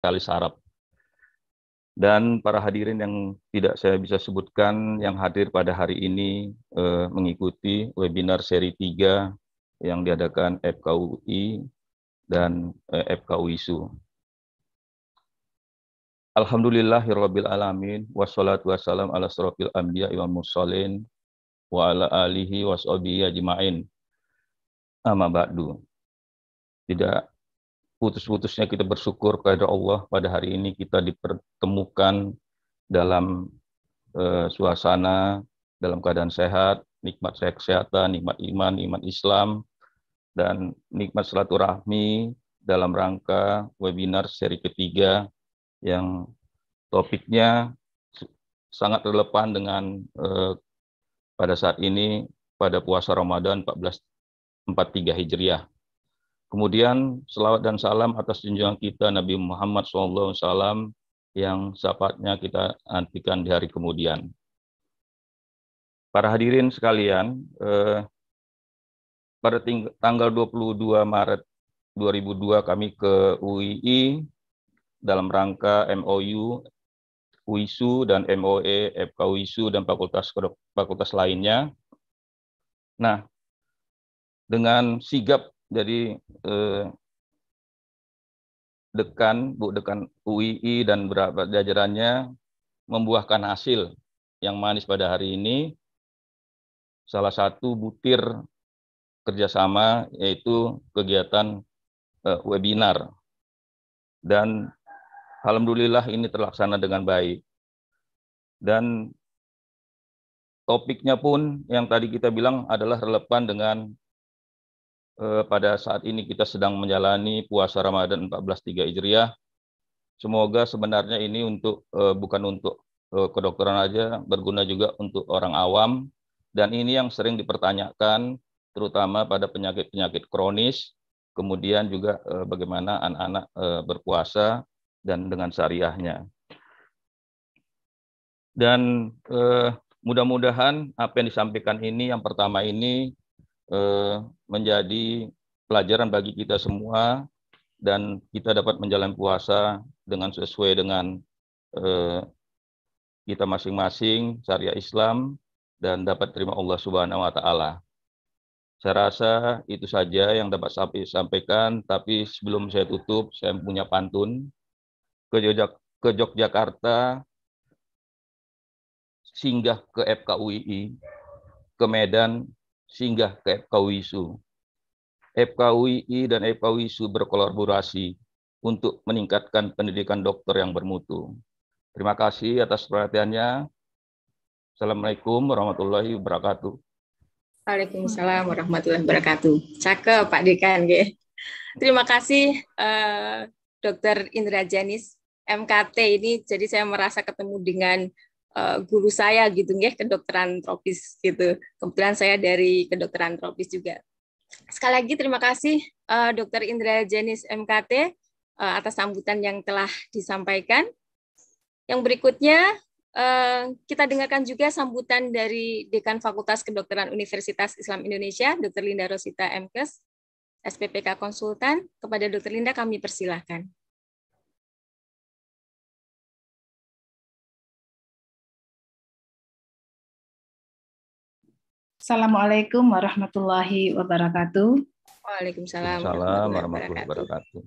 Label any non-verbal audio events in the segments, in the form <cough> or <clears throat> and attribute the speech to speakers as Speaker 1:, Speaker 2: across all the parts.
Speaker 1: Kalis Arab. Dan para hadirin yang tidak saya bisa sebutkan yang hadir pada hari ini eh, mengikuti webinar seri 3 yang diadakan FKUI dan eh, FKUISU. Alhamdulillahirabbil alamin wassalatu wassalamu ala asrofil anbiya wal mursalin wa ala alihi washabihi ajmain. Amma ba'du. Tidak putus-putusnya kita bersyukur kepada Allah pada hari ini kita dipertemukan dalam uh, suasana dalam keadaan sehat, nikmat sehat kesehatan, nikmat iman, iman Islam dan nikmat silaturahmi dalam rangka webinar seri ketiga yang topiknya sangat relevan dengan uh, pada saat ini pada puasa Ramadan 1443 Hijriah Kemudian selawat dan salam atas junjungan kita Nabi Muhammad SAW yang sahabatnya kita nantikan di hari kemudian. Para hadirin sekalian, eh, pada tanggal 22 Maret 2002 kami ke UII dalam rangka MOU UISU dan MOE FK UISU dan fakultas fakultas lainnya. Nah, dengan sigap jadi eh, dekan, Bu dekan UII dan beberapa jajarannya membuahkan hasil yang manis pada hari ini. Salah satu butir kerjasama yaitu kegiatan eh, webinar. Dan alhamdulillah ini terlaksana dengan baik. Dan topiknya pun yang tadi kita bilang adalah relevan dengan Eh, pada saat ini kita sedang menjalani puasa Ramadan 143 Hijriah. Semoga sebenarnya ini untuk eh, bukan untuk eh, kedokteran aja, berguna juga untuk orang awam dan ini yang sering dipertanyakan terutama pada penyakit-penyakit kronis, kemudian juga bagaimana anak-anak berpuasa dan dengan syariahnya. Dan mudah-mudahan apa yang disampaikan ini yang pertama ini Eh, menjadi pelajaran bagi kita semua dan kita dapat menjalani puasa dengan sesuai dengan eh, kita masing-masing syariah Islam dan dapat terima Allah Subhanahu wa taala. Saya rasa itu saja yang dapat saya sampaikan, tapi sebelum saya tutup saya punya pantun ke Jogja ke Yogyakarta singgah ke FKUII ke Medan singgah ke FKWISU. FKUII dan FKWISU berkolaborasi untuk meningkatkan pendidikan dokter yang bermutu. Terima kasih atas perhatiannya. Assalamualaikum warahmatullahi wabarakatuh.
Speaker 2: Waalaikumsalam warahmatullahi wabarakatuh. Cakep Pak Dekan. Ge. Terima kasih eh, Dr. Indra Janis MKT ini. Jadi saya merasa ketemu dengan Eh, guru saya gitu ya kedokteran tropis gitu. Kebetulan saya dari kedokteran tropis juga. Sekali lagi terima kasih uh, Dokter Indra Jenis MKT uh, eh, atas sambutan yang telah disampaikan. Yang berikutnya Uh, kita dengarkan juga sambutan dari Dekan Fakultas Kedokteran Universitas Islam Indonesia, Dr. Linda Rosita Mkes, SPPK Konsultan. Kepada Dr. Linda kami persilahkan.
Speaker 3: Assalamualaikum warahmatullahi wabarakatuh. Waalaikumsalam warahmatullahi wabarakatuh.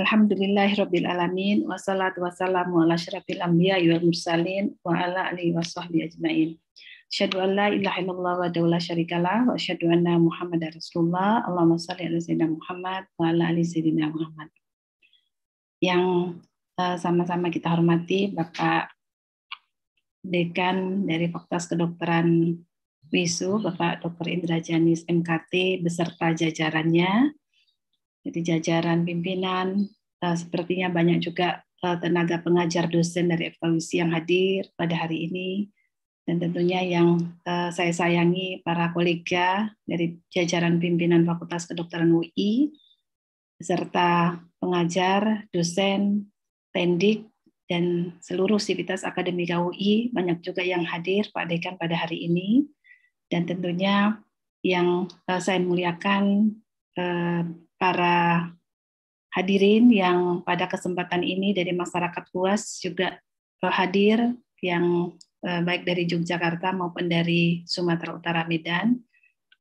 Speaker 3: Alhamdulillahirabbil alamin wassalatu wassalamu ala asyrafil anbiya wal mursalin wa ala alihi washabbihi ajmain. Asyhadu an la ilaha illallah wa la syarikalah wa asyhadu anna Muhammadar Rasulullah. Allahumma shalli ala sayyidina Muhammad wa ala ali sayyidina Muhammad. Yang sama-sama uh, kita hormati Bapak Dekan dari Fakultas Kedokteran WISU, Bapak Dr. Indra Janis MKT beserta jajarannya. Jadi jajaran pimpinan, uh, sepertinya banyak juga uh, tenaga pengajar dosen dari FKWC yang hadir pada hari ini. Dan tentunya yang uh, saya sayangi para kolega dari jajaran pimpinan Fakultas Kedokteran UI, beserta pengajar, dosen, pendik, dan seluruh sivitas akademika UI, banyak juga yang hadir Pak Dekan pada hari ini dan tentunya yang eh, saya muliakan eh, para hadirin yang pada kesempatan ini dari masyarakat luas juga eh, hadir yang baik dari Yogyakarta maupun dari Sumatera Utara Medan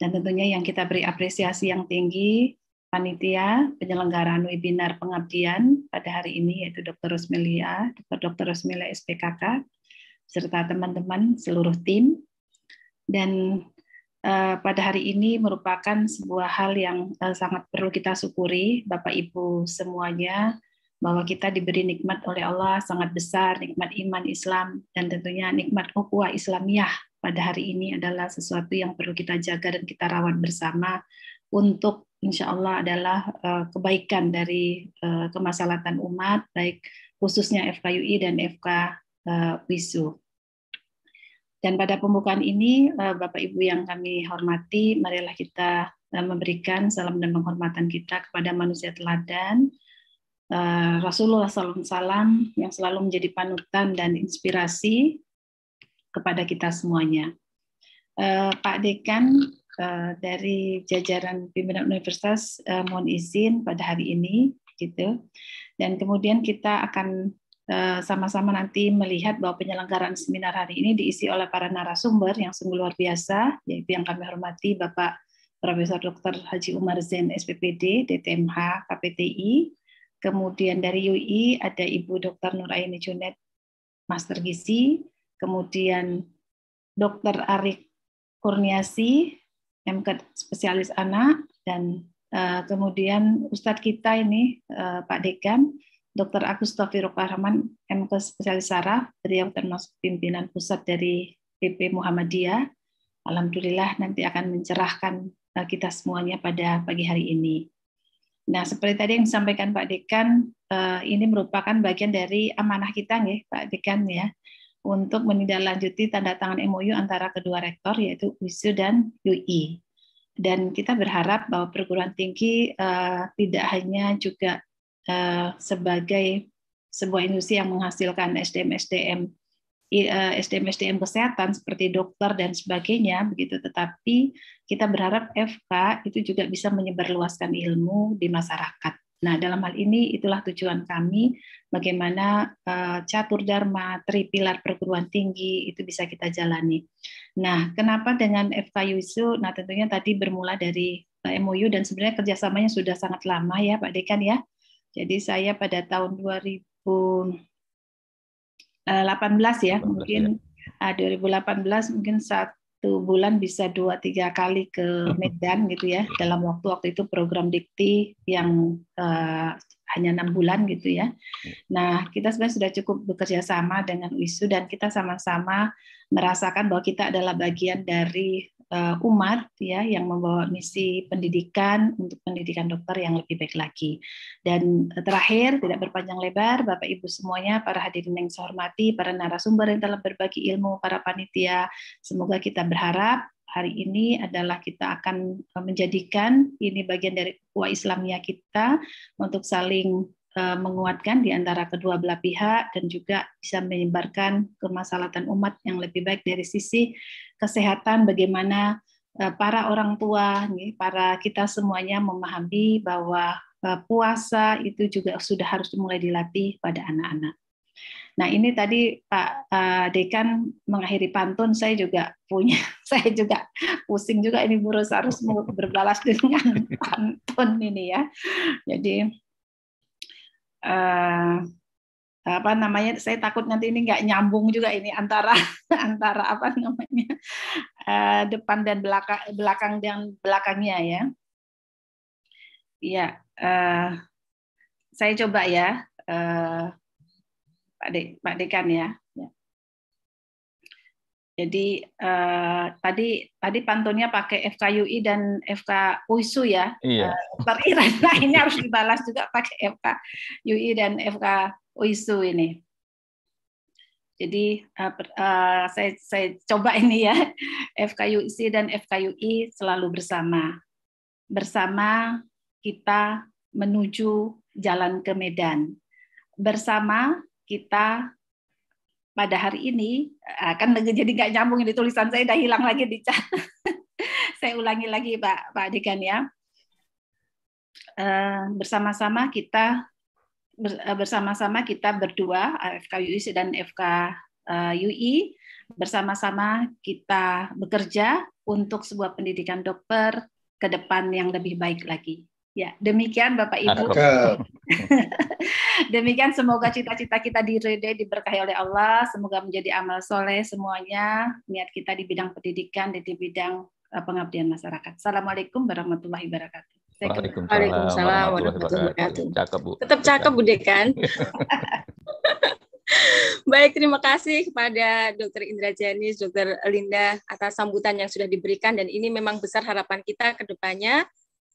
Speaker 3: dan tentunya yang kita beri apresiasi yang tinggi panitia penyelenggaraan webinar pengabdian pada hari ini yaitu Dr. Rosmelia, Dr. Dr. Rosmelia SPKK serta teman-teman seluruh tim dan uh, pada hari ini merupakan sebuah hal yang uh, sangat perlu kita syukuri Bapak Ibu semuanya bahwa kita diberi nikmat oleh Allah sangat besar, nikmat iman Islam dan tentunya nikmat ukhuwah Islamiyah pada hari ini adalah sesuatu yang perlu kita jaga dan kita rawat bersama untuk insya Allah adalah uh, kebaikan dari uh, kemaslahatan umat baik khususnya FKUI dan FK uh, WISU. Dan pada pembukaan ini, eh, Bapak Ibu yang kami hormati, marilah kita eh, memberikan salam dan penghormatan kita kepada manusia teladan, eh, Rasulullah SAW yang selalu menjadi panutan dan inspirasi kepada kita semuanya. Pak Dekan dari jajaran pimpinan universitas mohon izin pada hari ini gitu. Dan kemudian kita akan Eh, sama-sama nanti melihat bahwa penyelenggaraan seminar hari ini diisi oleh para narasumber yang sungguh luar biasa, yaitu yang kami hormati Bapak Profesor Dr. Haji Umar Zain SPPD, DTMH, KPTI, kemudian dari UI ada Ibu Dr. Nuraini Junet, Master Gizi, kemudian Dr. Arik Kurniasi, MK spesialis anak, dan eh, kemudian Ustadz kita ini eh, Pak Dekan, Dr. Agus Taufiruq Rahman, MK Spesialis Saraf, beliau termasuk pimpinan pusat dari PP Muhammadiyah. Alhamdulillah nanti akan mencerahkan eh, kita semuanya pada pagi hari ini. Nah, seperti tadi yang disampaikan Pak Dekan, eh, ini merupakan bagian dari amanah kita nih, Pak Dekan ya, untuk menindaklanjuti tanda tangan MOU antara kedua rektor yaitu USU dan UI. Dan kita berharap bahwa perguruan tinggi eh, tidak hanya juga Eh, sebagai sebuah industri yang menghasilkan SDM SDM eh, SDM SDM kesehatan seperti dokter dan sebagainya begitu tetapi kita berharap FK itu juga bisa menyebarluaskan ilmu di masyarakat. Nah, dalam hal ini itulah tujuan kami bagaimana eh, catur dharma, tri pilar perguruan tinggi itu bisa kita jalani. Nah, kenapa dengan FK Yusu? Nah, tentunya tadi bermula dari MOU dan sebenarnya kerjasamanya sudah sangat lama ya Pak Dekan ya. Jadi saya pada tahun 2018 eh, ya, 18, mungkin ya. 2018 ah, mungkin satu bulan bisa dua tiga kali ke <laughs> Medan gitu ya. Dalam waktu waktu itu program dikti yang uh, hanya enam bulan gitu ya. Nah kita sebenarnya sudah cukup bekerja sama dengan WISU dan kita sama-sama merasakan bahwa kita adalah bagian dari uh, eh, umat ya yang membawa misi pendidikan untuk pendidikan dokter yang lebih baik lagi. Dan uh, terakhir tidak berpanjang lebar Bapak Ibu semuanya para hadirin yang saya hormati, para narasumber yang telah berbagi ilmu, para panitia, semoga kita berharap hari ini adalah kita akan menjadikan ini bagian dari kuah Islamnya kita untuk saling Eh, menguatkan di antara kedua belah pihak dan juga bisa menyebarkan kemaslahatan umat yang lebih baik dari sisi kesehatan bagaimana eh, para orang tua, nih para kita semuanya memahami bahwa eh, puasa itu juga sudah harus mulai dilatih pada anak-anak. Nah ini tadi Pak Dekan mengakhiri pantun, saya juga punya, <laughs> saya juga pusing juga ini Bu harus berbalas dengan <laughs> pantun ini ya. Jadi eh, apa namanya saya takut nanti ini nggak nyambung juga ini antara <laughs> antara apa namanya uh, depan dan belakang belakang dan belakangnya ya
Speaker 4: ya eh, saya coba ya eh, Pak De, Pak Dekan ya
Speaker 3: jadi uh, tadi tadi pantunnya pakai FKUI dan FK UISU ya. Iya. Eh, tapi nah <laughs> ini harus dibalas juga pakai FKUI dan FK UISU ini. Jadi uh, uh, saya, saya coba ini ya <laughs> FKUI dan FKUI selalu bersama. Bersama kita menuju jalan ke Medan. Bersama kita pada hari ini akan eh, jadi nggak nyambung ini tulisan saya udah hilang lagi di chat. <laughs> saya ulangi lagi Pak Pak Adikan ya. Eh, bersama-sama kita eh, bersama-sama kita berdua FKUI dan FKUI bersama-sama kita bekerja untuk sebuah pendidikan dokter ke depan yang lebih baik lagi. Ya, demikian Bapak Ibu. <laughs> demikian semoga cita-cita kita di Rede diberkahi oleh Allah, semoga menjadi amal soleh semuanya, niat kita di bidang pendidikan dan di bidang eh, pengabdian masyarakat. Assalamualaikum warahmatullahi wabarakatuh. Waalaikumsalam, warahmatullahi wabarakatuh.
Speaker 2: Cakep, Bu.
Speaker 5: Tetap cakep, Bu
Speaker 3: Dekan.
Speaker 2: <laughs> Baik, terima kasih kepada Dr. Indra Janis, Dr. Linda atas sambutan yang sudah diberikan dan ini memang besar harapan kita ke depannya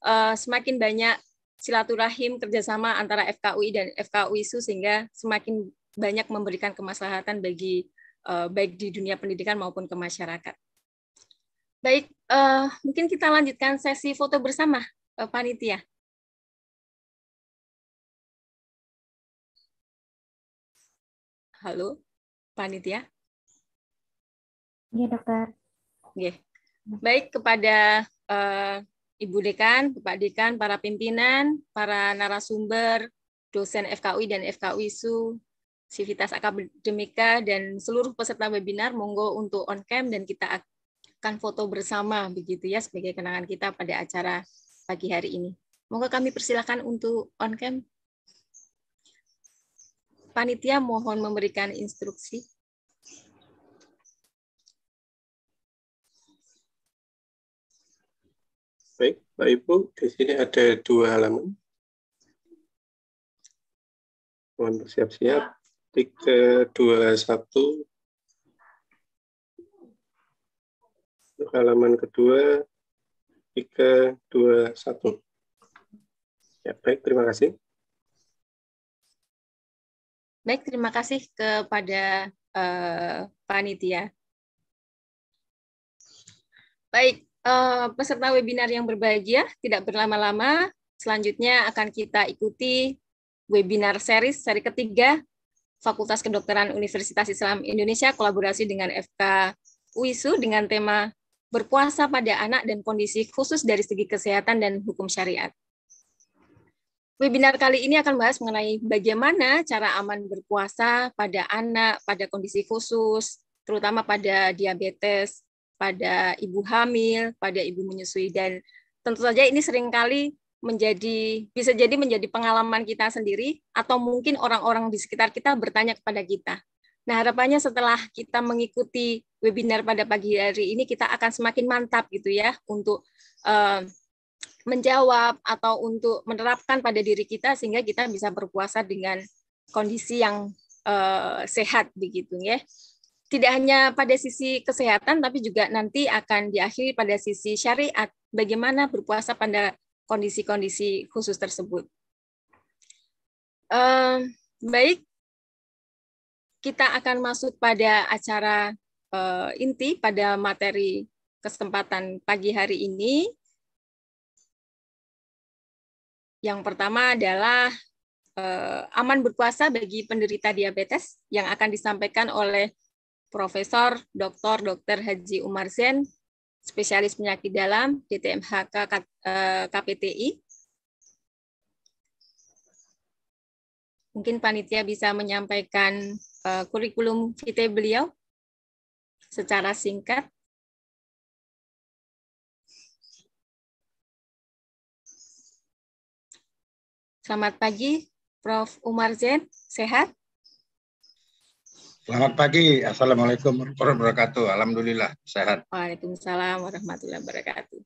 Speaker 2: Eh, semakin banyak silaturahim kerjasama antara FKUI dan FKUISU sehingga semakin banyak memberikan kemaslahatan bagi uh, baik di dunia pendidikan maupun ke masyarakat. Baik, uh, mungkin kita lanjutkan sesi foto bersama
Speaker 5: uh, panitia.
Speaker 4: Halo, panitia.
Speaker 5: Iya,
Speaker 6: dokter.
Speaker 4: Baik kepada uh, Ibu Dekan,
Speaker 2: Bapak Dekan, para pimpinan, para narasumber, dosen FKUI dan FKUI SU, Sivitas Akademika, dan seluruh peserta webinar, monggo untuk on-cam dan kita akan foto bersama begitu ya sebagai kenangan kita pada acara pagi hari ini. Monggo kami persilahkan untuk on-cam. Panitia mohon memberikan instruksi.
Speaker 5: Bapak Ibu, di sini ada dua halaman. Mohon bersiap-siap. Tiga, dua, satu. Halaman kedua, tiga, dua, satu. Ya, baik, terima kasih.
Speaker 2: Baik, terima kasih kepada uh, panitia. Baik, Eh, peserta webinar yang berbahagia, tidak berlama-lama. Selanjutnya akan kita ikuti webinar series seri ketiga Fakultas Kedokteran Universitas Islam Indonesia kolaborasi dengan FK UISU dengan tema berpuasa pada anak dan kondisi khusus dari segi kesehatan dan hukum syariat. Webinar kali ini akan membahas mengenai bagaimana cara aman berpuasa pada anak, pada kondisi khusus, terutama pada diabetes, pada ibu hamil, pada ibu menyusui dan tentu saja ini seringkali menjadi bisa jadi menjadi pengalaman kita sendiri atau mungkin orang-orang di sekitar kita bertanya kepada kita. Nah, harapannya setelah kita mengikuti webinar pada pagi hari ini kita akan semakin mantap gitu ya untuk uh, menjawab atau untuk menerapkan pada diri kita sehingga kita bisa berpuasa dengan kondisi yang uh, sehat begitu ya tidak hanya pada sisi kesehatan, tapi juga nanti akan diakhiri pada sisi syariat, bagaimana berpuasa pada kondisi-kondisi khusus tersebut. Uh, baik, kita akan masuk pada acara uh, inti pada materi kesempatan pagi hari ini. Yang pertama adalah uh, aman berpuasa bagi penderita diabetes yang akan disampaikan oleh Profesor Dr. Dr. Haji Umar Zen, spesialis penyakit dalam DTMHK KPTI. Eh, Mungkin panitia bisa menyampaikan eh, kurikulum vitae beliau secara singkat. Selamat pagi, Prof. Umar Zen Sehat?
Speaker 7: Selamat pagi. Assalamualaikum warahmatullahi wabarakatuh. Alhamdulillah sehat.
Speaker 2: Waalaikumsalam warahmatullahi wabarakatuh.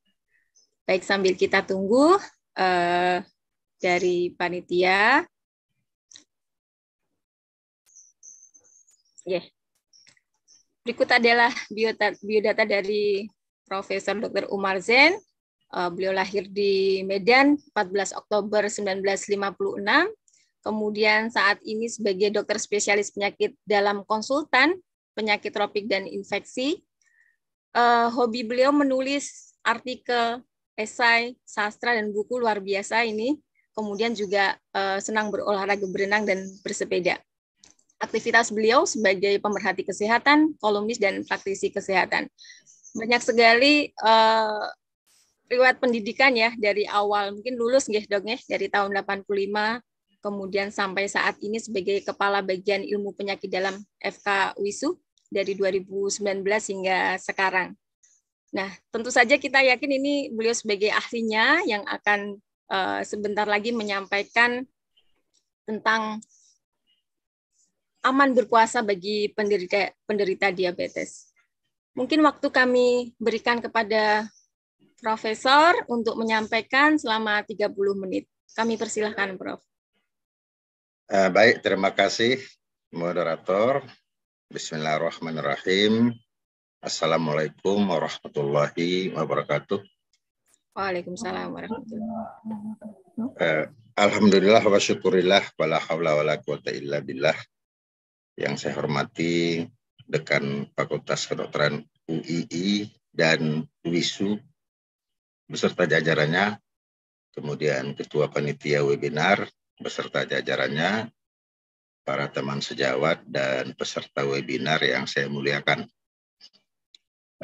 Speaker 2: Baik, sambil kita tunggu uh, dari panitia. Yeah. Berikut adalah biodata, biodata dari Profesor Dr. Umar Zen. Uh, beliau lahir di Medan 14 Oktober 1956 Kemudian saat ini sebagai dokter spesialis penyakit dalam konsultan penyakit tropik dan infeksi, Uh, hobi beliau menulis artikel, esai, sastra dan buku luar biasa ini. Kemudian juga uh, senang berolahraga berenang dan bersepeda. Aktivitas beliau sebagai pemerhati kesehatan, kolumnis dan praktisi kesehatan. Banyak sekali uh, riwayat pendidikan ya dari awal mungkin lulus nggih dok dari tahun 85 kemudian sampai saat ini sebagai Kepala Bagian Ilmu Penyakit Dalam FK WISU dari 2019 hingga sekarang. Nah, tentu saja kita yakin ini beliau sebagai ahlinya yang akan uh, sebentar lagi menyampaikan tentang aman berkuasa bagi penderita penderita diabetes. Mungkin waktu kami berikan kepada profesor untuk menyampaikan selama 30 menit. Kami persilahkan, Prof.
Speaker 7: Uh, baik, terima kasih moderator. Bismillahirrahmanirrahim. Assalamualaikum warahmatullahi wabarakatuh.
Speaker 2: Waalaikumsalam warahmatullahi wabarakatuh.
Speaker 7: Eh, uh, Alhamdulillah wa syukurillah wa la quwata illa billah. Yang saya hormati Dekan Fakultas Kedokteran UII dan WISU beserta jajarannya, kemudian Ketua Panitia Webinar beserta jajarannya, para teman sejawat, dan peserta webinar yang saya muliakan.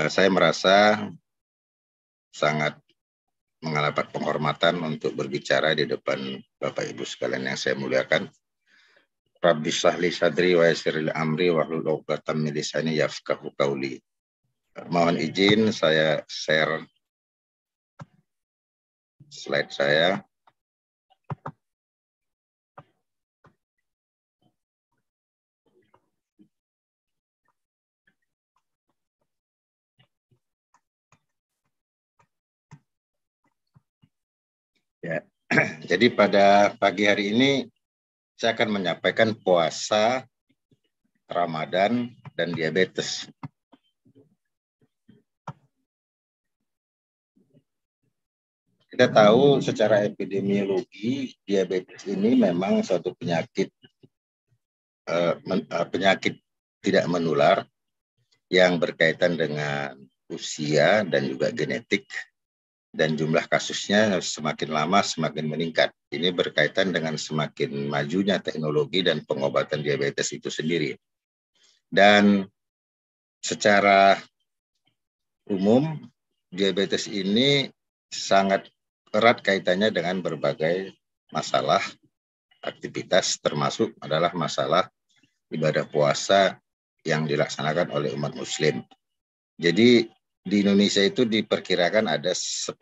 Speaker 7: Eh, saya merasa sangat mengalapat penghormatan untuk berbicara di depan Bapak-Ibu sekalian yang saya muliakan. Rabbi sahli sadri wa yasiril amri wa Lulogatam milisani yafkahu kauli. Mohon izin saya share slide saya. <clears throat> Jadi pada pagi hari ini saya akan menyampaikan puasa, Ramadan, dan diabetes. Kita tahu secara epidemiologi diabetes ini memang suatu penyakit eh, eh, penyakit tidak menular yang berkaitan dengan usia dan juga genetik dan jumlah kasusnya semakin lama semakin meningkat. Ini berkaitan dengan semakin majunya teknologi dan pengobatan diabetes itu sendiri. Dan secara umum diabetes ini sangat erat kaitannya dengan berbagai masalah aktivitas termasuk adalah masalah ibadah puasa yang dilaksanakan oleh umat muslim. Jadi di Indonesia itu diperkirakan ada 10.000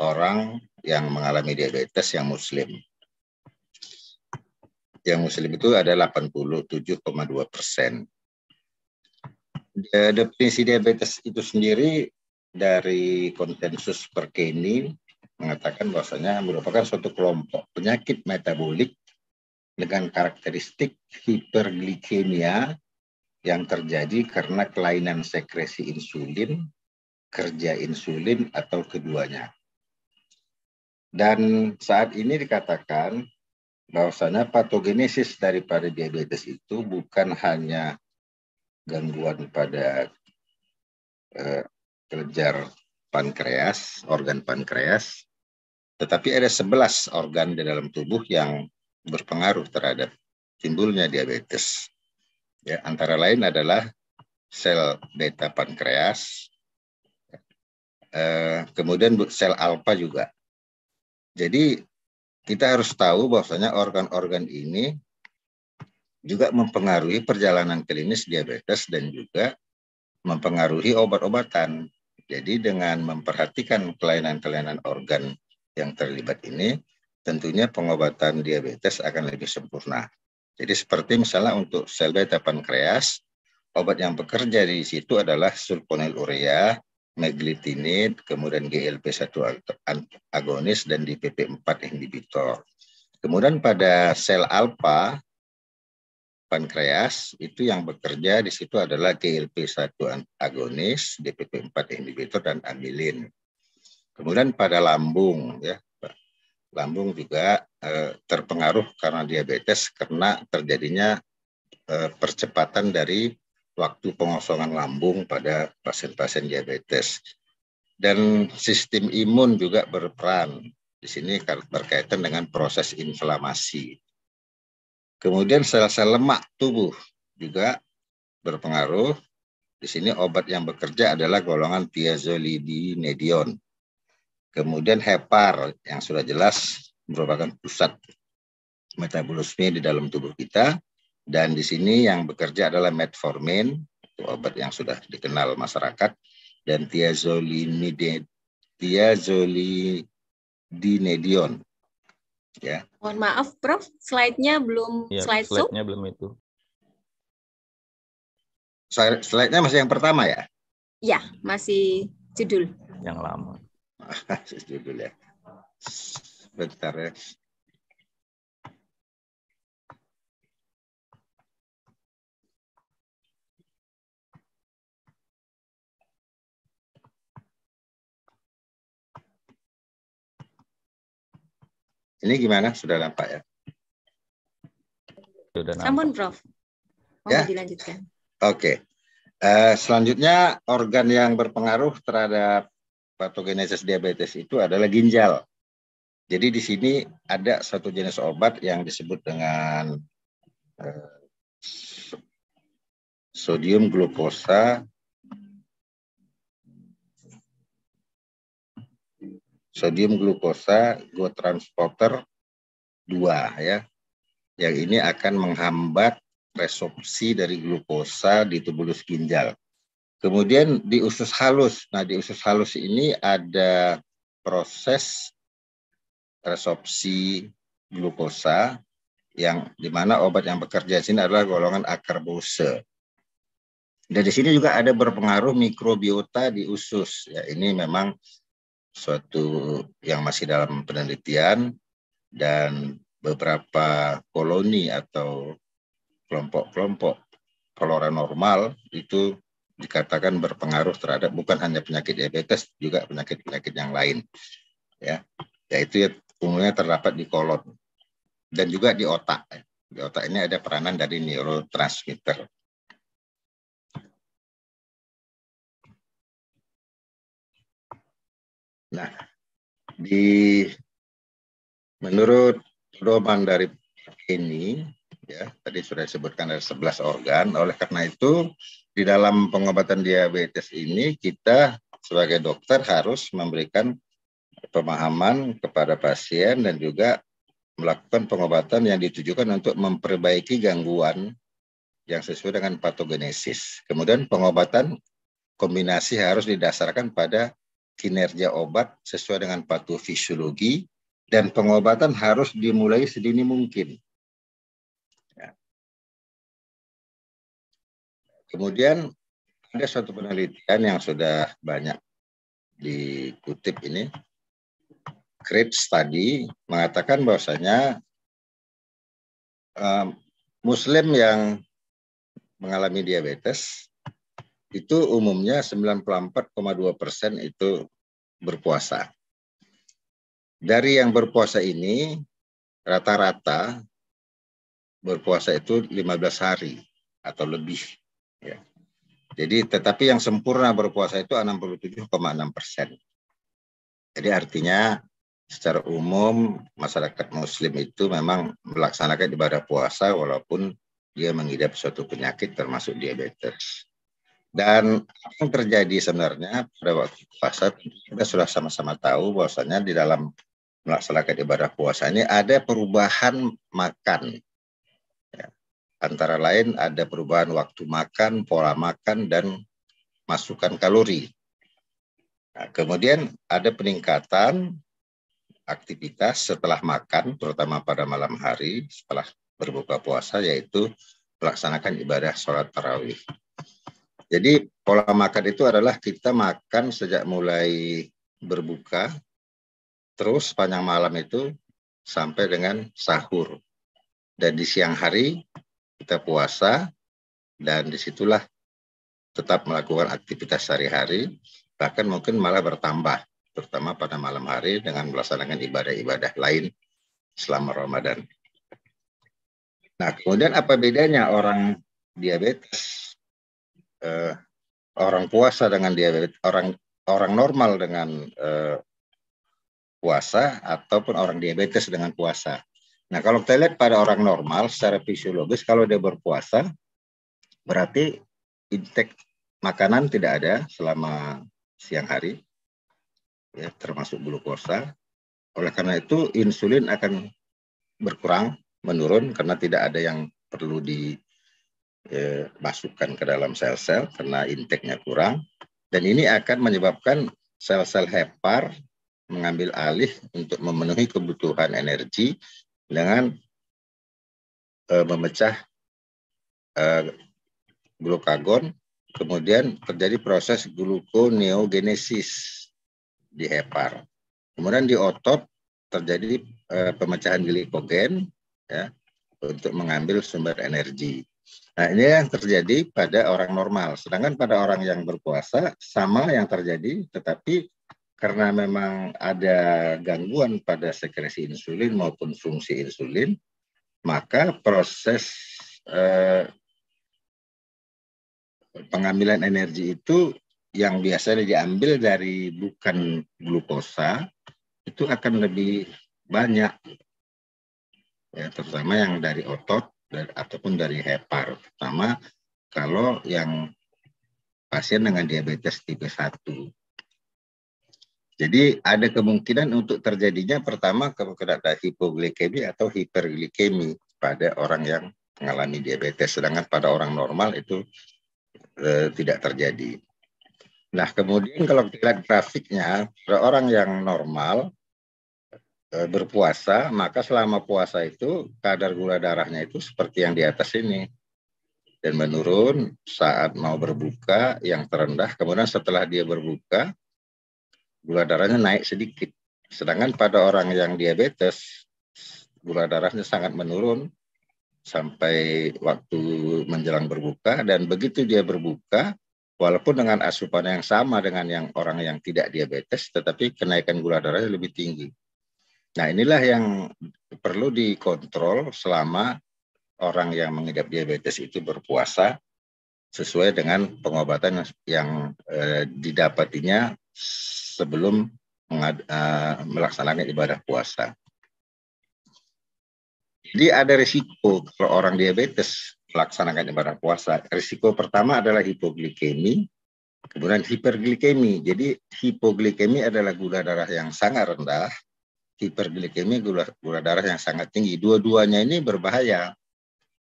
Speaker 7: orang yang mengalami diabetes yang muslim. Yang muslim itu ada 87,2 persen. Definisi diabetes itu sendiri dari konsensus Perkeni mengatakan bahwasanya merupakan suatu kelompok penyakit metabolik dengan karakteristik hiperglikemia yang terjadi karena kelainan sekresi insulin, kerja insulin, atau keduanya. Dan saat ini dikatakan bahwasanya patogenesis daripada diabetes itu bukan hanya gangguan pada eh, kelenjar pankreas, organ pankreas, tetapi ada 11 organ di dalam tubuh yang berpengaruh terhadap timbulnya diabetes. Ya, antara lain adalah sel beta pankreas, eh, kemudian sel alfa juga. Jadi kita harus tahu bahwasanya organ-organ ini juga mempengaruhi perjalanan klinis diabetes dan juga mempengaruhi obat-obatan. Jadi dengan memperhatikan kelainan-kelainan organ yang terlibat ini, tentunya pengobatan diabetes akan lebih sempurna. Jadi seperti misalnya untuk sel beta pankreas, obat yang bekerja di situ adalah sulfonylurea, meglitinid, kemudian GLP-1 agonis, dan DPP-4 inhibitor. Kemudian pada sel alfa pankreas itu yang bekerja di situ adalah GLP-1 agonis, DPP-4 inhibitor dan amilin. Kemudian pada lambung ya, lambung juga eh, terpengaruh karena diabetes karena terjadinya eh, percepatan dari waktu pengosongan lambung pada pasien-pasien diabetes. Dan sistem imun juga berperan di sini berkaitan dengan proses inflamasi. Kemudian sel-sel lemak tubuh juga berpengaruh. Di sini obat yang bekerja adalah golongan tiazolidinedion. Kemudian hepar yang sudah jelas merupakan pusat metabolisme di dalam tubuh kita dan di sini yang bekerja adalah metformin obat yang sudah dikenal masyarakat dan tiazolinide tiazolidinedion ya.
Speaker 2: Mohon maaf Prof, slide-nya belum ya, slide slide-nya
Speaker 7: belum itu. Slide-nya masih yang pertama ya?
Speaker 2: Ya, masih judul.
Speaker 7: Yang lama. Judulnya. Bentar ya. Ini gimana? Sudah nampak ya? Sudah nampak. Sampun,
Speaker 4: Prof. Mau ya? dilanjutkan.
Speaker 7: Oke. Okay. Uh, eh, selanjutnya organ yang berpengaruh terhadap patogenesis diabetes itu adalah ginjal. Jadi di sini ada satu jenis obat yang disebut dengan eh, sodium glukosa sodium glukosa go transporter 2 ya. Yang ini akan menghambat resorpsi dari glukosa di tubulus ginjal. Kemudian di usus halus. Nah, di usus halus ini ada proses resorpsi glukosa yang di mana obat yang bekerja di sini adalah golongan akarbose. Dan di sini juga ada berpengaruh mikrobiota di usus. Ya, ini memang suatu yang masih dalam penelitian dan beberapa koloni atau kelompok-kelompok flora normal itu dikatakan berpengaruh terhadap bukan hanya penyakit diabetes juga penyakit-penyakit yang lain ya yaitu ya, umumnya terdapat di kolon dan juga di otak di otak ini ada peranan dari neurotransmitter nah di menurut pedoman dari ini ya tadi sudah disebutkan ada 11 organ oleh karena itu di dalam pengobatan diabetes ini kita sebagai dokter harus memberikan pemahaman kepada pasien dan juga melakukan pengobatan yang ditujukan untuk memperbaiki gangguan yang sesuai dengan patogenesis. Kemudian pengobatan kombinasi harus didasarkan pada kinerja obat sesuai dengan patofisiologi dan pengobatan harus dimulai sedini mungkin Kemudian ada suatu penelitian yang sudah banyak dikutip ini. Krebs tadi mengatakan bahwasanya um, Muslim yang mengalami diabetes itu umumnya 94,2 persen itu berpuasa. Dari yang berpuasa ini rata-rata berpuasa itu 15 hari atau lebih Ya. Jadi tetapi yang sempurna berpuasa itu 67,6 persen. Jadi artinya secara umum masyarakat muslim itu memang melaksanakan ibadah puasa walaupun dia mengidap suatu penyakit termasuk diabetes. Dan apa yang terjadi sebenarnya pada waktu puasa kita sudah sama-sama tahu bahwasanya di dalam melaksanakan ibadah puasa ini ada perubahan makan Antara lain ada perubahan waktu makan, pola makan, dan masukan kalori. Nah, kemudian ada peningkatan aktivitas setelah makan, terutama pada malam hari setelah berbuka puasa, yaitu melaksanakan ibadah sholat tarawih. Jadi pola makan itu adalah kita makan sejak mulai berbuka, terus sepanjang malam itu sampai dengan sahur. Dan di siang hari kita puasa dan disitulah tetap melakukan aktivitas sehari-hari, bahkan mungkin malah bertambah, terutama pada malam hari dengan melaksanakan ibadah-ibadah lain selama Ramadan. Nah, kemudian apa bedanya orang diabetes, eh, orang puasa dengan diabetes, orang orang normal dengan eh, puasa ataupun orang diabetes dengan puasa? Nah, kalau kita lihat pada orang normal secara fisiologis kalau dia berpuasa berarti intake makanan tidak ada selama siang hari. Ya, termasuk glukosa. Oleh karena itu insulin akan berkurang, menurun karena tidak ada yang perlu dimasukkan e, ke dalam sel-sel karena intake-nya kurang dan ini akan menyebabkan sel-sel hepar mengambil alih untuk memenuhi kebutuhan energi dengan uh, memecah uh, eh, glukagon, kemudian terjadi proses glukoneogenesis di hepar. Kemudian di otot terjadi uh, pemecahan glikogen ya, untuk mengambil sumber energi. Nah, ini yang terjadi pada orang normal. Sedangkan pada orang yang berpuasa sama yang terjadi, tetapi karena memang ada gangguan pada sekresi insulin maupun fungsi insulin, maka proses eh, pengambilan energi itu yang biasanya diambil dari bukan glukosa itu akan lebih banyak ya terutama yang dari otot dan ataupun dari hepar terutama kalau yang pasien dengan diabetes tipe 1 jadi ada kemungkinan untuk terjadinya pertama kemungkinan hipoglikemi atau hiperglikemi pada orang yang mengalami diabetes, sedangkan pada orang normal itu e, tidak terjadi. Nah kemudian kalau kita lihat grafiknya, orang yang normal e, berpuasa, maka selama puasa itu kadar gula darahnya itu seperti yang di atas ini dan menurun saat mau berbuka yang terendah, kemudian setelah dia berbuka gula darahnya naik sedikit. Sedangkan pada orang yang diabetes, gula darahnya sangat menurun sampai waktu menjelang berbuka dan begitu dia berbuka walaupun dengan asupan yang sama dengan yang orang yang tidak diabetes tetapi kenaikan gula darahnya lebih tinggi. Nah, inilah yang perlu dikontrol selama orang yang mengidap diabetes itu berpuasa sesuai dengan pengobatan yang eh, didapatinya sebelum mengad, uh, melaksanakan ibadah puasa. Jadi ada risiko kalau orang diabetes melaksanakan ibadah puasa. Risiko pertama adalah hipoglikemi, kemudian hiperglikemi. Jadi hipoglikemi adalah gula darah yang sangat rendah, hiperglikemi gula, gula darah yang sangat tinggi. Dua-duanya ini berbahaya.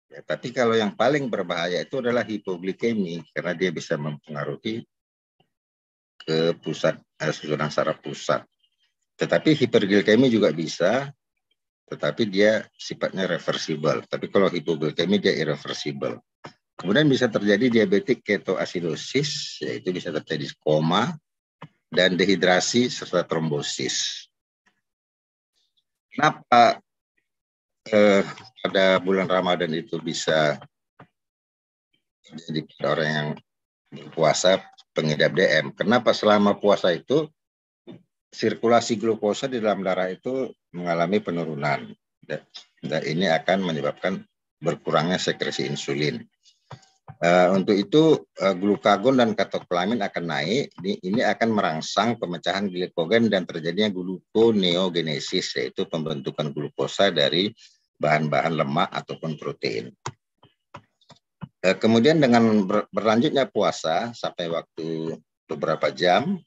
Speaker 7: Ya, tapi kalau yang paling berbahaya itu adalah hipoglikemi karena dia bisa mempengaruhi ke pusat eh, susunan saraf pusat. Tetapi hiperglikemi juga bisa, tetapi dia sifatnya reversible. Tapi kalau hipoglikemi dia irreversible. Kemudian bisa terjadi diabetik ketoasidosis, yaitu bisa terjadi koma dan dehidrasi serta trombosis. Kenapa eh, pada bulan Ramadan itu bisa jadi pada orang yang puasa pengidap DM. Kenapa selama puasa itu sirkulasi glukosa di dalam darah itu mengalami penurunan. Dan ini akan menyebabkan berkurangnya sekresi insulin. Eh, untuk itu eh, glukagon dan katekolamin akan naik. Ini, akan merangsang pemecahan glikogen dan terjadinya gluconeogenesis yaitu pembentukan glukosa dari bahan-bahan lemak ataupun protein. Eh, kemudian dengan berlanjutnya puasa sampai waktu beberapa jam,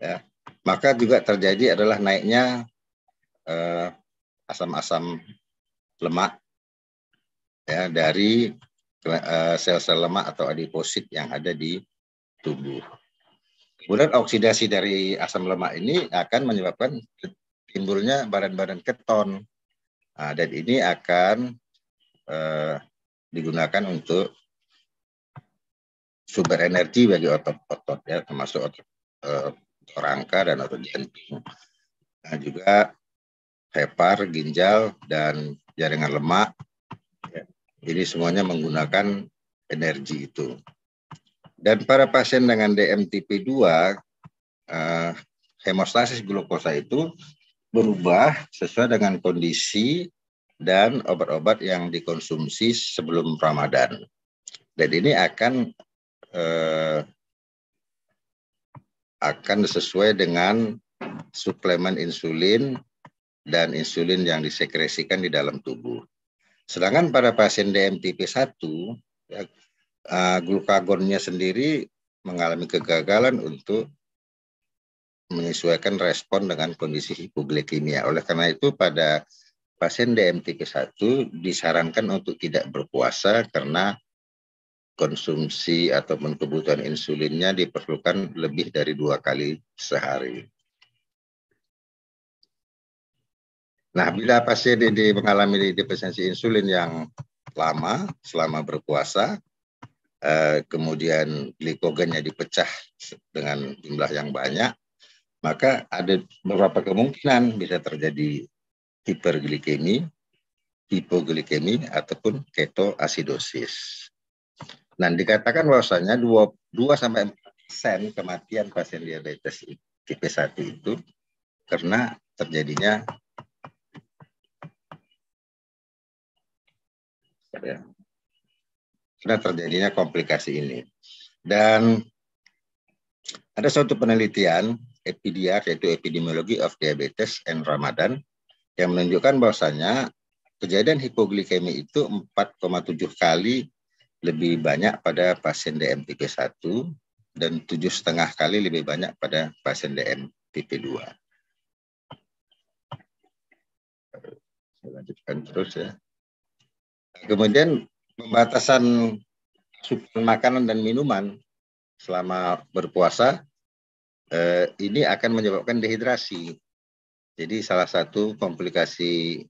Speaker 7: ya, maka juga terjadi adalah naiknya eh, asam-asam eh, lemak ya, dari eh, sel-sel eh, lemak atau adiposit yang ada di tubuh. Kemudian oksidasi dari asam lemak ini akan menyebabkan timbulnya badan-badan keton. Nah, dan ini akan eh, digunakan untuk sumber energi bagi otot-otot ya termasuk otot eh, rangka dan otot jantung. Nah, juga hepar, ginjal dan jaringan lemak. Ya. Ini semuanya menggunakan energi itu. Dan para pasien dengan DMTP 2 eh, hemostasis glukosa itu berubah sesuai dengan kondisi dan obat-obat yang dikonsumsi sebelum Ramadan. Dan ini akan eh, akan sesuai dengan suplemen insulin dan insulin yang disekresikan di dalam tubuh. Sedangkan pada pasien DMTP 1, ya, eh, glukagonnya sendiri mengalami kegagalan untuk menyesuaikan respon dengan kondisi hipoglikemia. Oleh karena itu pada pasien DMTK 1 disarankan untuk tidak berpuasa karena konsumsi ataupun kebutuhan insulinnya diperlukan lebih dari dua kali sehari. Nah, bila pasien ini mengalami defisiensi insulin yang lama selama berpuasa, eh, kemudian glikogennya dipecah dengan jumlah yang banyak, maka ada beberapa kemungkinan bisa terjadi hiperglikemi, hipoglikemi, ataupun ketoasidosis. Nah, dikatakan bahwasanya 2 sampai sen kematian pasien diabetes tipe 1 itu karena terjadinya ya, karena terjadinya komplikasi ini. Dan ada suatu penelitian EPDR yaitu Epidemiology of Diabetes and Ramadan yang menunjukkan bahwasanya kejadian hipoglikemi itu 4,7 kali lebih banyak pada pasien DM tipe 1 dan tujuh setengah kali lebih banyak pada pasien DM tipe 2. Saya lanjutkan terus ya. Kemudian pembatasan asupan makanan dan minuman selama berpuasa eh, ini akan menyebabkan dehidrasi jadi salah satu komplikasi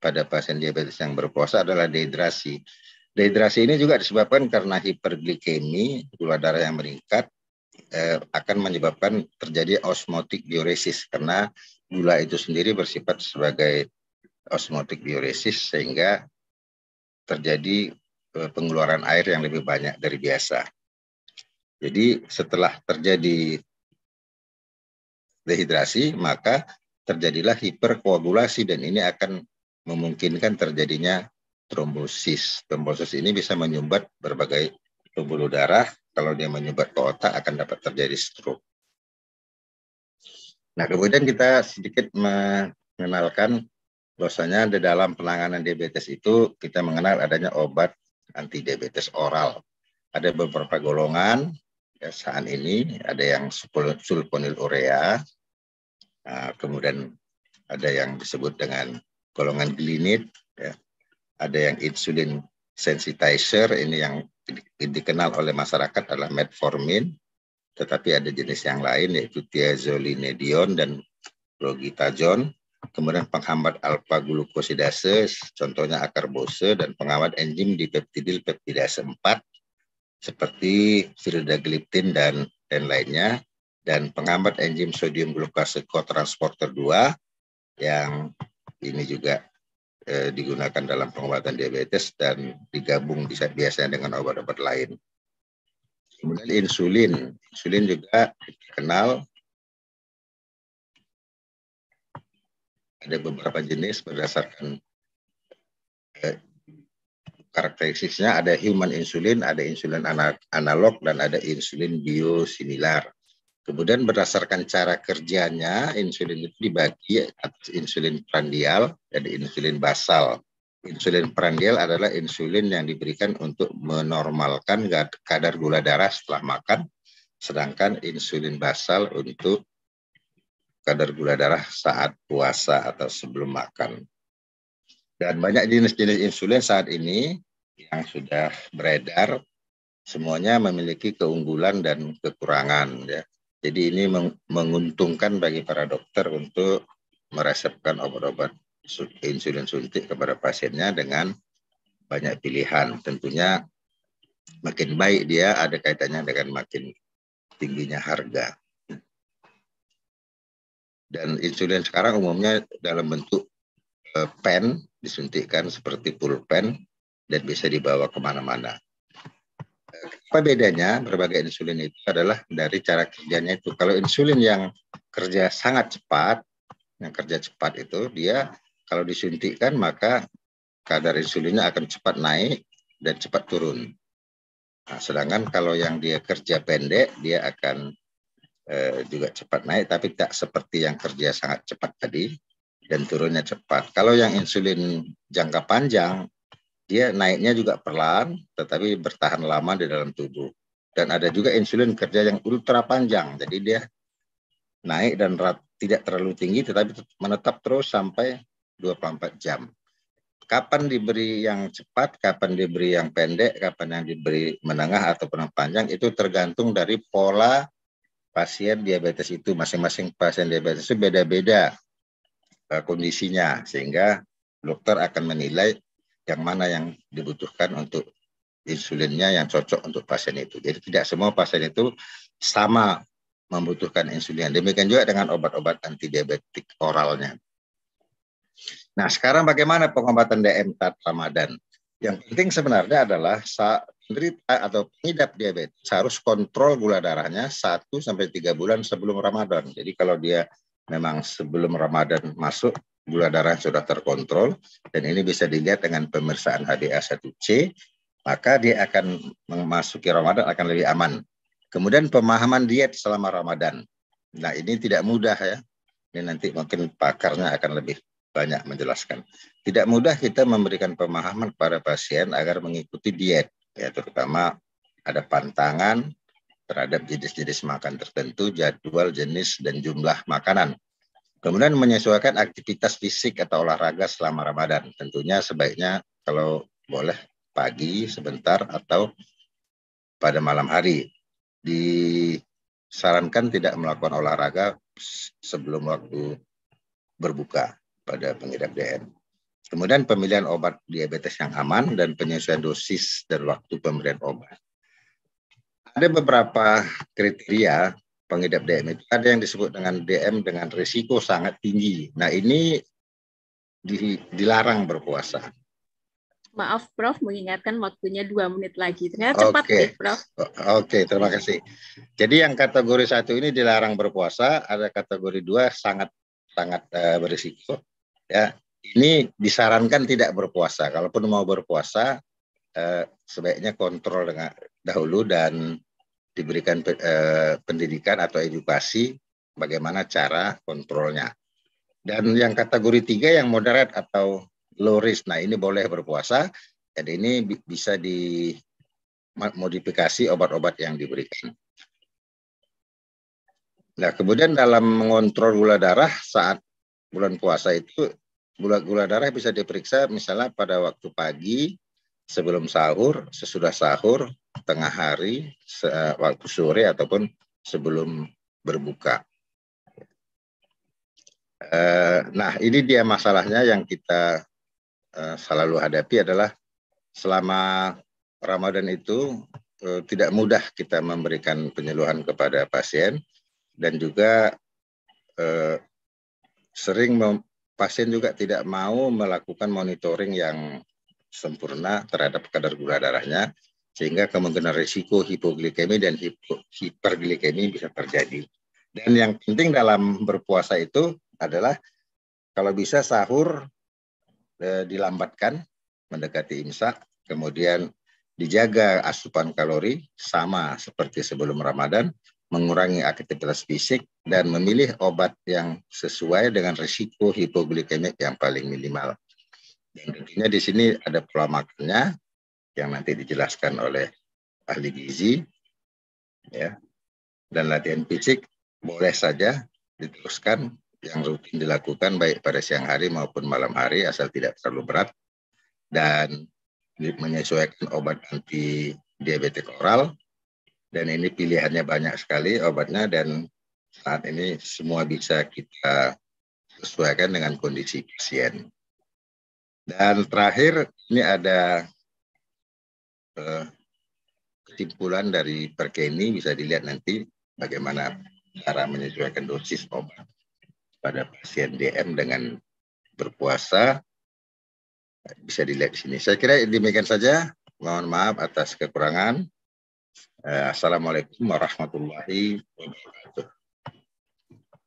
Speaker 7: pada pasien diabetes yang berpuasa adalah dehidrasi. Dehidrasi ini juga disebabkan karena hiperglikemi, gula darah yang meningkat, eh, akan menyebabkan terjadi osmotik diuresis karena gula itu sendiri bersifat sebagai osmotik diuresis sehingga terjadi eh, pengeluaran air yang lebih banyak dari biasa. Jadi setelah terjadi dehidrasi, maka terjadilah hiperkoagulasi dan ini akan memungkinkan terjadinya trombosis. Trombosis ini bisa menyumbat berbagai pembuluh darah. Kalau dia menyumbat ke otak akan dapat terjadi stroke. Nah, kemudian kita sedikit mengenalkan bahwasanya di dalam penanganan diabetes itu kita mengenal adanya obat anti diabetes oral. Ada beberapa golongan ya, saat ini ada yang sulfonilurea. Ah, kemudian ada yang disebut dengan golongan glinid, ya. ada yang insulin sensitizer, ini yang dikenal oleh masyarakat adalah metformin, tetapi ada jenis yang lain yaitu tiazolinedion dan progitajon, kemudian penghambat alfa glukosidase, contohnya akar dan penghambat enzim di peptidil peptidase 4, seperti viridagliptin dan lain lainnya dan penghambat enzim sodium glukose co-transporter 2 yang ini juga eh, digunakan dalam pengobatan diabetes dan digabung bisa biasanya dengan obat-obat lain. Kemudian insulin. Insulin juga dikenal ada beberapa jenis berdasarkan eh, karakteristiknya ada human insulin, ada insulin analog dan ada insulin biosimilar. Kemudian berdasarkan cara kerjanya, insulin itu dibagi insulin prandial dan insulin basal. Insulin prandial adalah insulin yang diberikan untuk menormalkan kadar gula darah setelah makan, sedangkan insulin basal untuk kadar gula darah saat puasa atau sebelum makan. Dan banyak jenis-jenis insulin saat ini yang sudah beredar semuanya memiliki keunggulan dan kekurangan ya jadi ini menguntungkan bagi para dokter untuk meresepkan obat-obat insulin suntik kepada pasiennya dengan banyak pilihan. Tentunya makin baik dia ada kaitannya dengan makin tingginya harga. Dan insulin sekarang umumnya dalam bentuk eh, pen disuntikkan seperti pulpen dan bisa dibawa kemana-mana. Apa bedanya berbagai insulin itu adalah dari cara kerjanya itu. Kalau insulin yang kerja sangat cepat, yang kerja cepat itu dia kalau disuntikkan maka kadar insulinnya akan cepat naik dan cepat turun. Nah, sedangkan kalau yang dia kerja pendek dia akan eh, juga cepat naik tapi tak seperti yang kerja sangat cepat tadi dan turunnya cepat. Kalau yang insulin jangka panjang dia naiknya juga perlahan tetapi bertahan lama di dalam tubuh. Dan ada juga insulin kerja yang ultra panjang. Jadi dia naik dan rat, tidak terlalu tinggi tetapi menetap terus sampai 24 jam. Kapan diberi yang cepat, kapan diberi yang pendek, kapan yang diberi menengah atau yang panjang itu tergantung dari pola pasien diabetes itu. Masing-masing pasien diabetes itu beda-beda eh, kondisinya sehingga dokter akan menilai yang mana yang dibutuhkan untuk insulinnya yang cocok untuk pasien itu. Jadi tidak semua pasien itu sama membutuhkan insulin. Demikian juga dengan obat-obat anti diabetik oralnya. Nah, sekarang bagaimana pengobatan DM saat Ramadan? Yang penting sebenarnya adalah saat penderita eh, atau pengidap diabetes harus kontrol gula darahnya 1 sampai 3 bulan sebelum Ramadan. Jadi kalau dia memang sebelum Ramadan masuk gula darah sudah terkontrol dan ini bisa dilihat dengan pemeriksaan HbA1c, maka dia akan memasuki Ramadan akan lebih aman. Kemudian pemahaman diet selama Ramadan. Nah, ini tidak mudah ya. Ini nanti mungkin pakarnya akan lebih banyak menjelaskan. Tidak mudah kita memberikan pemahaman kepada pasien agar mengikuti diet, ya terutama ada pantangan terhadap jenis-jenis makan tertentu, jadwal, jenis, dan jumlah makanan. Kemudian menyesuaikan aktivitas fisik atau olahraga selama Ramadan. Tentunya sebaiknya kalau boleh pagi sebentar atau pada malam hari. Disarankan tidak melakukan olahraga sebelum waktu berbuka pada pengidap DM. Kemudian pemilihan obat diabetes yang aman dan penyesuaian dosis dan waktu pemberian obat. Ada beberapa kriteria pengidap DM itu ada yang disebut dengan DM dengan risiko sangat tinggi. Nah ini di, dilarang berpuasa.
Speaker 2: Maaf Prof, mengingatkan waktunya dua menit lagi. Ternyata cepat okay. nih Prof.
Speaker 7: Oke, okay, terima kasih. Jadi yang kategori satu ini dilarang berpuasa, ada kategori dua sangat sangat uh, berisiko. Ya, ini disarankan tidak berpuasa. Kalaupun mau berpuasa, uh, sebaiknya kontrol dengan dahulu dan diberikan eh, pendidikan atau edukasi bagaimana cara kontrolnya. Dan yang kategori tiga yang moderate atau low risk, nah ini boleh berpuasa, jadi ini bisa dimodifikasi obat-obat yang diberikan. Nah kemudian dalam mengontrol gula darah saat bulan puasa itu gula gula darah bisa diperiksa misalnya pada waktu pagi, sebelum sahur, sesudah sahur, tengah hari, waktu sore ataupun sebelum berbuka. Eh, nah, ini dia masalahnya yang kita eh, selalu hadapi adalah selama Ramadan itu eh, tidak mudah kita memberikan penyuluhan kepada pasien dan juga sering pasien juga tidak mau melakukan monitoring yang sempurna terhadap kadar gula darahnya sehingga kemungkinan risiko hipoglikemi dan hiperglikemi bisa terjadi. Dan yang penting dalam berpuasa itu adalah kalau bisa sahur eh, dilambatkan mendekati imsak, kemudian dijaga asupan kalori sama seperti sebelum Ramadan, mengurangi aktivitas fisik dan memilih obat yang sesuai dengan risiko hipoglikemik yang paling minimal. Dan tentunya di sini ada pola makannya, yang nanti dijelaskan oleh ahli gizi ya dan latihan fisik boleh saja diteruskan yang rutin dilakukan baik pada siang hari maupun malam hari asal tidak terlalu berat dan menyesuaikan obat anti diabetes oral dan ini pilihannya banyak sekali obatnya dan saat ini semua bisa kita sesuaikan dengan kondisi pasien. Dan terakhir ini ada Eh, kesimpulan dari perkeni bisa dilihat nanti bagaimana cara menyesuaikan dosis obat pada pasien DM dengan berpuasa bisa dilihat di sini. Saya kira demikian saja. Mohon maaf atas kekurangan. Eh, Assalamualaikum warahmatullahi wabarakatuh.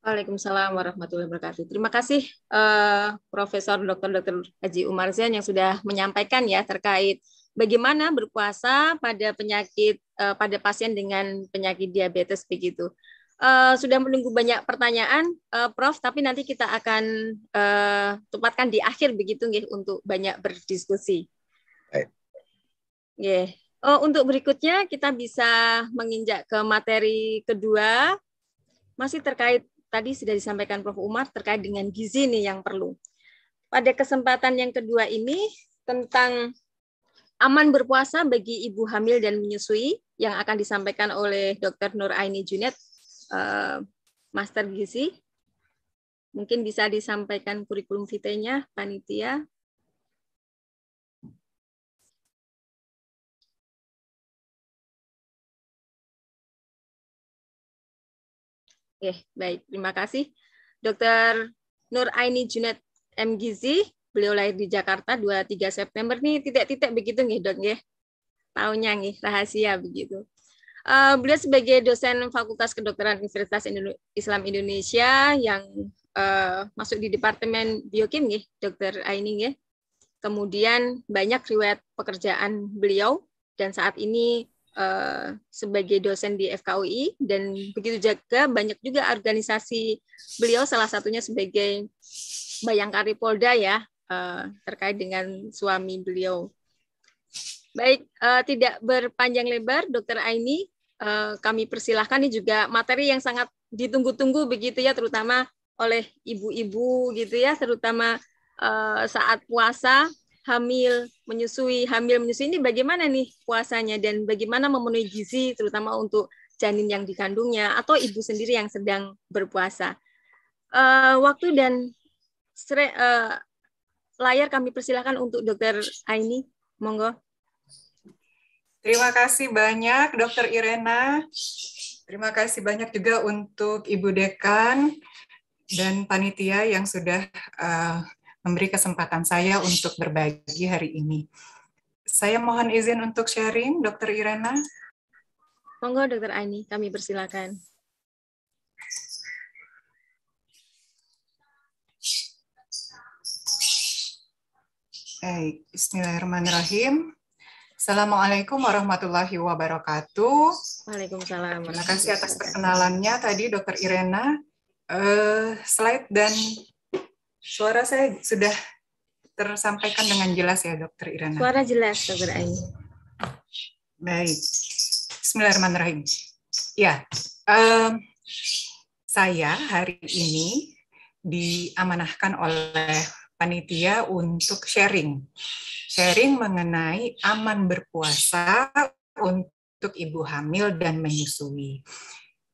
Speaker 2: Waalaikumsalam warahmatullahi wabarakatuh. Terima kasih uh, Profesor Dr. Dr. Haji Umar Umarzian yang sudah menyampaikan ya terkait bagaimana berpuasa pada penyakit uh, pada pasien dengan penyakit diabetes begitu. Uh, sudah menunggu banyak pertanyaan, uh, Prof. Tapi nanti kita akan uh, tempatkan di akhir begitu, nih untuk banyak berdiskusi. Baik. Yeah. Oh, untuk berikutnya kita bisa menginjak ke materi kedua, masih terkait tadi sudah disampaikan Prof. Umar terkait dengan gizi nih yang perlu. Pada kesempatan yang kedua ini tentang aman berpuasa bagi ibu hamil dan menyusui yang akan disampaikan oleh Dr. Nur Aini Junet, uh, Master Gizi. Mungkin bisa disampaikan kurikulum vitae-nya, panitia. Oke, baik. Terima kasih. Dr. Nur Aini Junet MGZ, beliau lahir di Jakarta 23 September nih titik-titik begitu nih dok nih tahunnya nih rahasia begitu. Uh, beliau sebagai dosen Fakultas Kedokteran Universitas Indo Islam Indonesia yang uh, masuk di Departemen Biokim nih Dokter Aini nih Kemudian banyak riwayat pekerjaan beliau dan saat ini uh, sebagai dosen di FKUI dan begitu juga banyak juga organisasi beliau salah satunya sebagai Bayangkari Polda ya Eh, terkait dengan suami beliau. Baik, eh, tidak berpanjang lebar, Dokter Aini, eh, kami persilahkan ini juga materi yang sangat ditunggu-tunggu begitu ya, terutama oleh ibu-ibu gitu ya, terutama saat puasa, hamil, menyusui, hamil menyusui ini bagaimana nih puasanya dan bagaimana memenuhi gizi terutama untuk janin yang dikandungnya atau ibu sendiri yang sedang berpuasa. Uh, waktu dan uh, layar kami persilahkan untuk Dokter Aini. Monggo.
Speaker 6: Terima kasih banyak Dokter Irena. Terima kasih banyak juga untuk Ibu Dekan dan panitia yang sudah uh, memberi kesempatan saya untuk berbagi hari ini. Saya mohon izin untuk sharing, Dokter Irena. Monggo
Speaker 2: Dokter Aini, kami persilakan.
Speaker 6: Baik, bismillahirrahmanirrahim. Assalamualaikum warahmatullahi wabarakatuh. Waalaikumsalam. Terima kasih atas perkenalannya tadi Dokter Irena. Uh, slide dan suara saya sudah tersampaikan dengan jelas ya Dokter Irena. Suara
Speaker 2: jelas Dr. Ayu.
Speaker 6: Baik. Bismillahirrahmanirrahim. Ya, um, saya hari ini diamanahkan oleh panitia untuk sharing. Sharing mengenai aman berpuasa untuk ibu hamil dan menyusui.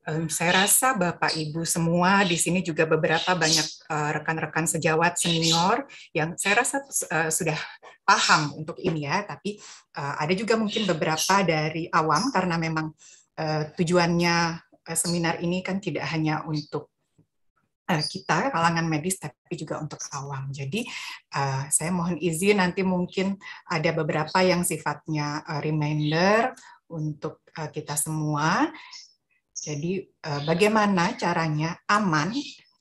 Speaker 6: Um, saya rasa Bapak Ibu semua di sini juga beberapa banyak e, rekan-rekan uh, sejawat senior yang saya rasa uh, sudah paham untuk ini ya, tapi uh, ada juga mungkin beberapa dari awam karena memang uh, tujuannya uh, seminar ini kan tidak hanya untuk Eh, kita kalangan medis tapi juga untuk awam. Jadi uh, saya mohon izin nanti mungkin ada beberapa yang sifatnya uh, reminder untuk uh, kita semua. Jadi uh, bagaimana caranya aman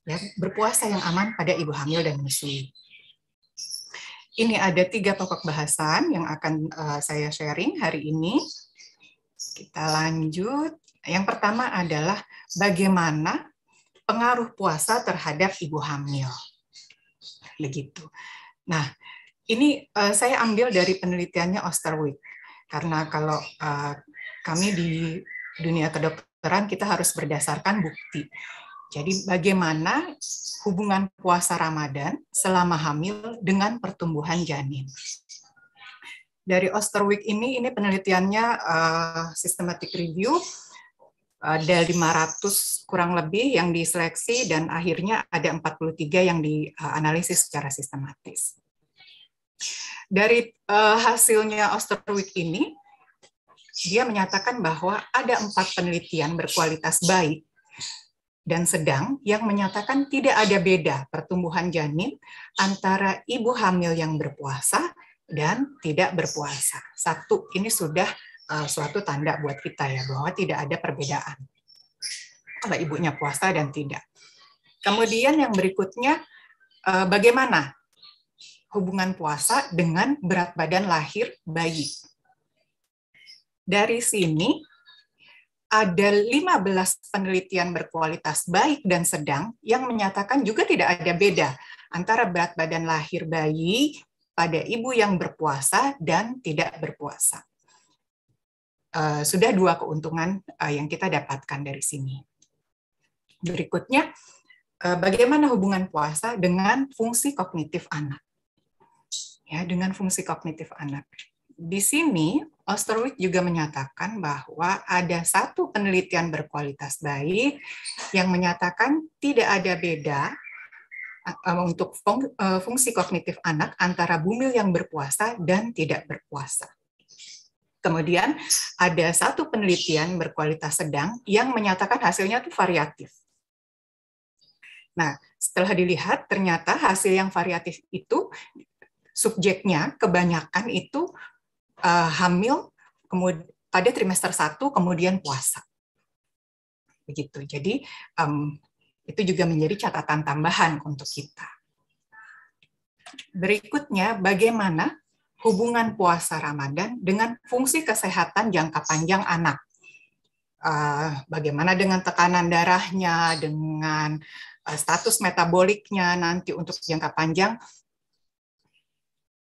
Speaker 6: ya berpuasa yang aman pada ibu hamil dan menyusui. Ini ada tiga pokok bahasan yang akan uh, saya sharing hari ini. Kita lanjut. Yang pertama adalah bagaimana pengaruh puasa terhadap ibu hamil. Begitu. Nah, ini uh, saya ambil dari penelitiannya Osterwick. Karena kalau uh, kami di dunia kedokteran kita harus berdasarkan bukti. Jadi bagaimana hubungan puasa Ramadan selama hamil dengan pertumbuhan janin. Dari Osterwick ini, ini penelitiannya uh, systematic review ada eh, 500 kurang lebih yang diseleksi dan akhirnya ada 43 yang dianalisis secara sistematis. Dari eh, hasilnya Osterwick ini, dia menyatakan bahwa ada empat penelitian berkualitas baik dan sedang yang menyatakan tidak ada beda pertumbuhan janin antara ibu hamil yang berpuasa dan tidak berpuasa. Satu, ini sudah uh, suatu tanda buat kita ya bahwa tidak ada perbedaan kalau ibunya puasa dan tidak. Kemudian yang berikutnya uh, bagaimana hubungan puasa dengan berat badan lahir bayi. Dari sini ada 15 penelitian berkualitas baik dan sedang yang menyatakan juga tidak ada beda antara berat badan lahir bayi pada ibu yang berpuasa dan tidak berpuasa. Eh, sudah dua keuntungan uh, yang kita dapatkan dari sini. Berikutnya, uh, bagaimana hubungan puasa dengan fungsi kognitif anak? Ya, dengan fungsi kognitif anak. Di sini, Osterwick juga menyatakan bahwa ada satu penelitian berkualitas baik yang menyatakan tidak ada beda untuk fungsi kognitif anak antara bumil yang berpuasa dan tidak berpuasa. Kemudian ada satu penelitian berkualitas sedang yang menyatakan hasilnya itu variatif. Nah, setelah dilihat ternyata hasil yang variatif itu subjeknya kebanyakan itu uh, hamil pada trimester 1 kemudian puasa. Begitu. Jadi um, itu juga menjadi catatan tambahan untuk kita. Berikutnya bagaimana hubungan puasa Ramadan dengan fungsi kesehatan jangka panjang anak. Uh, bagaimana dengan tekanan darahnya, dengan uh, status metaboliknya nanti untuk jangka panjang.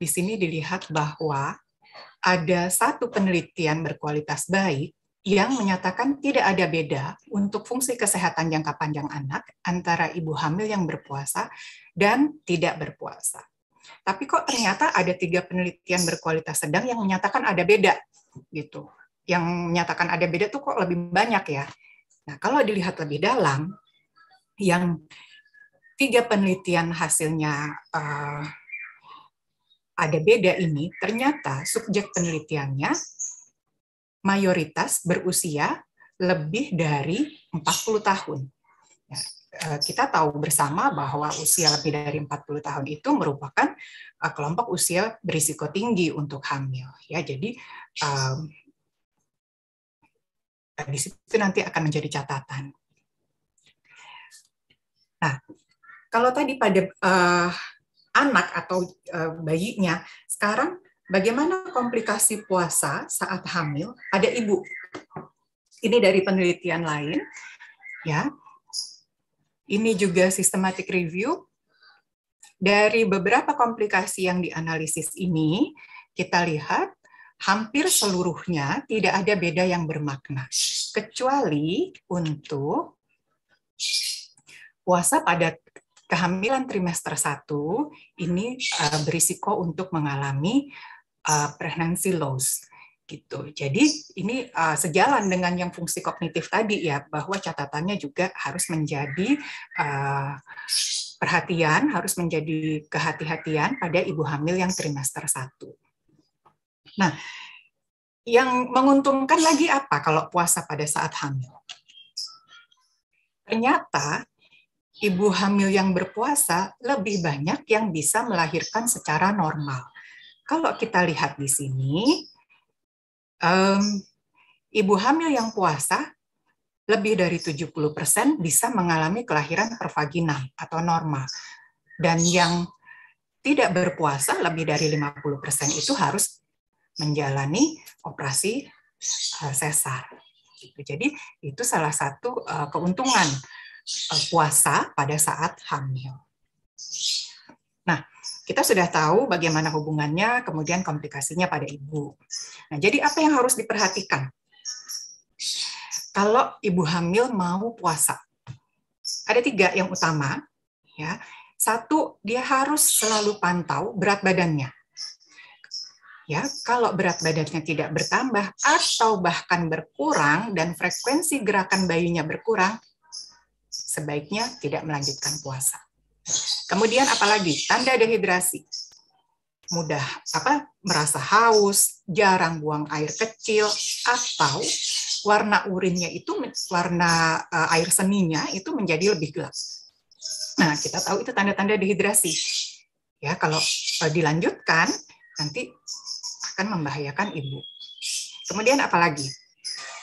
Speaker 6: Di sini dilihat bahwa ada satu penelitian berkualitas baik yang menyatakan tidak ada beda untuk fungsi kesehatan jangka panjang anak antara ibu hamil yang berpuasa dan tidak berpuasa. Tapi kok ternyata ada tiga penelitian berkualitas sedang yang menyatakan ada beda gitu. Yang menyatakan ada beda tuh kok lebih banyak ya. Nah, kalau dilihat lebih dalam, yang tiga penelitian hasilnya uh, ada beda ini, ternyata subjek penelitiannya mayoritas berusia lebih dari 40 tahun. Eh, kita tahu bersama bahwa usia lebih dari 40 tahun itu merupakan eh, kelompok usia berisiko tinggi untuk hamil ya jadi um, di situ nanti akan menjadi catatan nah kalau tadi pada uh, anak atau uh, bayinya sekarang bagaimana komplikasi puasa saat hamil Ada ibu ini dari penelitian lain ya ini juga systematic review. Dari beberapa komplikasi yang dianalisis ini, kita lihat hampir seluruhnya tidak ada beda yang bermakna, kecuali untuk puasa pada kehamilan trimester 1 ini eh, berisiko untuk mengalami eh, pregnancy loss gitu. Jadi ini uh, sejalan dengan yang fungsi kognitif tadi ya bahwa catatannya juga harus menjadi uh, perhatian, harus menjadi kehati-hatian pada ibu hamil yang trimester 1. Nah, yang menguntungkan lagi apa kalau puasa pada saat hamil? Ternyata ibu hamil yang berpuasa lebih banyak yang bisa melahirkan secara normal. Kalau kita lihat di sini, um, ibu hamil yang puasa lebih dari 70% bisa mengalami kelahiran pervaginal atau normal. Dan yang tidak berpuasa lebih dari 50% itu harus menjalani operasi eh, sesar. Gitu. Jadi itu salah satu eh, keuntungan eh, puasa pada saat hamil kita sudah tahu bagaimana hubungannya, kemudian komplikasinya pada ibu. Nah, jadi apa yang harus diperhatikan? Kalau ibu hamil mau puasa, ada tiga yang utama. Ya, satu dia harus selalu pantau berat badannya. Ya, kalau berat badannya tidak bertambah atau bahkan berkurang dan frekuensi gerakan bayinya berkurang, sebaiknya tidak melanjutkan puasa. Kemudian apalagi tanda dehidrasi. Mudah apa merasa haus, jarang buang air kecil atau warna urinnya itu warna eh, air seninya itu menjadi lebih gelap. Nah, kita tahu itu tanda-tanda dehidrasi. Ya, kalau eh, dilanjutkan nanti akan membahayakan ibu. Kemudian apalagi?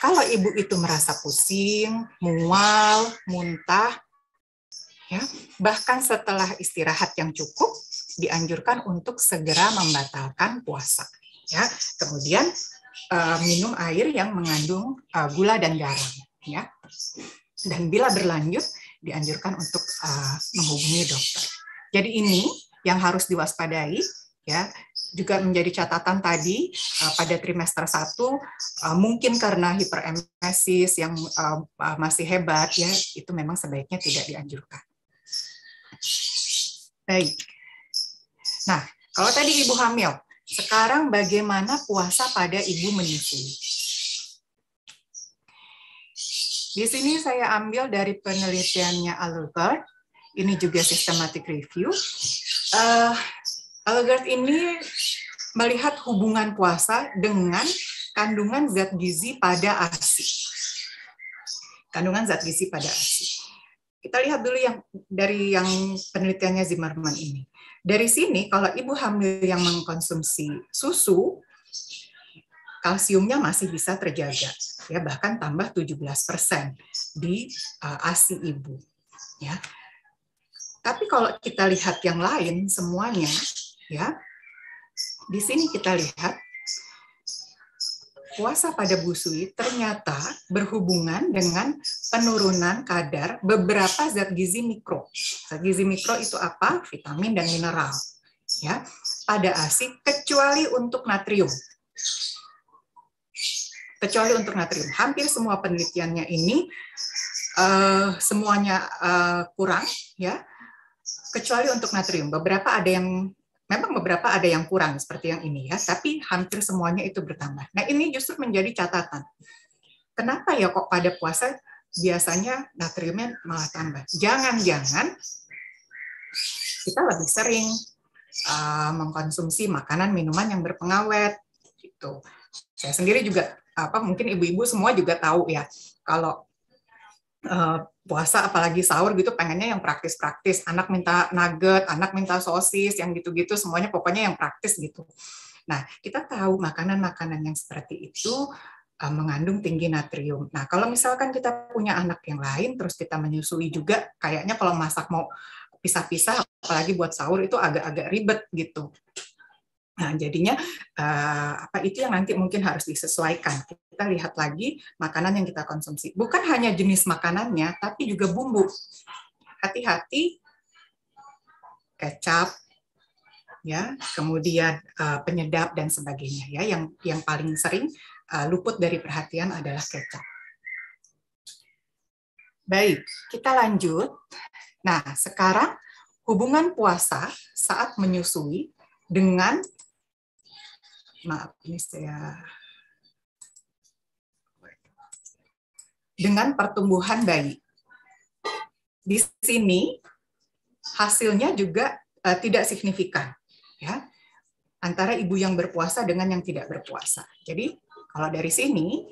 Speaker 6: Kalau ibu itu merasa pusing, mual, muntah, Ya, bahkan setelah istirahat yang cukup dianjurkan untuk segera membatalkan puasa. Ya, kemudian uh, minum air yang mengandung uh, gula dan garam. Ya, dan bila berlanjut dianjurkan untuk uh, menghubungi dokter. Jadi ini yang harus diwaspadai ya juga menjadi catatan tadi uh, pada trimester 1 uh, mungkin karena hiperemesis yang uh, masih hebat ya itu memang sebaiknya tidak dianjurkan. Baik. Nah, kalau tadi ibu hamil, sekarang bagaimana puasa pada ibu menyusui? Di sini saya ambil dari penelitiannya Allegard. Ini juga systematic review. Uh, ini melihat hubungan puasa dengan kandungan zat gizi pada ASI. Kandungan zat gizi pada ASI. Kita lihat dulu yang dari yang penelitiannya Zimmerman ini. Dari sini kalau ibu hamil yang mengkonsumsi susu kalsiumnya masih bisa terjaga ya bahkan tambah 17% di uh, ASI ibu ya. Tapi kalau kita lihat yang lain semuanya ya di sini kita lihat puasa pada busui ternyata berhubungan dengan penurunan kadar beberapa zat gizi mikro. Zat gizi mikro itu apa? Vitamin dan mineral. Ya, pada ASI kecuali untuk natrium. Kecuali untuk natrium. Hampir semua penelitiannya ini uh, semuanya uh, kurang ya. Kecuali untuk natrium. Beberapa ada yang memang beberapa ada yang kurang seperti yang ini ya, tapi hampir semuanya itu bertambah. Nah ini justru menjadi catatan. Kenapa ya kok pada puasa biasanya natriumnya malah tambah? Jangan-jangan kita lebih sering uh, mengkonsumsi makanan minuman yang berpengawet gitu. Saya sendiri juga apa mungkin ibu-ibu semua juga tahu ya kalau Eh, puasa apalagi sahur gitu pengennya yang praktis-praktis anak minta nugget anak minta sosis yang gitu-gitu semuanya pokoknya yang praktis gitu nah kita tahu makanan-makanan yang seperti itu eh, mengandung tinggi natrium nah kalau misalkan kita punya anak yang lain terus kita menyusui juga kayaknya kalau masak mau pisah-pisah apalagi buat sahur itu agak-agak ribet gitu Nah, jadinya uh, apa itu yang nanti mungkin harus disesuaikan. Kita lihat lagi makanan yang kita konsumsi. Bukan hanya jenis makanannya, tapi juga bumbu. Hati-hati kecap ya, kemudian uh, penyedap dan sebagainya ya. Yang yang paling sering uh, luput dari perhatian adalah kecap. Baik, kita lanjut. Nah, sekarang hubungan puasa saat menyusui dengan maaf ini saya dengan pertumbuhan bayi. Di sini hasilnya juga uh, tidak signifikan ya antara ibu yang berpuasa dengan yang tidak berpuasa. Jadi kalau dari sini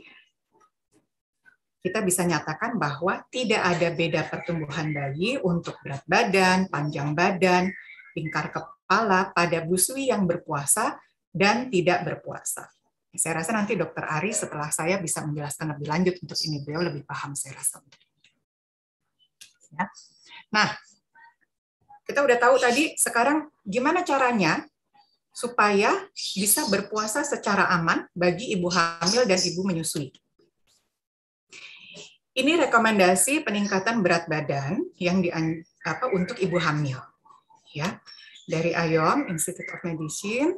Speaker 6: kita bisa nyatakan bahwa tidak ada beda pertumbuhan bayi untuk berat badan, panjang badan, lingkar kepala pada busui yang berpuasa dan tidak berpuasa. Saya rasa nanti Dokter Ari setelah saya bisa menjelaskan lebih lanjut untuk ini beliau lebih paham saya rasa. Ya. Nah, kita udah tahu tadi sekarang gimana caranya supaya bisa berpuasa secara aman bagi ibu hamil dan ibu menyusui. Ini rekomendasi peningkatan berat badan yang di apa untuk ibu hamil. Ya. Dari IOM Institute of Medicine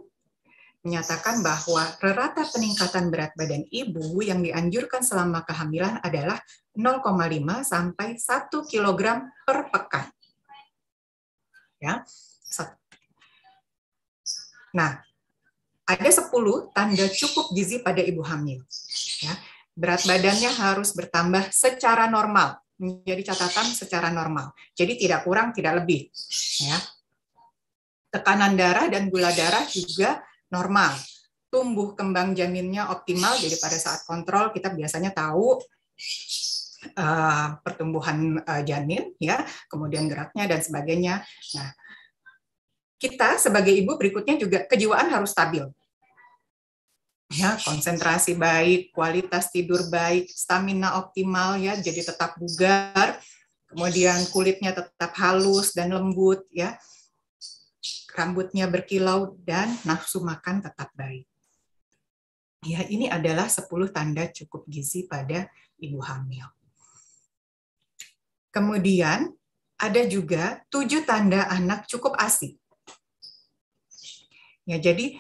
Speaker 6: menyatakan bahwa rata peningkatan berat badan ibu yang dianjurkan selama kehamilan adalah 0,5 sampai 1 kg per pekan. Ya. Nah, ada 10 tanda cukup gizi pada ibu hamil. Ya. Berat badannya harus bertambah secara normal, menjadi catatan secara normal. Jadi tidak kurang, tidak lebih. Ya. Tekanan darah dan gula darah juga normal. Tumbuh kembang janinnya optimal, jadi pada saat kontrol kita biasanya tahu uh, pertumbuhan uh, janin, ya, kemudian geraknya dan sebagainya. Nah, kita sebagai ibu berikutnya juga kejiwaan harus stabil. Ya, konsentrasi baik, kualitas tidur baik, stamina optimal ya, jadi tetap bugar, kemudian kulitnya tetap halus dan lembut ya rambutnya berkilau, dan nafsu makan tetap baik. Ya, ini adalah 10 tanda cukup gizi pada ibu hamil. Kemudian ada juga tujuh tanda anak cukup ASI. Ya, jadi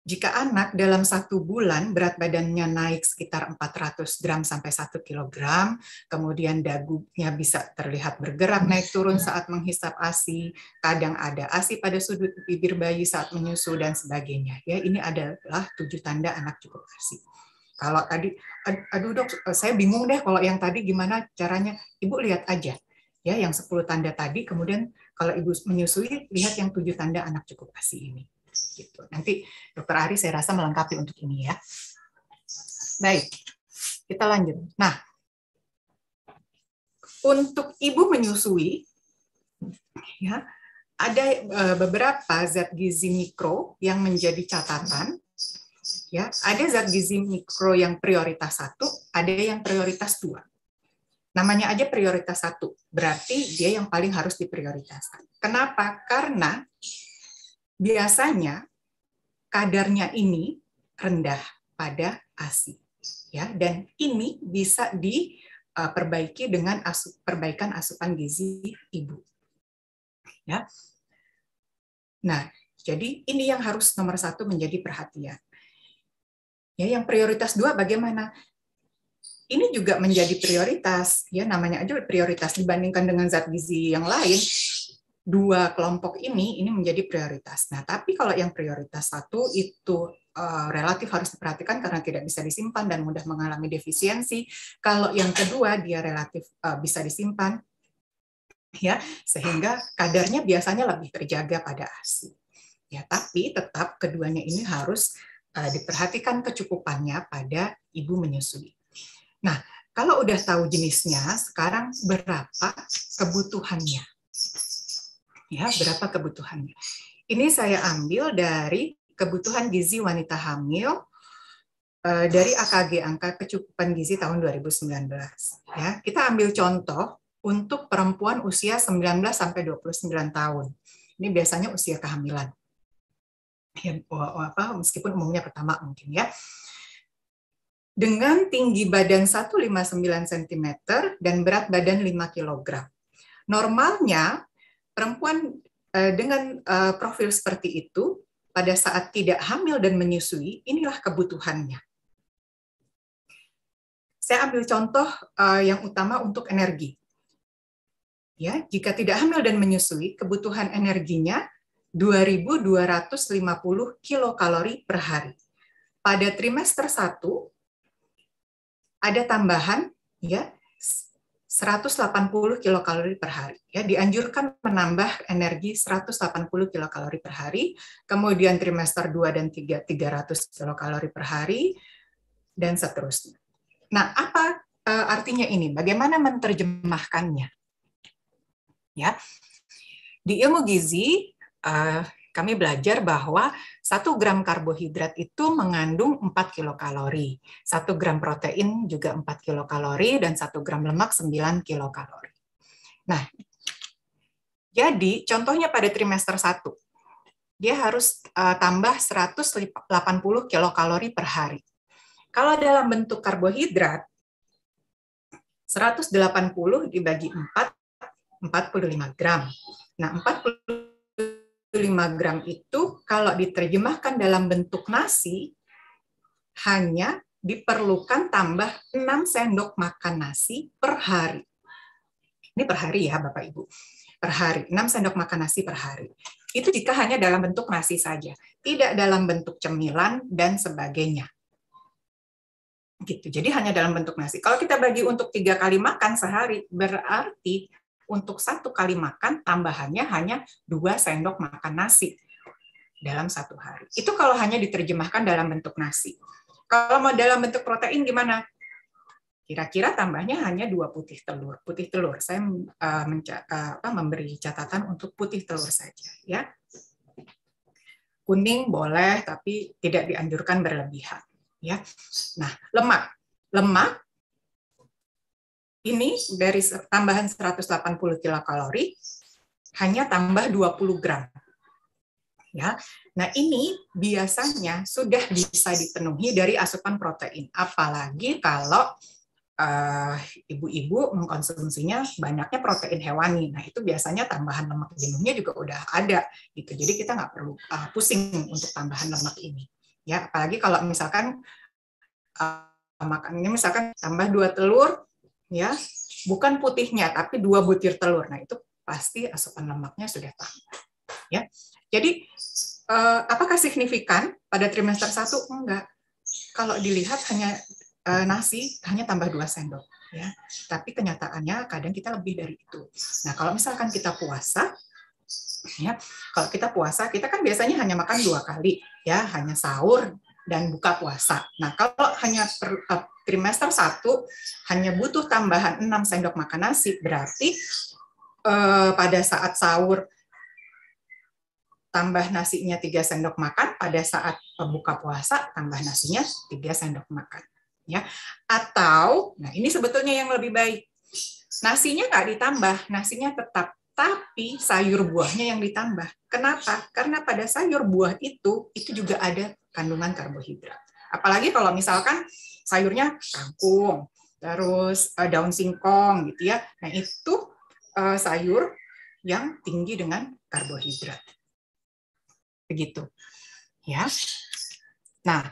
Speaker 6: jika anak dalam satu bulan berat badannya naik sekitar 400 gram sampai 1 kilogram, kemudian dagunya bisa terlihat bergerak naik turun saat menghisap ASI, kadang ada ASI pada sudut bibir bayi saat menyusu dan sebagainya. Ya, ini adalah tujuh tanda anak cukup ASI. Kalau tadi, aduh dok, eh, saya bingung deh kalau yang tadi gimana caranya. Ibu lihat aja, ya yang 10 tanda tadi, kemudian kalau ibu menyusui, lihat yang tujuh tanda anak cukup ASI ini gitu. Nanti Dokter Ari saya rasa melengkapi untuk ini ya. Baik, kita lanjut. Nah, untuk ibu menyusui, ya ada eh, beberapa zat gizi mikro yang menjadi catatan. Ya, ada zat gizi mikro yang prioritas satu, ada yang prioritas dua namanya aja prioritas satu, berarti dia yang paling harus diprioritaskan. Kenapa? Karena biasanya kadarnya ini rendah pada ASI ya dan ini bisa diperbaiki eh, dengan asu, perbaikan asupan gizi ibu ya nah jadi ini yang harus nomor satu menjadi perhatian ya yang prioritas dua bagaimana ini juga menjadi prioritas ya namanya aja prioritas dibandingkan dengan zat gizi yang lain dua kelompok ini ini menjadi prioritas. Nah, tapi kalau yang prioritas satu itu eh, relatif harus diperhatikan karena tidak bisa disimpan dan mudah mengalami defisiensi. Kalau yang kedua dia relatif eh, bisa disimpan ya sehingga kadarnya biasanya lebih terjaga pada ASI. Ya, tapi tetap keduanya ini harus eh, diperhatikan kecukupannya pada ibu menyusui. Nah, kalau udah tahu jenisnya, sekarang berapa kebutuhannya? ya berapa kebutuhannya. Ini saya ambil dari kebutuhan gizi wanita hamil eh, dari AKG angka kecukupan gizi tahun 2019 ya. Kita ambil contoh untuk perempuan usia 19 sampai 29 tahun. Ini biasanya usia kehamilan. Ya, apa meskipun umumnya pertama mungkin ya dengan tinggi badan 159 cm dan berat badan 5 kg. Normalnya perempuan uh, dengan uh, profil seperti itu pada saat tidak hamil dan menyusui, inilah kebutuhannya. Saya ambil contoh uh, yang utama untuk energi. Ya, jika tidak hamil dan menyusui, kebutuhan energinya 2250 kilokalori per hari. Pada trimester 1 ada tambahan ya 180 kilokalori per hari. Ya, dianjurkan menambah energi 180 kilokalori per hari, kemudian trimester 2 dan 3 300 kilokalori per hari dan seterusnya. Nah, apa e, artinya ini? Bagaimana menerjemahkannya? Ya. Di ilmu gizi e, kami belajar bahwa 1 gram karbohidrat itu mengandung 4 kilokalori, 1 gram protein juga 4 kilokalori, dan 1 gram lemak 9 kilokalori. Nah, jadi contohnya pada trimester 1, dia harus uh, tambah 180 kilokalori per hari. Kalau dalam bentuk karbohidrat, 180 dibagi 4, 45 gram. Nah, 45 5 gram itu kalau diterjemahkan dalam bentuk nasi hanya diperlukan tambah 6 sendok makan nasi per hari. Ini per hari ya Bapak Ibu. Per hari, 6 sendok makan nasi per hari. Itu jika hanya dalam bentuk nasi saja, tidak dalam bentuk cemilan dan sebagainya. Gitu. Jadi hanya dalam bentuk nasi. Kalau kita bagi untuk tiga kali makan sehari, berarti untuk satu kali makan tambahannya hanya dua sendok makan nasi dalam satu hari. Itu kalau hanya diterjemahkan dalam bentuk nasi. Kalau mau dalam bentuk protein gimana? Kira-kira tambahnya hanya dua putih telur. Putih telur saya uh, apa, memberi catatan untuk putih telur saja ya. Kuning boleh tapi tidak dianjurkan berlebihan ya. Nah, lemak. Lemak ini dari tambahan 180 kilokalori hanya tambah 20 gram. Ya. Nah, ini biasanya sudah bisa dipenuhi dari asupan protein, apalagi kalau eh, ibu-ibu uh, mengkonsumsinya banyaknya protein hewani. Nah, itu biasanya tambahan lemak jenuhnya juga udah ada gitu. Jadi kita nggak perlu uh, pusing untuk tambahan lemak ini. Ya, apalagi kalau misalkan uh, makannya misalkan tambah dua telur ya bukan putihnya tapi dua butir telur nah itu pasti asupan lemaknya sudah tambah ya jadi eh, apakah signifikan pada trimester satu enggak kalau dilihat hanya eh, nasi hanya tambah dua sendok ya tapi kenyataannya kadang kita lebih dari itu nah kalau misalkan kita puasa ya kalau kita puasa kita kan biasanya hanya makan dua kali ya hanya sahur dan buka puasa nah kalau hanya per, eh, trimester 1 hanya butuh tambahan 6 sendok makan nasi, berarti eh, pada saat sahur tambah nasinya 3 sendok makan, pada saat pembuka puasa tambah nasinya 3 sendok makan. ya Atau, nah ini sebetulnya yang lebih baik, nasinya nggak ditambah, nasinya tetap tapi sayur buahnya yang ditambah. Kenapa? Karena pada sayur buah itu itu juga ada kandungan karbohidrat. Apalagi kalau misalkan sayurnya kangkung, terus uh, daun singkong gitu ya. Nah, itu uh, sayur yang tinggi dengan karbohidrat. Begitu. Ya. Nah,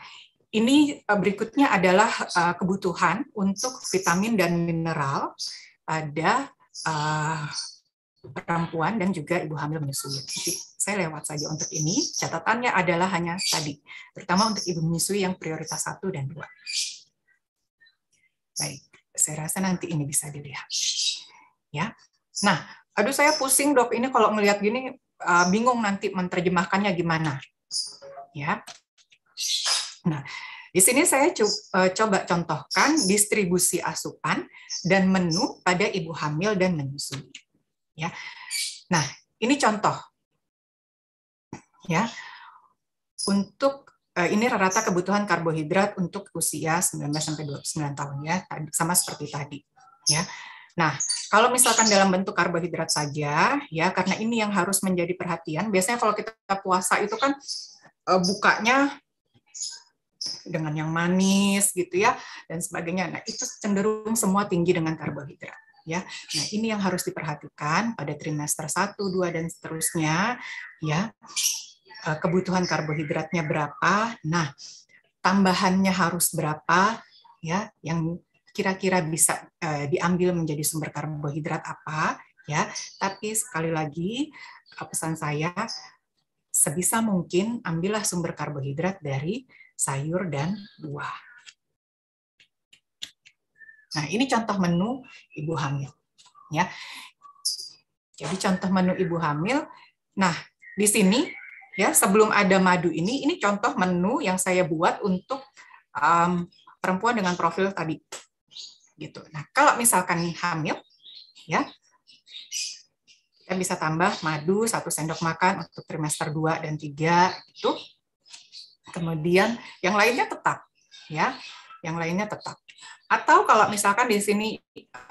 Speaker 6: ini eh, berikutnya adalah kebutuhan untuk vitamin dan mineral ada perempuan dan juga ibu hamil menyusui. Jadi saya lewat saja untuk ini. Catatannya adalah hanya tadi, terutama untuk ibu menyusui yang prioritas satu dan dua. Baik, saya rasa nanti ini bisa dilihat. Ya. Nah, aduh saya pusing dok ini kalau melihat gini eh, bingung nanti menerjemahkannya gimana. Ya. Nah, di sini saya eh, coba contohkan distribusi asupan dan menu pada ibu hamil dan menyusui. Ya. Nah, ini contoh. Ya. Untuk Eh, ini rata-rata kebutuhan karbohidrat untuk usia 19 sampai 29 tahun ya, sama seperti tadi ya. Nah, kalau misalkan dalam bentuk karbohidrat saja ya karena ini yang harus menjadi perhatian, biasanya kalau kita puasa itu kan eh, bukanya dengan yang manis gitu ya dan sebagainya. Nah, itu cenderung semua tinggi dengan karbohidrat ya. Nah, ini yang harus diperhatikan pada trimester 1, 2 dan seterusnya ya Eh, kebutuhan karbohidratnya berapa. Nah, tambahannya harus berapa ya yang kira-kira bisa uh, diambil menjadi sumber karbohidrat apa ya. Tapi sekali lagi eh, pesan saya sebisa mungkin ambillah sumber karbohidrat dari sayur dan buah. Nah, ini contoh menu ibu hamil ya. Jadi contoh menu ibu hamil. Nah, di sini Ya, sebelum ada madu ini, ini contoh menu yang saya buat untuk um, perempuan dengan profil tadi. Gitu. Nah, kalau misalkan hamil, ya, kita bisa tambah madu satu sendok makan untuk trimester 2 dan 3 itu. Kemudian yang lainnya tetap, ya, yang lainnya tetap. Atau kalau misalkan di sini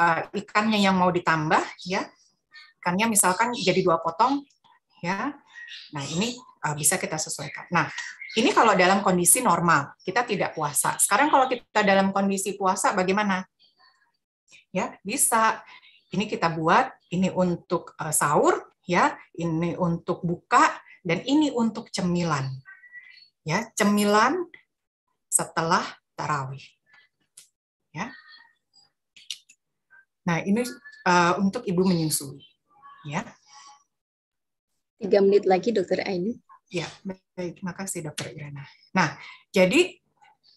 Speaker 6: uh, ikannya yang mau ditambah, ya, ikannya misalkan jadi dua potong, ya, Nah, ini uh, bisa kita sesuaikan. Nah, ini kalau dalam kondisi normal, kita tidak puasa. Sekarang kalau kita dalam kondisi puasa bagaimana? Ya, bisa ini kita buat, ini untuk uh, sahur, ya, ini untuk buka dan ini untuk cemilan. Ya, cemilan setelah tarawih. Ya. Nah, ini uh, untuk ibu menyusui, ya.
Speaker 2: Tiga menit lagi, Dokter Aini.
Speaker 6: Ya, baik. Makasih, Dokter Irana. Nah, jadi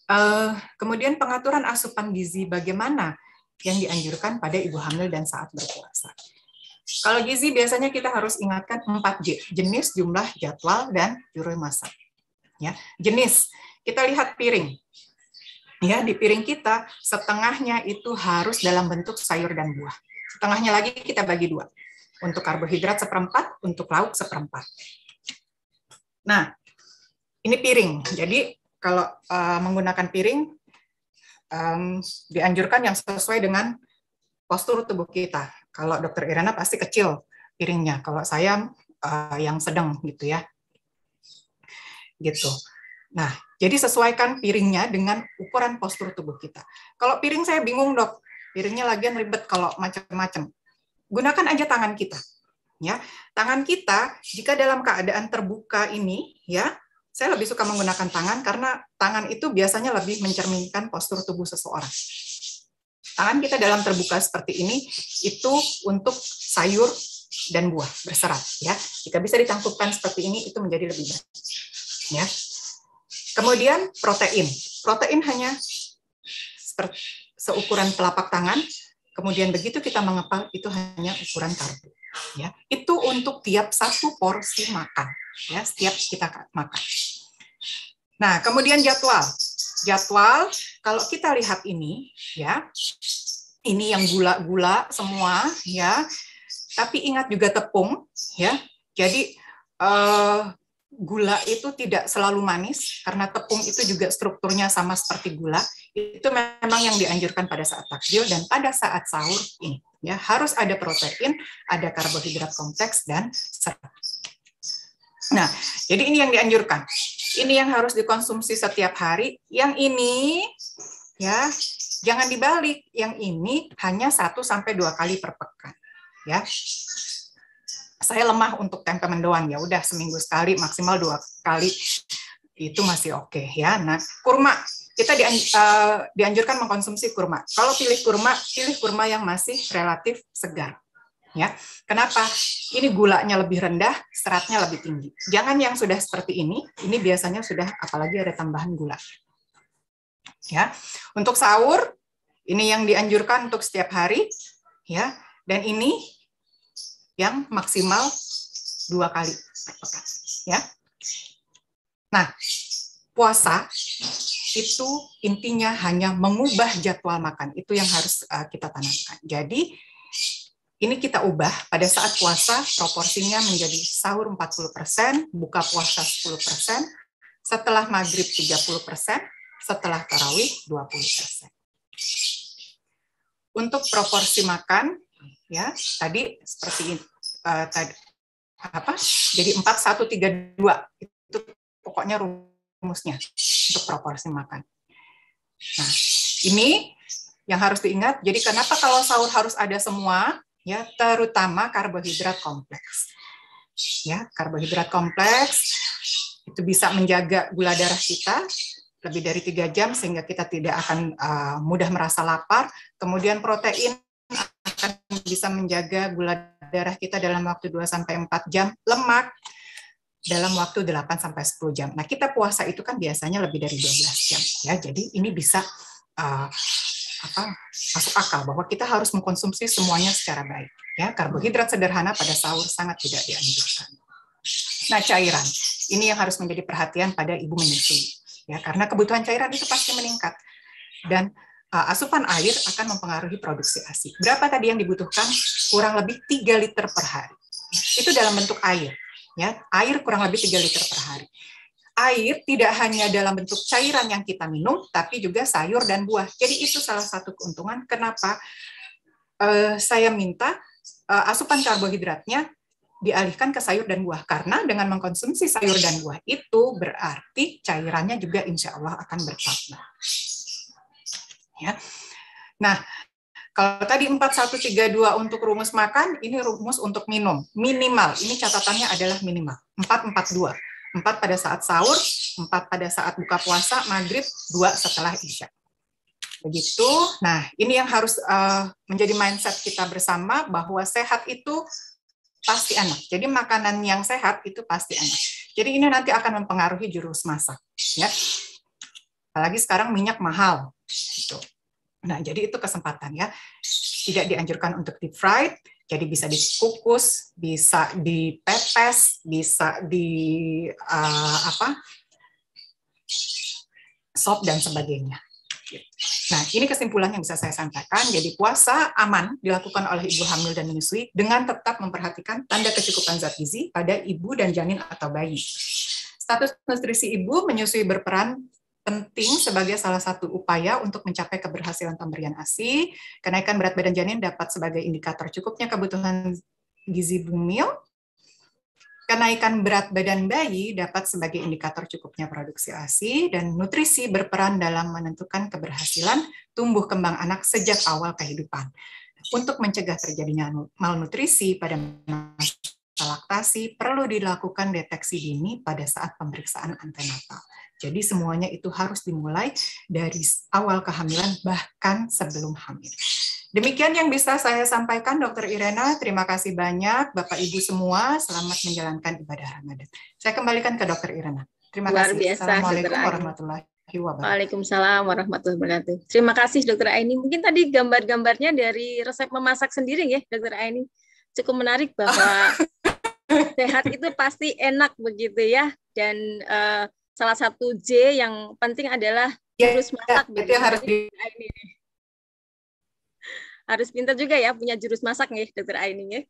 Speaker 6: uh, kemudian pengaturan asupan gizi bagaimana yang dianjurkan pada ibu hamil dan saat berpuasa. Kalau gizi biasanya kita harus ingatkan 4J, jenis, jumlah, jadwal, dan juru masak. Ya, jenis, kita lihat piring. Ya, di piring kita setengahnya itu harus dalam bentuk sayur dan buah. Setengahnya lagi kita bagi dua untuk karbohidrat seperempat, untuk lauk seperempat. Nah, ini piring. Jadi kalau uh, menggunakan piring, um, dianjurkan yang sesuai dengan postur tubuh kita. Kalau dokter Irena pasti kecil piringnya. Kalau saya uh, yang sedang gitu ya. Gitu. Nah, jadi sesuaikan piringnya dengan ukuran postur tubuh kita. Kalau piring saya bingung dok, piringnya lagian ribet kalau macam-macam gunakan aja tangan kita. Ya, tangan kita jika dalam keadaan terbuka ini, ya, saya lebih suka menggunakan tangan karena tangan itu biasanya lebih mencerminkan postur tubuh seseorang. Tangan kita dalam terbuka seperti ini itu untuk sayur dan buah berserat, ya. Jika bisa ditangkupkan seperti ini itu menjadi lebih baik. Ya. Kemudian protein. Protein hanya seperti seukuran telapak tangan Kemudian begitu kita mengepal itu hanya ukuran karbo. Ya, itu untuk tiap satu porsi makan. Ya, setiap kita makan. Nah, kemudian jadwal. Jadwal kalau kita lihat ini, ya, ini yang gula-gula semua, ya. Tapi ingat juga tepung, ya. Jadi eh, gula itu tidak selalu manis karena tepung itu juga strukturnya sama seperti gula. Itu memang yang dianjurkan pada saat takjil dan pada saat sahur ini ya harus ada protein, ada karbohidrat kompleks dan serat. Nah, jadi ini yang dianjurkan. Ini yang harus dikonsumsi setiap hari. Yang ini ya jangan dibalik. Yang ini hanya 1 sampai dua kali per pekan. Ya saya lemah untuk tempe doang ya udah seminggu sekali maksimal dua kali itu masih oke okay, ya nah kurma kita dianj uh, eh, dianjurkan mengkonsumsi kurma kalau pilih kurma pilih kurma yang masih relatif segar ya kenapa ini gulanya lebih rendah seratnya lebih tinggi jangan yang sudah seperti ini ini biasanya sudah apalagi ada tambahan gula ya untuk sahur ini yang dianjurkan untuk setiap hari ya dan ini yang maksimal dua kali pekan. Ya. Nah, puasa itu intinya hanya mengubah jadwal makan. Itu yang harus uh, kita tanamkan. Jadi ini kita ubah pada saat puasa proporsinya menjadi sahur 40%, buka puasa 10%, setelah maghrib 30%, setelah tarawih 20%. Untuk proporsi makan, ya tadi seperti uh, tadi apa jadi empat satu tiga dua itu pokoknya rumusnya untuk proporsi makan. Nah, ini yang harus diingat. Jadi kenapa kalau sahur harus ada semua ya terutama karbohidrat kompleks. Ya, karbohidrat kompleks itu bisa menjaga gula darah kita lebih dari tiga jam sehingga kita tidak akan uh, mudah merasa lapar. Kemudian protein akan bisa menjaga gula darah kita dalam waktu 2 sampai 4 jam, lemak dalam waktu 8 sampai 10 jam. Nah, kita puasa itu kan biasanya lebih dari 12 jam ya. Jadi ini bisa uh, apa masuk akal bahwa kita harus mengkonsumsi semuanya secara baik ya karbohidrat sederhana pada sahur sangat tidak dianjurkan nah cairan ini yang harus menjadi perhatian pada ibu menyusui ya karena kebutuhan cairan itu pasti meningkat dan Eh, asupan air akan mempengaruhi produksi ASI. Berapa tadi yang dibutuhkan? Kurang lebih 3 liter per hari. Itu dalam bentuk air. Ya, air kurang lebih 3 liter per hari. Air tidak hanya dalam bentuk cairan yang kita minum, tapi juga sayur dan buah. Jadi itu salah satu keuntungan kenapa uh, saya minta uh, asupan karbohidratnya dialihkan ke sayur dan buah karena dengan mengkonsumsi sayur dan buah itu berarti cairannya juga insya Allah akan bertambah ya. Nah, kalau tadi 4132 untuk rumus makan, ini rumus untuk minum. Minimal, ini catatannya adalah minimal. 442. 4 pada saat sahur, 4 pada saat buka puasa, maghrib, 2 setelah isya. Begitu. Nah, ini yang harus uh, menjadi mindset kita bersama bahwa sehat itu pasti enak. Jadi makanan yang sehat itu pasti enak. Jadi ini nanti akan mempengaruhi jurus masak, ya. Apalagi sekarang minyak mahal, Gitu. Nah, jadi itu kesempatan ya. Tidak dianjurkan untuk deep fried, jadi bisa dikukus, bisa dipepes, bisa di uh, apa? sop dan sebagainya. Nah, ini kesimpulan yang bisa saya sampaikan. Jadi puasa aman dilakukan oleh ibu hamil dan menyusui dengan tetap memperhatikan tanda kecukupan zat gizi pada ibu dan janin atau bayi. Status nutrisi ibu menyusui berperan penting sebagai salah satu upaya untuk mencapai keberhasilan pemberian ASI. Kenaikan berat badan janin dapat sebagai indikator cukupnya kebutuhan gizi bumil. Kenaikan berat badan bayi dapat sebagai indikator cukupnya produksi ASI dan nutrisi berperan dalam menentukan keberhasilan tumbuh kembang anak sejak awal kehidupan. Untuk mencegah terjadinya malnutrisi pada masa laktasi perlu dilakukan deteksi dini pada saat pemeriksaan antenatal. Jadi semuanya itu harus dimulai dari awal kehamilan bahkan sebelum hamil. Demikian yang bisa saya sampaikan Dokter Irena. Terima kasih banyak Bapak Ibu semua. Selamat menjalankan ibadah Ramadan. Saya kembalikan ke Dokter Irena. Terima Luar kasih. Biasa, Assalamualaikum warahmatullahi
Speaker 2: wabarakatuh. Waalaikumsalam warahmatullahi
Speaker 3: wabarakatuh. Terima
Speaker 2: kasih Dokter Aini. Mungkin tadi gambar-gambarnya dari resep memasak sendiri ya Dokter Aini. Cukup menarik bahwa <laughs> sehat itu pasti enak begitu ya. Dan uh, salah satu J yang penting adalah ya, jurus ya, masak ya, gitu. harus di... Aini Harus pintar juga ya punya jurus masak nih Dokter Aini nih.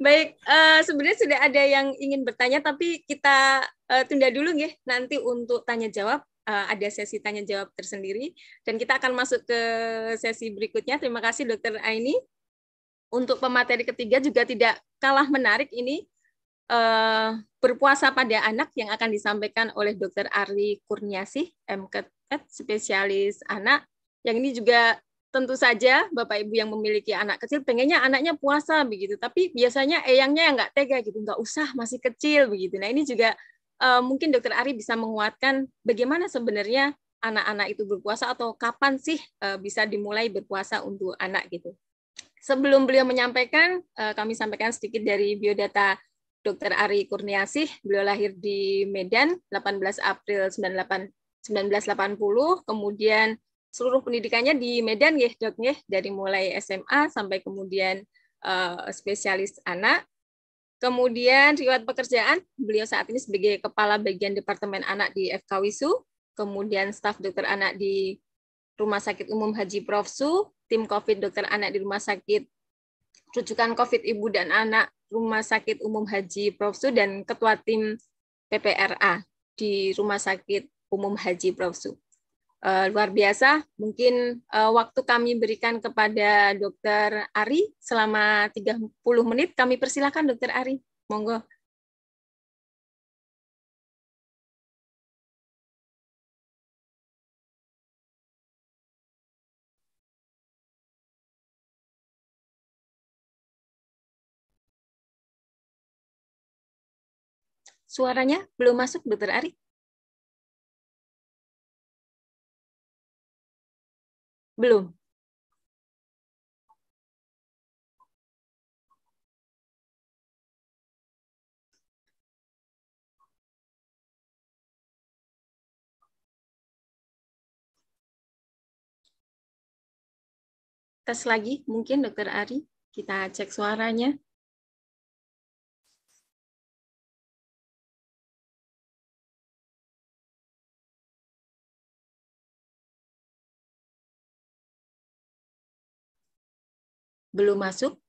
Speaker 2: Baik, uh, sebenarnya sudah ada yang ingin bertanya tapi kita uh, tunda dulu nih nanti untuk tanya jawab uh, ada sesi tanya jawab tersendiri dan kita akan masuk ke sesi berikutnya. Terima kasih Dokter Aini. Untuk pemateri ketiga juga tidak kalah menarik ini uh, berpuasa pada anak yang akan disampaikan oleh Dr. Ari Kurniasih, MKT, eh, spesialis anak. Yang ini juga tentu saja Bapak Ibu yang memiliki anak kecil pengennya anaknya puasa begitu, tapi biasanya eyangnya yang nggak tega gitu, nggak usah masih kecil begitu. Nah ini juga uh, mungkin Dokter Ari bisa menguatkan bagaimana sebenarnya anak-anak itu berpuasa atau kapan sih uh, bisa dimulai berpuasa untuk anak gitu. Sebelum beliau menyampaikan, kami sampaikan sedikit dari biodata Dr. Ari Kurniasih. Beliau lahir di Medan 18 April 98, 1980, kemudian seluruh pendidikannya di Medan ya, Dok, ya, dari mulai SMA sampai kemudian uh, spesialis anak. Kemudian riwayat pekerjaan, beliau saat ini sebagai kepala bagian departemen anak di FK Wisu, kemudian staf dokter anak di Rumah Sakit Umum Haji Prof Su, tim COVID dokter anak di Rumah Sakit rujukan COVID ibu dan anak Rumah Sakit Umum Haji Prof. Su dan Ketua Tim PPRA di Rumah Sakit Umum Haji Prof. Su. Uh, luar biasa, mungkin uh, waktu kami berikan kepada dr Ari selama 30 menit, kami persilahkan dr Ari, monggo.
Speaker 5: Suaranya belum masuk, Dokter Ari. Belum. Tes lagi, mungkin Dokter Ari, kita cek suaranya. belum masuk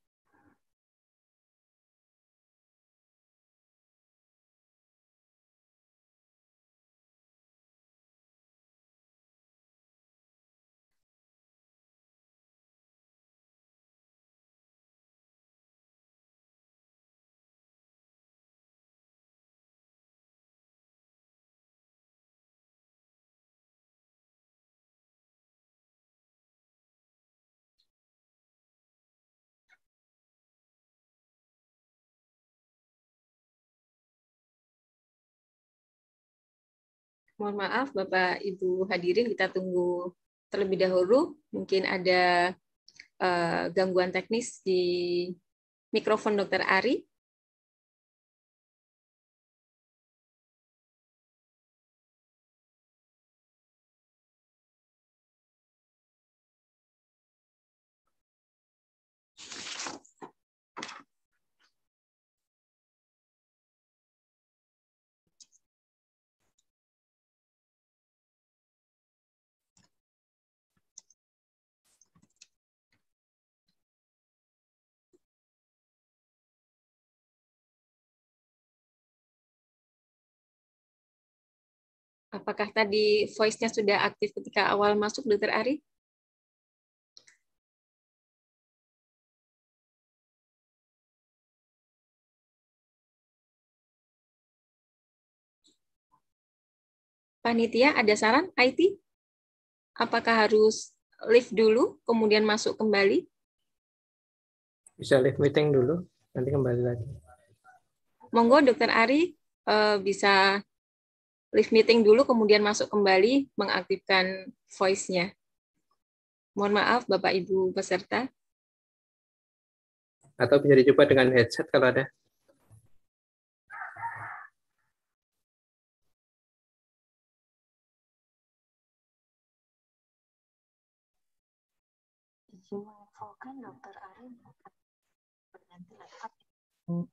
Speaker 2: mohon maaf Bapak Ibu hadirin kita tunggu
Speaker 4: terlebih dahulu mungkin ada uh, gangguan teknis di mikrofon Dr. Ari.
Speaker 5: Apakah tadi voice-nya sudah aktif ketika awal masuk, Dokter Ari? Panitia, ada saran IT? Apakah
Speaker 2: harus lift dulu, kemudian masuk kembali?
Speaker 8: Bisa lift meeting dulu, nanti kembali lagi.
Speaker 2: Monggo, Dokter Ari, eh, bisa
Speaker 4: leave meeting dulu, kemudian masuk kembali, mengaktifkan voice-nya. Mohon maaf, Bapak Ibu peserta.
Speaker 5: Atau bisa dicoba dengan headset kalau ada.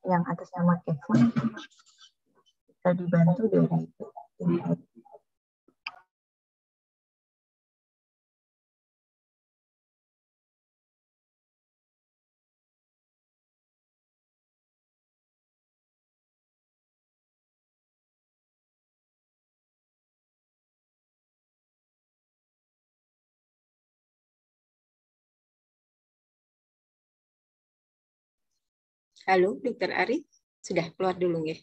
Speaker 5: yang atas nama Kevin bisa dibantu dari itu. Halo, Dokter Ari, sudah keluar dulu ya.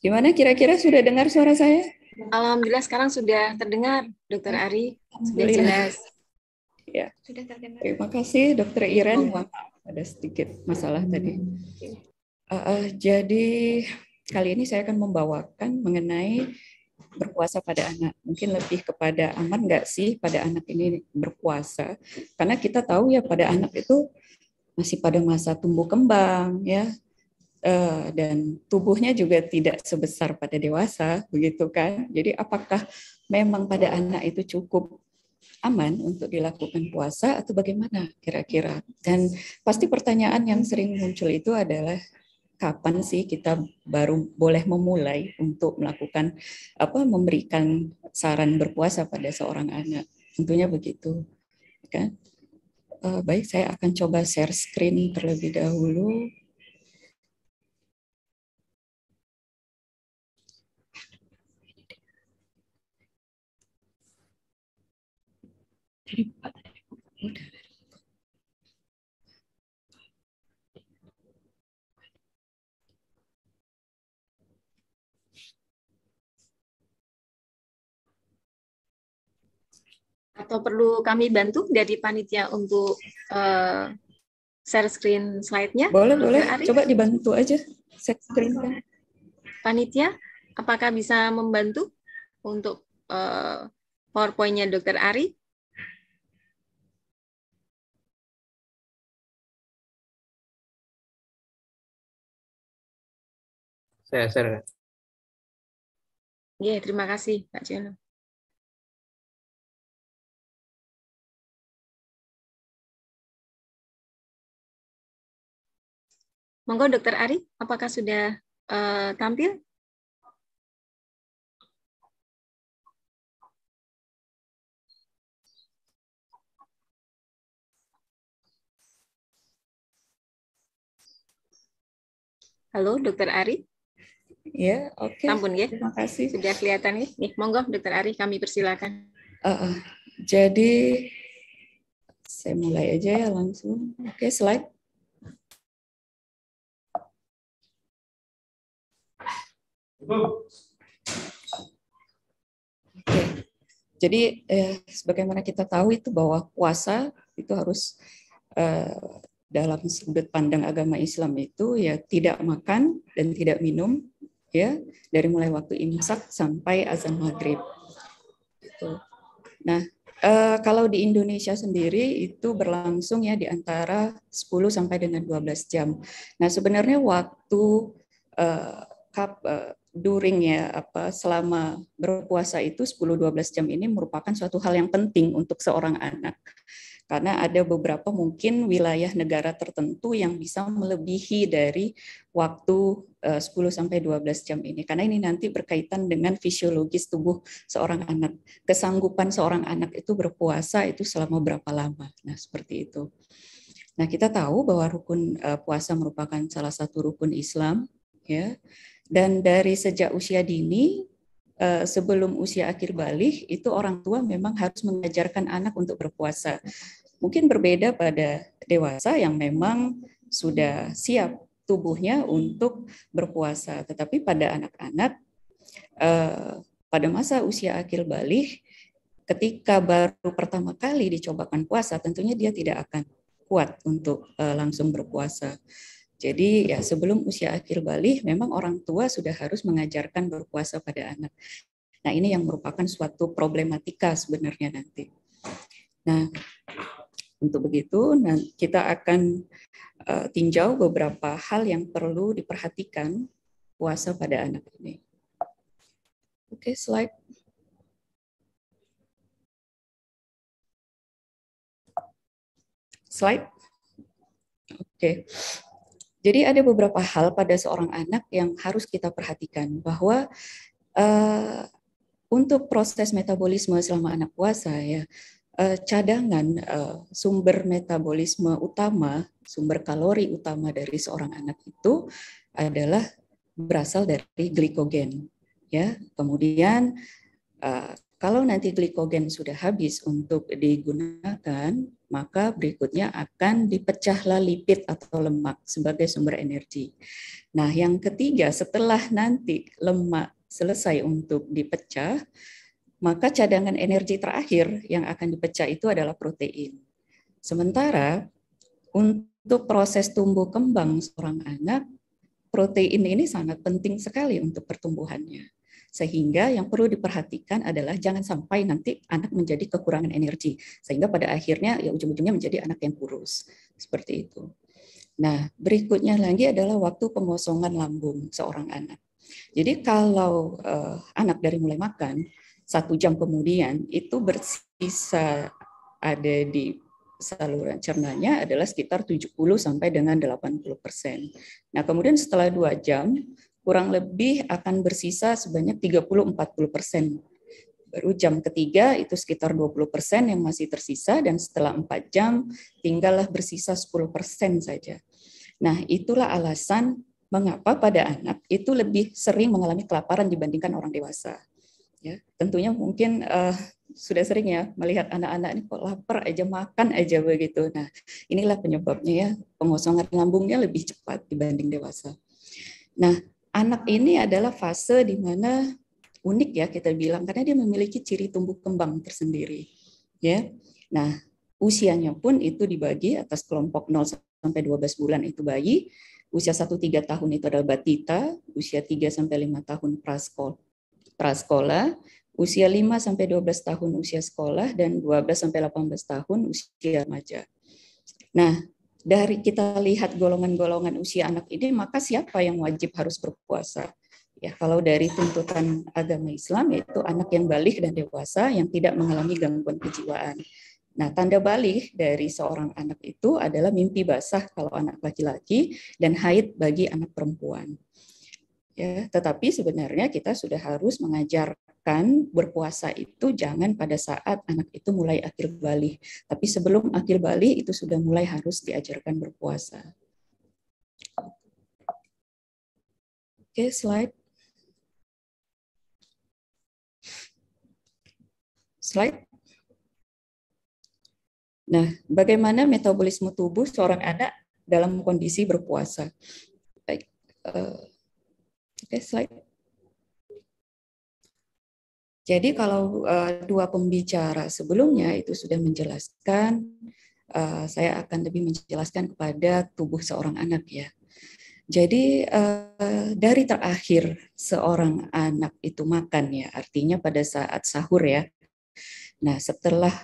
Speaker 9: Gimana kira-kira sudah dengar suara saya?
Speaker 2: Alhamdulillah sekarang sudah terdengar, Dokter Ari. Sudah jelas.
Speaker 9: Ya. Sudah terdengar. Terima kasih, Dokter Iren. Maaf, ada sedikit masalah tadi. Uh, uh, jadi kali ini saya akan membawakan mengenai berpuasa pada anak. Mungkin lebih kepada aman nggak sih pada anak ini berpuasa? Karena kita tahu ya pada anak itu masih pada masa tumbuh kembang ya uh, dan tubuhnya juga tidak sebesar pada dewasa, begitu kan? Jadi apakah memang pada anak itu cukup aman untuk dilakukan puasa atau bagaimana kira-kira? Dan pasti pertanyaan yang sering muncul itu adalah kapan sih kita baru boleh memulai untuk melakukan apa memberikan saran berpuasa pada seorang anak? Tentunya begitu, kan? Uh, baik, saya akan coba share screen terlebih dahulu.
Speaker 2: atau perlu kami bantu dari panitia untuk uh, share screen slide-nya? Boleh, boleh. Coba dibantu aja share screen -nya. Panitia, apakah bisa membantu untuk uh, PowerPoint-nya Dokter Ari?
Speaker 5: Saya share. Iya, yeah, terima kasih Pak Jelo. Monggo Dokter Ari, apakah sudah uh, tampil?
Speaker 4: Halo Dokter Ari. Ya, oke. Okay. Sampun ya. Terima kasih. Sudah kelihatan ya. Nih, monggo Dokter Ari
Speaker 2: kami persilakan.
Speaker 9: Uh, uh, jadi saya mulai aja
Speaker 4: ya langsung. Oke, okay, slide.
Speaker 5: Okay.
Speaker 9: Jadi eh, sebagaimana kita tahu itu bahwa puasa itu harus eh, dalam sudut pandang agama Islam itu ya tidak makan dan tidak minum ya dari mulai waktu imsak sampai azan maghrib. Gitu. Nah eh, kalau di Indonesia sendiri itu berlangsung ya di antara 10 sampai dengan 12 jam. Nah sebenarnya waktu eh, kap, eh, during ya apa selama berpuasa itu 10-12 jam ini merupakan suatu hal yang penting untuk seorang anak karena ada beberapa mungkin wilayah negara tertentu yang bisa melebihi dari waktu 10 eh, sampai 12 jam ini karena ini nanti berkaitan dengan fisiologis tubuh seorang anak. Kesanggupan seorang anak itu berpuasa itu selama berapa lama. Nah, seperti itu. Nah, kita tahu bahwa rukun eh, puasa merupakan salah satu rukun Islam ya. Dan dari sejak usia dini eh, sebelum usia akhir balik itu orang tua memang harus mengajarkan anak untuk berpuasa mungkin berbeda pada dewasa yang memang sudah siap tubuhnya untuk berpuasa. Tetapi pada anak-anak, eh, pada masa usia akil balik, ketika baru pertama kali dicobakan puasa, tentunya dia tidak akan kuat untuk eh, langsung berpuasa. Jadi ya sebelum usia akil balik, memang orang tua sudah harus mengajarkan berpuasa pada anak. Nah ini yang merupakan suatu problematika sebenarnya nanti. Nah untuk begitu, nah, kita akan eh, tinjau beberapa hal yang perlu diperhatikan puasa pada anak ini. Oke, okay, slide. Slide. Oke. Okay. Jadi ada beberapa hal pada seorang anak yang harus kita perhatikan bahwa uh, untuk proses metabolisme selama anak puasa ya Eh, cadangan eh, sumber metabolisme utama, sumber kalori utama dari seorang anak itu adalah berasal dari glikogen. Ya, kemudian eh, kalau nanti glikogen sudah habis untuk digunakan, maka berikutnya akan dipecahlah lipid atau lemak sebagai sumber energi. Nah, yang ketiga setelah nanti lemak selesai untuk dipecah, maka cadangan energi terakhir yang akan dipecah itu adalah protein. Sementara untuk proses tumbuh kembang seorang anak, protein ini sangat penting sekali untuk pertumbuhannya. Sehingga yang perlu diperhatikan adalah jangan sampai nanti anak menjadi kekurangan energi. Sehingga pada akhirnya ya ujung-ujungnya menjadi anak yang kurus. Seperti itu. Nah, berikutnya lagi adalah waktu pengosongan lambung seorang anak. Jadi kalau uh, anak dari mulai makan, satu jam kemudian itu bersisa ada di saluran cernanya adalah sekitar 70 sampai dengan 80 persen. Nah, kemudian setelah dua jam, kurang lebih akan bersisa sebanyak 30-40 persen. Baru jam ketiga itu sekitar 20 persen yang masih tersisa, dan setelah empat jam tinggallah bersisa 10 persen saja. Nah, itulah alasan mengapa pada anak itu lebih sering mengalami kelaparan dibandingkan orang dewasa. Ya, tentunya mungkin uh, sudah sering ya melihat anak-anak ini kok lapar aja makan aja begitu. Nah, inilah penyebabnya ya pengosongan lambungnya lebih cepat dibanding dewasa. Nah, anak ini adalah fase di mana unik ya kita bilang karena dia memiliki ciri tumbuh kembang tersendiri. Ya. Nah, usianya pun itu dibagi atas kelompok 0 sampai 12 bulan itu bayi, usia 1 3 tahun itu adalah batita, usia 3 sampai 5 tahun praskol prasekolah, usia 5 sampai 12 tahun usia sekolah dan 12 sampai 18 tahun usia remaja. Nah, dari kita lihat golongan-golongan usia anak ini, maka siapa yang wajib harus berpuasa? Ya, kalau dari tuntutan agama Islam yaitu anak yang balik dan dewasa yang tidak mengalami gangguan kejiwaan. Nah, tanda balik dari seorang anak itu adalah mimpi basah kalau anak laki-laki dan haid bagi anak perempuan. Ya, tetapi sebenarnya kita sudah harus mengajarkan berpuasa itu jangan pada saat anak itu mulai akil balik, tapi sebelum akil balik itu sudah mulai harus diajarkan berpuasa.
Speaker 4: Oke, slide.
Speaker 9: Slide. Nah, bagaimana metabolisme tubuh seorang anak dalam kondisi berpuasa? Baik, eh, next slide. Jadi kalau uh, dua pembicara sebelumnya itu sudah menjelaskan, uh, saya akan lebih menjelaskan kepada tubuh seorang anak ya. Jadi uh, dari terakhir seorang anak itu makan ya, artinya pada saat sahur ya. Nah setelah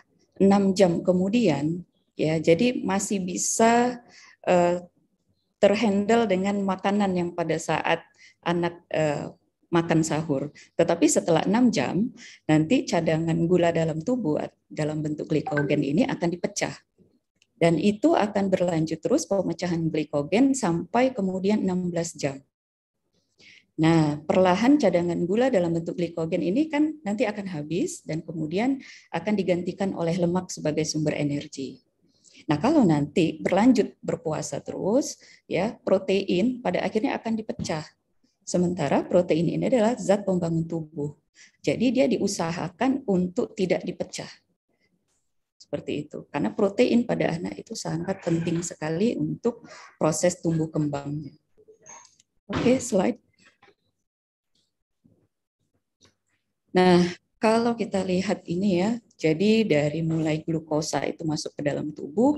Speaker 9: enam jam kemudian ya, jadi masih bisa uh, terhandle dengan makanan yang pada saat anak eh, makan sahur. Tetapi setelah 6 jam, nanti cadangan gula dalam tubuh dalam bentuk glikogen ini akan dipecah. Dan itu akan berlanjut terus pemecahan glikogen sampai kemudian 16 jam. Nah, perlahan cadangan gula dalam bentuk glikogen ini kan nanti akan habis dan kemudian akan digantikan oleh lemak sebagai sumber energi. Nah, kalau nanti berlanjut berpuasa terus, ya protein pada akhirnya akan dipecah. Sementara protein ini adalah zat pembangun tubuh. Jadi dia diusahakan untuk tidak dipecah. Seperti itu. Karena protein pada anak itu sangat penting sekali untuk proses tumbuh kembangnya. Oke, slide. Nah, kalau kita lihat ini ya, jadi dari mulai glukosa itu masuk ke dalam tubuh,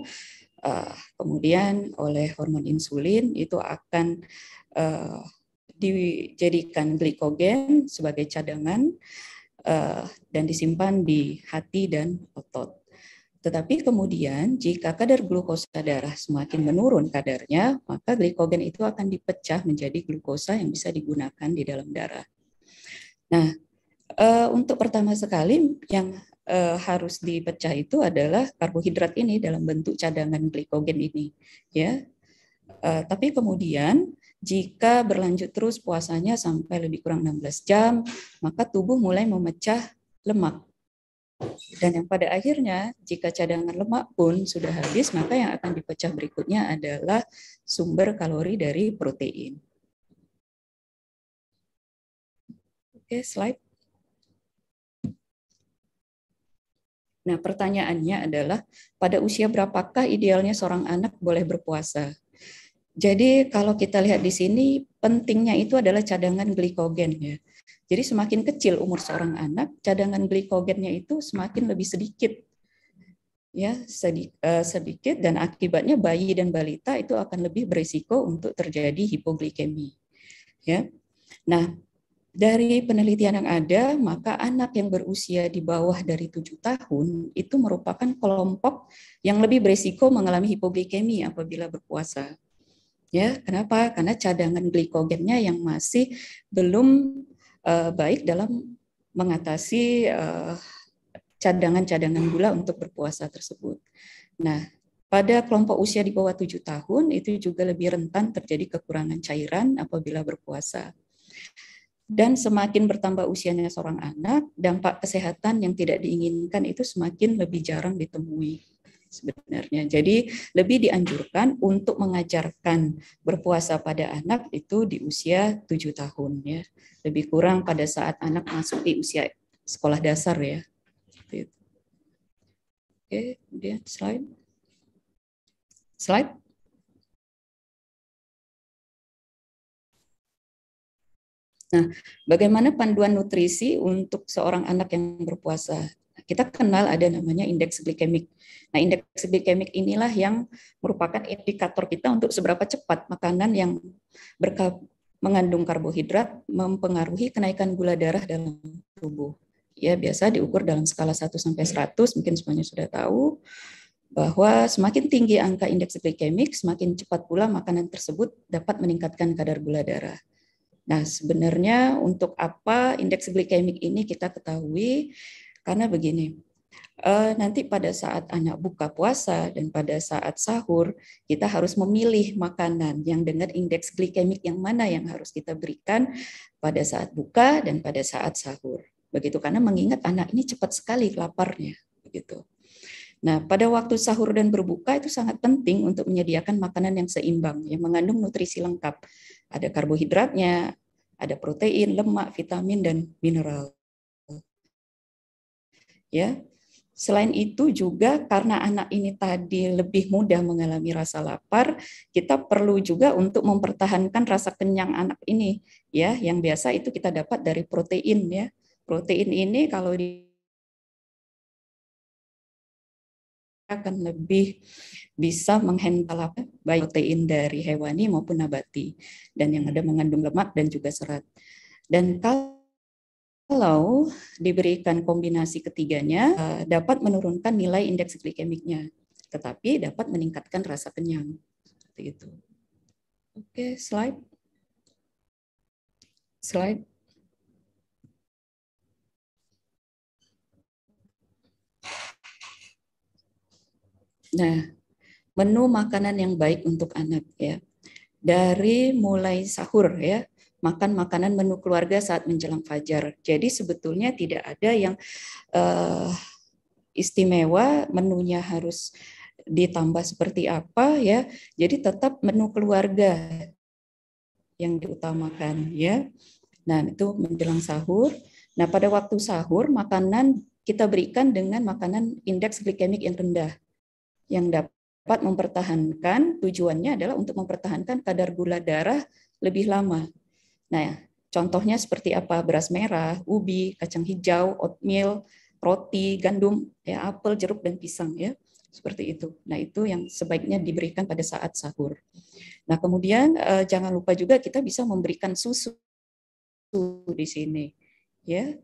Speaker 9: eh, kemudian oleh hormon insulin itu akan eh, dijadikan glikogen sebagai cadangan eh, dan disimpan di hati dan otot. Tetapi kemudian jika kadar glukosa darah semakin menurun kadarnya, maka glikogen itu akan dipecah menjadi glukosa yang bisa digunakan di dalam darah. Nah, untuk pertama sekali yang eh, harus dipecah itu adalah karbohidrat ini dalam bentuk cadangan glikogen ini, ya. Eh, tapi kemudian jika berlanjut terus puasanya sampai lebih kurang 16 jam, maka tubuh mulai memecah lemak. Dan yang pada akhirnya, jika cadangan lemak pun sudah habis, maka yang akan dipecah berikutnya adalah sumber kalori dari protein.
Speaker 4: Oke, slide.
Speaker 9: Nah, pertanyaannya adalah pada usia berapakah idealnya seorang anak boleh berpuasa? Jadi kalau kita lihat di sini pentingnya itu adalah cadangan glikogen ya. Jadi semakin kecil umur seorang anak, cadangan glikogennya itu semakin lebih sedikit. Ya, eh, sedikit dan akibatnya bayi dan balita itu akan lebih berisiko untuk terjadi hipoglikemi. Ya. Nah, dari penelitian yang ada, maka anak yang berusia di bawah dari tujuh tahun itu merupakan kelompok yang lebih berisiko mengalami hipoglikemi apabila berpuasa. Ya, kenapa? Karena cadangan glikogennya yang masih belum uh, baik dalam mengatasi cadangan eh, cadangan-cadangan gula untuk berpuasa tersebut. Nah, pada kelompok usia di bawah tujuh tahun itu juga lebih rentan terjadi kekurangan cairan apabila berpuasa dan semakin bertambah usianya seorang anak, dampak kesehatan yang tidak diinginkan itu semakin lebih jarang ditemui sebenarnya. Jadi lebih dianjurkan untuk mengajarkan berpuasa pada anak itu di usia tujuh tahun ya. Lebih kurang pada saat anak masuk di usia sekolah dasar ya. Gitu. Oke, kemudian slide. Slide. Nah, bagaimana panduan nutrisi untuk seorang anak yang berpuasa? Kita kenal ada namanya indeks glikemik. Nah, indeks glikemik inilah yang merupakan indikator kita untuk seberapa cepat makanan yang berka mengandung karbohidrat mempengaruhi kenaikan gula darah dalam tubuh. Ya, biasa diukur dalam skala 1 sampai 100, mungkin semuanya sudah tahu bahwa semakin tinggi angka indeks glikemik, semakin cepat pula makanan tersebut dapat meningkatkan kadar gula darah. Nah, sebenarnya untuk apa indeks glikemik ini kita ketahui? Karena begini, eh, nanti pada saat anak buka puasa dan pada saat sahur, kita harus memilih makanan yang dengan indeks glikemik yang mana yang harus kita berikan pada saat buka dan pada saat sahur. Begitu karena mengingat anak ini cepat sekali laparnya, begitu. Nah, pada waktu sahur dan berbuka itu sangat penting untuk menyediakan makanan yang seimbang, yang mengandung nutrisi lengkap. Ada karbohidratnya, ada protein, lemak, vitamin, dan mineral. Ya, Selain itu juga karena anak ini tadi lebih mudah mengalami rasa lapar, kita perlu juga untuk mempertahankan rasa kenyang anak ini ya, yang biasa itu kita dapat dari protein ya. Protein ini kalau di
Speaker 4: akan lebih bisa
Speaker 9: menghandle apa baik protein dari hewani maupun nabati dan yang ada mengandung lemak dan juga serat. Dan kalau diberikan kombinasi ketiganya eh, dapat menurunkan nilai indeks glikemiknya, tetapi dapat meningkatkan rasa kenyang. itu. Oke, slide. Slide. Nah, menu makanan yang baik untuk anak ya. Dari mulai sahur ya, makan makanan menu keluarga saat menjelang fajar. Jadi sebetulnya tidak ada yang uh, istimewa menunya harus ditambah seperti apa ya. Jadi tetap menu keluarga yang diutamakan ya. Nah, itu menjelang sahur. Nah, pada waktu sahur makanan kita berikan dengan makanan indeks glikemik yang rendah yang dapat mempertahankan tujuannya adalah untuk mempertahankan kadar gula darah lebih lama. Nah, contohnya seperti apa? Beras merah, ubi, kacang hijau, oatmeal, roti, gandum, ya apel, jeruk dan pisang ya. Seperti itu. Nah, itu yang sebaiknya diberikan pada saat sahur. Nah, kemudian eh, jangan lupa juga kita bisa memberikan susu di sini. Ya.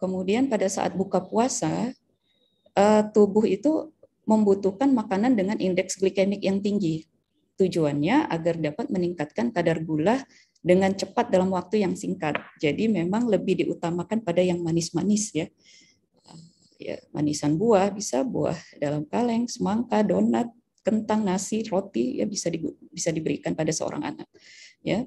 Speaker 9: Kemudian pada saat buka puasa, eh, tubuh itu membutuhkan makanan dengan indeks glikemik yang tinggi. Tujuannya agar dapat meningkatkan kadar gula dengan cepat dalam waktu yang singkat. Jadi memang lebih diutamakan pada yang manis-manis ya. ya. Manisan buah bisa buah dalam kaleng, semangka, donat, kentang, nasi, roti ya bisa di, bisa diberikan pada seorang anak. Ya.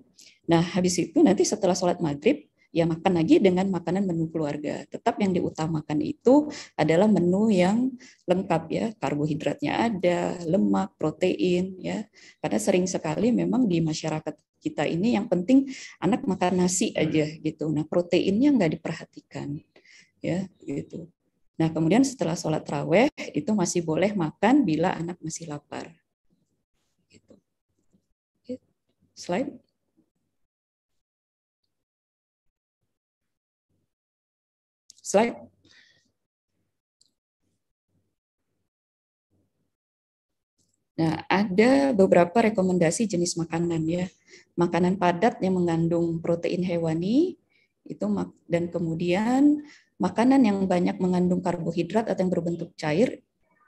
Speaker 9: Nah, habis itu nanti setelah sholat maghrib ya makan lagi dengan makanan menu keluarga. Tetap yang diutamakan itu adalah menu yang lengkap ya, karbohidratnya ada, lemak, protein ya. Karena sering sekali memang di masyarakat kita ini yang penting anak makan nasi hmm. aja gitu. Nah, proteinnya nggak diperhatikan ya gitu. Nah, kemudian setelah sholat traweh, itu masih boleh makan bila anak masih lapar. Gitu. Slide.
Speaker 5: slide.
Speaker 4: Nah,
Speaker 9: ada beberapa rekomendasi jenis makanan ya. Makanan padat yang mengandung protein hewani itu dan kemudian makanan yang banyak mengandung karbohidrat atau yang berbentuk cair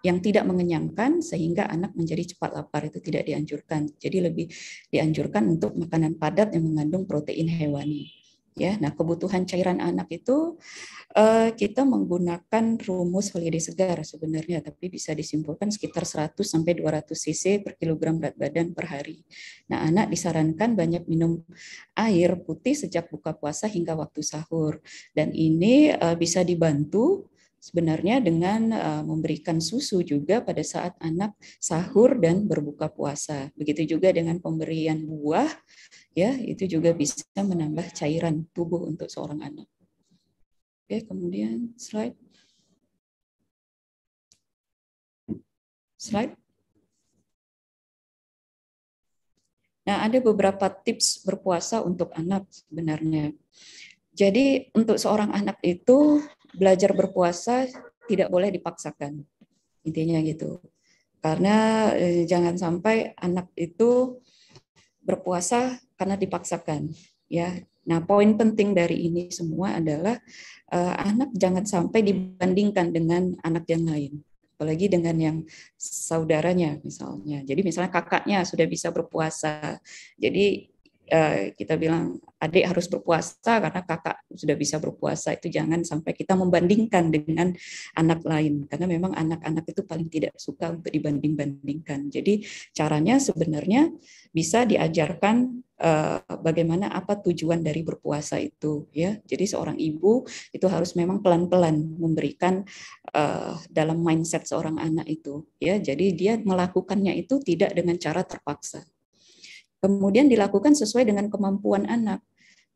Speaker 9: yang tidak mengenyangkan sehingga anak menjadi cepat lapar itu tidak dianjurkan. Jadi lebih dianjurkan untuk makanan padat yang mengandung protein hewani ya. Nah, kebutuhan cairan anak itu uh, kita menggunakan rumus holiday segar sebenarnya, tapi bisa disimpulkan sekitar 100 sampai 200 cc per kilogram berat badan per hari. Nah, anak disarankan banyak minum air putih sejak buka puasa hingga waktu sahur. Dan ini uh, bisa dibantu sebenarnya dengan eh, memberikan susu juga pada saat anak sahur dan berbuka puasa. Begitu juga dengan pemberian buah ya itu juga bisa menambah cairan tubuh untuk seorang anak. Oke, kemudian slide. Slide. Nah, ada beberapa tips berpuasa untuk anak sebenarnya. Jadi untuk seorang anak itu belajar berpuasa tidak boleh dipaksakan. Intinya gitu. Karena eh, jangan sampai anak itu berpuasa karena dipaksakan ya nah poin penting dari ini semua adalah uh, anak jangan sampai dibandingkan dengan anak yang lain apalagi dengan yang saudaranya misalnya jadi misalnya kakaknya sudah bisa berpuasa jadi Eh, kita bilang adik harus berpuasa karena kakak sudah bisa berpuasa itu jangan sampai kita membandingkan dengan anak lain karena memang anak-anak itu paling tidak suka untuk dibanding-bandingkan. Jadi caranya sebenarnya bisa diajarkan eh, bagaimana apa tujuan dari berpuasa itu ya. Jadi seorang ibu itu harus memang pelan-pelan memberikan uh, dalam mindset seorang anak itu ya. Jadi dia melakukannya itu tidak dengan cara terpaksa kemudian dilakukan sesuai dengan kemampuan anak.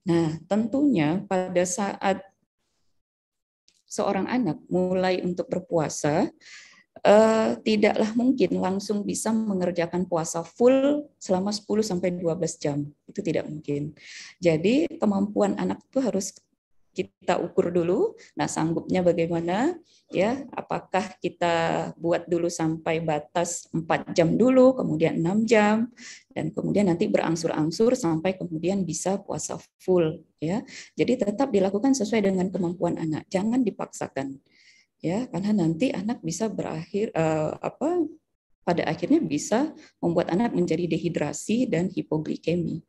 Speaker 9: Nah, tentunya pada saat seorang anak mulai untuk berpuasa, eh, tidaklah mungkin langsung bisa mengerjakan puasa full selama 10 sampai 12 jam. Itu tidak mungkin. Jadi, kemampuan anak itu harus kita ukur dulu nah sanggupnya bagaimana ya apakah kita buat dulu sampai batas 4 jam dulu kemudian 6 jam dan kemudian nanti berangsur-angsur sampai kemudian bisa puasa full ya jadi tetap dilakukan sesuai dengan kemampuan anak jangan dipaksakan ya karena nanti anak bisa berakhir uh, apa pada akhirnya bisa membuat anak menjadi dehidrasi dan hipoglikemi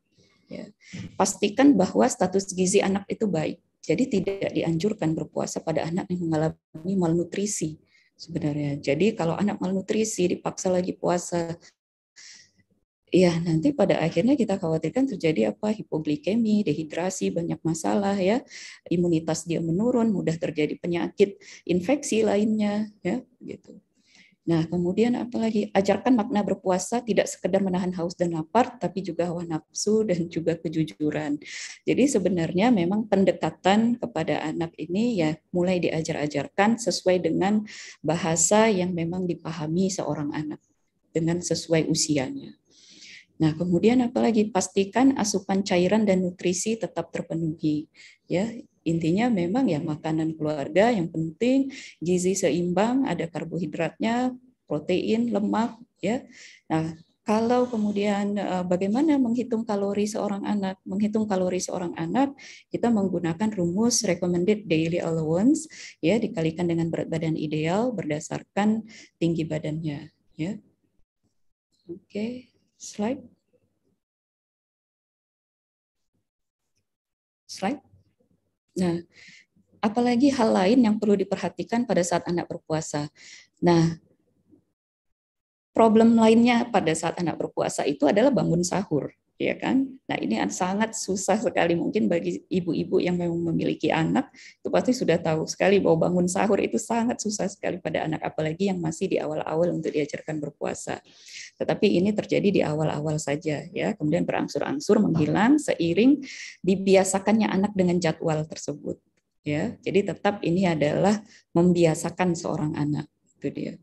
Speaker 9: ya. pastikan bahwa status gizi anak itu baik jadi tidak dianjurkan berpuasa pada anak yang mengalami malnutrisi sebenarnya. Jadi kalau anak malnutrisi dipaksa lagi puasa, ya nanti pada akhirnya kita khawatirkan terjadi apa hipoglikemi, dehidrasi, banyak masalah ya, imunitas dia menurun, mudah terjadi penyakit infeksi lainnya ya gitu. Nah, kemudian apalagi ajarkan makna berpuasa tidak sekedar menahan haus dan lapar, tapi juga hawa nafsu dan juga kejujuran. Jadi sebenarnya memang pendekatan kepada anak ini ya mulai diajar-ajarkan sesuai dengan bahasa yang memang dipahami seorang anak dengan sesuai usianya. Nah, kemudian apalagi pastikan asupan cairan dan nutrisi tetap terpenuhi. Ya, intinya memang ya makanan keluarga yang penting gizi seimbang, ada karbohidratnya, protein, lemak ya. Nah, kalau kemudian eh, bagaimana menghitung kalori seorang anak? Menghitung kalori seorang anak, kita menggunakan rumus recommended daily allowance ya dikalikan dengan berat badan ideal berdasarkan tinggi badannya ya.
Speaker 4: Oke, okay, slide.
Speaker 9: Slide. Nah, apalagi hal lain yang perlu diperhatikan pada saat anak berpuasa. Nah, problem lainnya pada saat anak berpuasa itu adalah bangun sahur ya kan? Nah ini sangat susah sekali mungkin bagi ibu-ibu yang memang memiliki anak itu pasti sudah tahu sekali bahwa bangun sahur itu sangat susah sekali pada anak apalagi yang masih di awal-awal untuk diajarkan berpuasa. Tetapi ini terjadi di awal-awal saja ya, kemudian berangsur-angsur menghilang seiring dibiasakannya anak dengan jadwal tersebut ya. Jadi tetap ini adalah membiasakan seorang anak itu dia.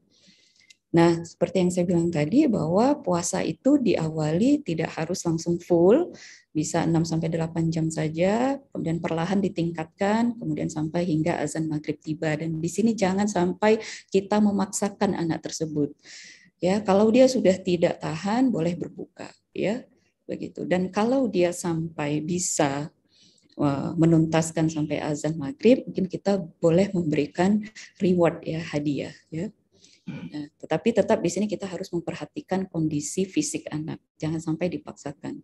Speaker 9: Nah, seperti yang saya bilang tadi bahwa puasa itu diawali tidak harus langsung full, bisa 6 sampai 8 jam saja, kemudian perlahan ditingkatkan, kemudian sampai hingga azan maghrib tiba dan di sini jangan sampai kita memaksakan anak tersebut. Ya, kalau dia sudah tidak tahan boleh berbuka, ya. Begitu. Dan kalau dia sampai bisa eh, menuntaskan sampai azan maghrib, mungkin kita boleh memberikan reward ya hadiah ya Hmm. Nah, tetapi tetap di sini kita harus memperhatikan kondisi fisik anak, jangan sampai dipaksakan.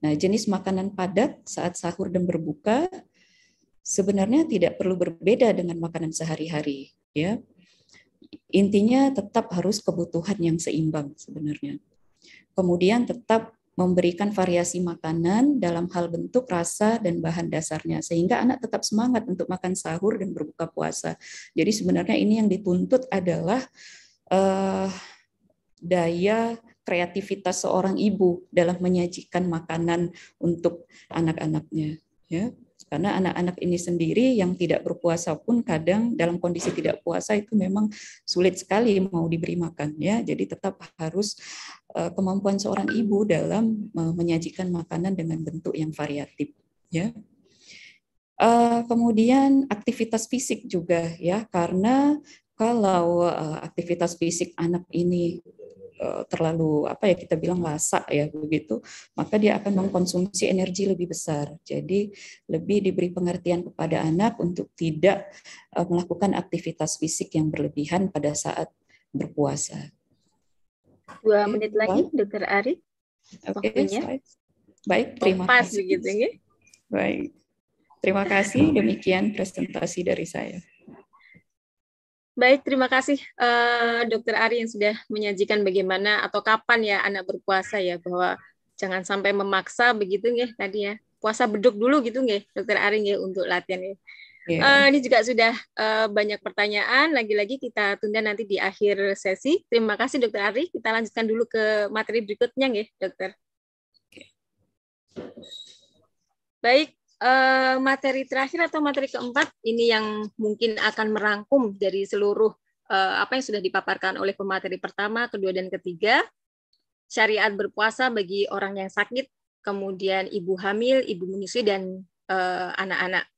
Speaker 9: Nah, jenis makanan padat saat sahur dan berbuka sebenarnya tidak perlu berbeda dengan makanan sehari-hari, ya. Intinya tetap harus kebutuhan yang seimbang sebenarnya. Kemudian tetap memberikan variasi makanan dalam hal bentuk, rasa, dan bahan dasarnya, sehingga anak tetap semangat untuk makan sahur dan berbuka puasa. Jadi sebenarnya ini yang dituntut adalah uh, daya kreativitas seorang ibu dalam menyajikan makanan untuk anak-anaknya. Ya karena anak-anak ini sendiri yang tidak berpuasa pun kadang dalam kondisi tidak puasa itu memang sulit sekali mau diberi makan ya jadi tetap harus eh, kemampuan seorang ibu dalam eh, menyajikan makanan dengan bentuk yang variatif ya eh, kemudian aktivitas fisik juga ya karena kalau aktivitas fisik anak ini Eh, terlalu apa ya kita bilang lasak ya begitu maka dia akan mengkonsumsi energi lebih besar jadi lebih diberi pengertian kepada anak untuk tidak eh, melakukan aktivitas fisik yang berlebihan pada saat berpuasa
Speaker 2: dua menit lagi baik. dokter
Speaker 9: Ari okay, baik, terima Kompas, kasih begitu ya baik terima kasih demikian presentasi dari saya
Speaker 2: Baik, terima kasih uh, Dokter Ari yang sudah menyajikan bagaimana atau kapan ya anak berpuasa ya bahwa jangan sampai memaksa begitu nih tadi ya puasa beduk dulu gitu nih Dokter Ari nih untuk latihan ya. Yeah. Uh, ini juga sudah uh, banyak pertanyaan. Lagi-lagi kita tunda nanti di akhir sesi. Terima kasih Dokter Ari. Kita lanjutkan dulu ke materi berikutnya nih Dokter. Okay. Baik, Eh, materi terakhir atau materi keempat ini yang mungkin akan merangkum dari seluruh uh, apa yang sudah dipaparkan oleh pemateri pertama, kedua dan ketiga. Syariat berpuasa bagi orang yang sakit, kemudian ibu hamil, ibu menyusui dan eh, anak-anak. Uh,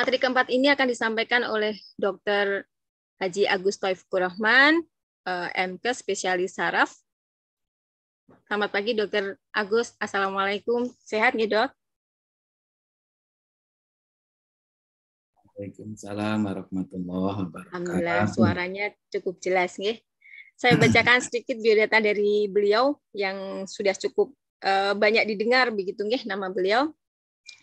Speaker 2: materi keempat ini akan disampaikan oleh Dr. Haji Agus Toif Rahman, MK spesialis saraf. Selamat pagi, Dr. Agus. Assalamualaikum. Sehat nih, Dok?
Speaker 5: Waalaikumsalam warahmatullahi wabarakatuh.
Speaker 2: Alhamdulillah suaranya cukup jelas nih. Saya bacakan <laughs> sedikit biodata dari beliau yang sudah cukup uh, banyak didengar begitu nih nama beliau.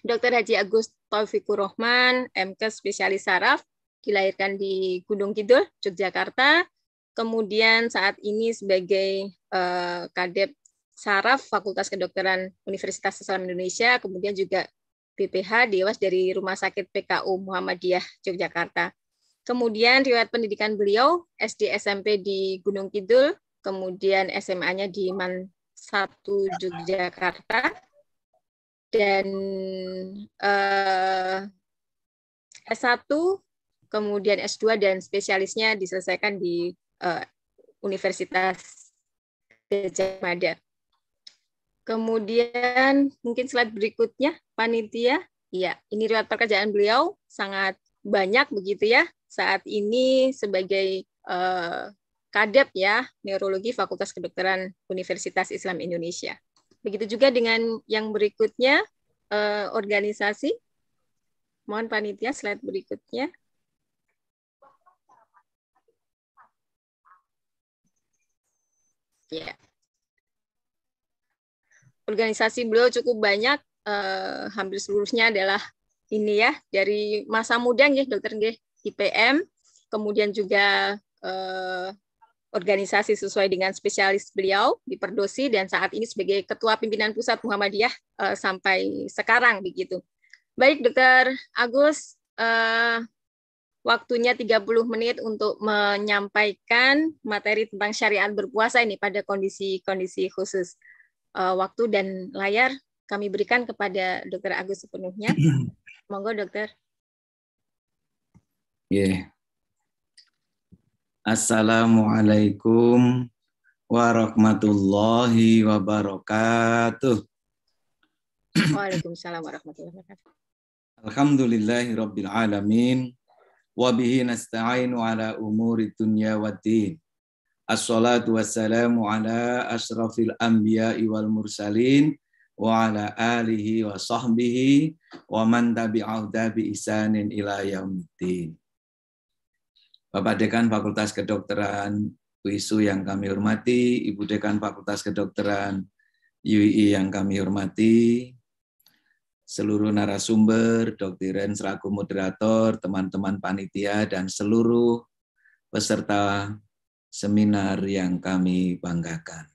Speaker 2: Dr. Haji Agus Taufikur Rohman, MK spesialis saraf, dilahirkan di Gunung Kidul, Yogyakarta. Kemudian saat ini sebagai uh, kadep saraf Fakultas Kedokteran Universitas Islam Indonesia, kemudian juga BPH Dewas dari Rumah Sakit PKU Muhammadiyah Yogyakarta. Kemudian riwayat pendidikan beliau SD SMP di Gunung Kidul, kemudian SMA-nya di Man 1 Yogyakarta dan uh, eh, S1 kemudian S2 dan spesialisnya diselesaikan di uh, Universitas Gajah Mada. Kemudian mungkin slide berikutnya, panitia. Iya, ini riwayat pekerjaan beliau sangat banyak begitu ya. Saat ini sebagai eh, kadep ya, neurologi Fakultas Kedokteran Universitas Islam Indonesia. Begitu juga dengan yang berikutnya, eh, organisasi. Mohon panitia slide berikutnya. Ya. Yeah organisasi beliau cukup banyak eh, hampir seluruhnya adalah ini ya dari masa muda nggih dokter nggih IPM kemudian juga eh, organisasi sesuai dengan spesialis beliau di Perdosi dan saat ini sebagai ketua pimpinan pusat Muhammadiyah eh, sampai sekarang begitu. Baik dokter Agus eh, waktunya 30 menit untuk menyampaikan materi tentang syariat berpuasa ini pada kondisi-kondisi khusus uh, waktu dan layar kami berikan kepada Dokter Agus sepenuhnya. <clears throat> Monggo dokter.
Speaker 5: Yeah.
Speaker 10: Assalamualaikum warahmatullahi wabarakatuh.
Speaker 2: <clears throat> Waalaikumsalam warahmatullahi wabarakatuh.
Speaker 10: Alhamdulillahi rabbil alamin nasta'inu ala umuri dunya waddin. Assalatu wassalamu ala asrafil anbiya wal mursalin wa ala alihi wa sahbihi wa man tabi'ahu bi isanin ila yaumiddin. Bapak Dekan Fakultas Kedokteran UISU yang kami hormati, Ibu Dekan Fakultas Kedokteran UII yang kami hormati, seluruh narasumber, Dr. Ren selaku moderator, teman-teman panitia, dan seluruh peserta seminar yang kami banggakan.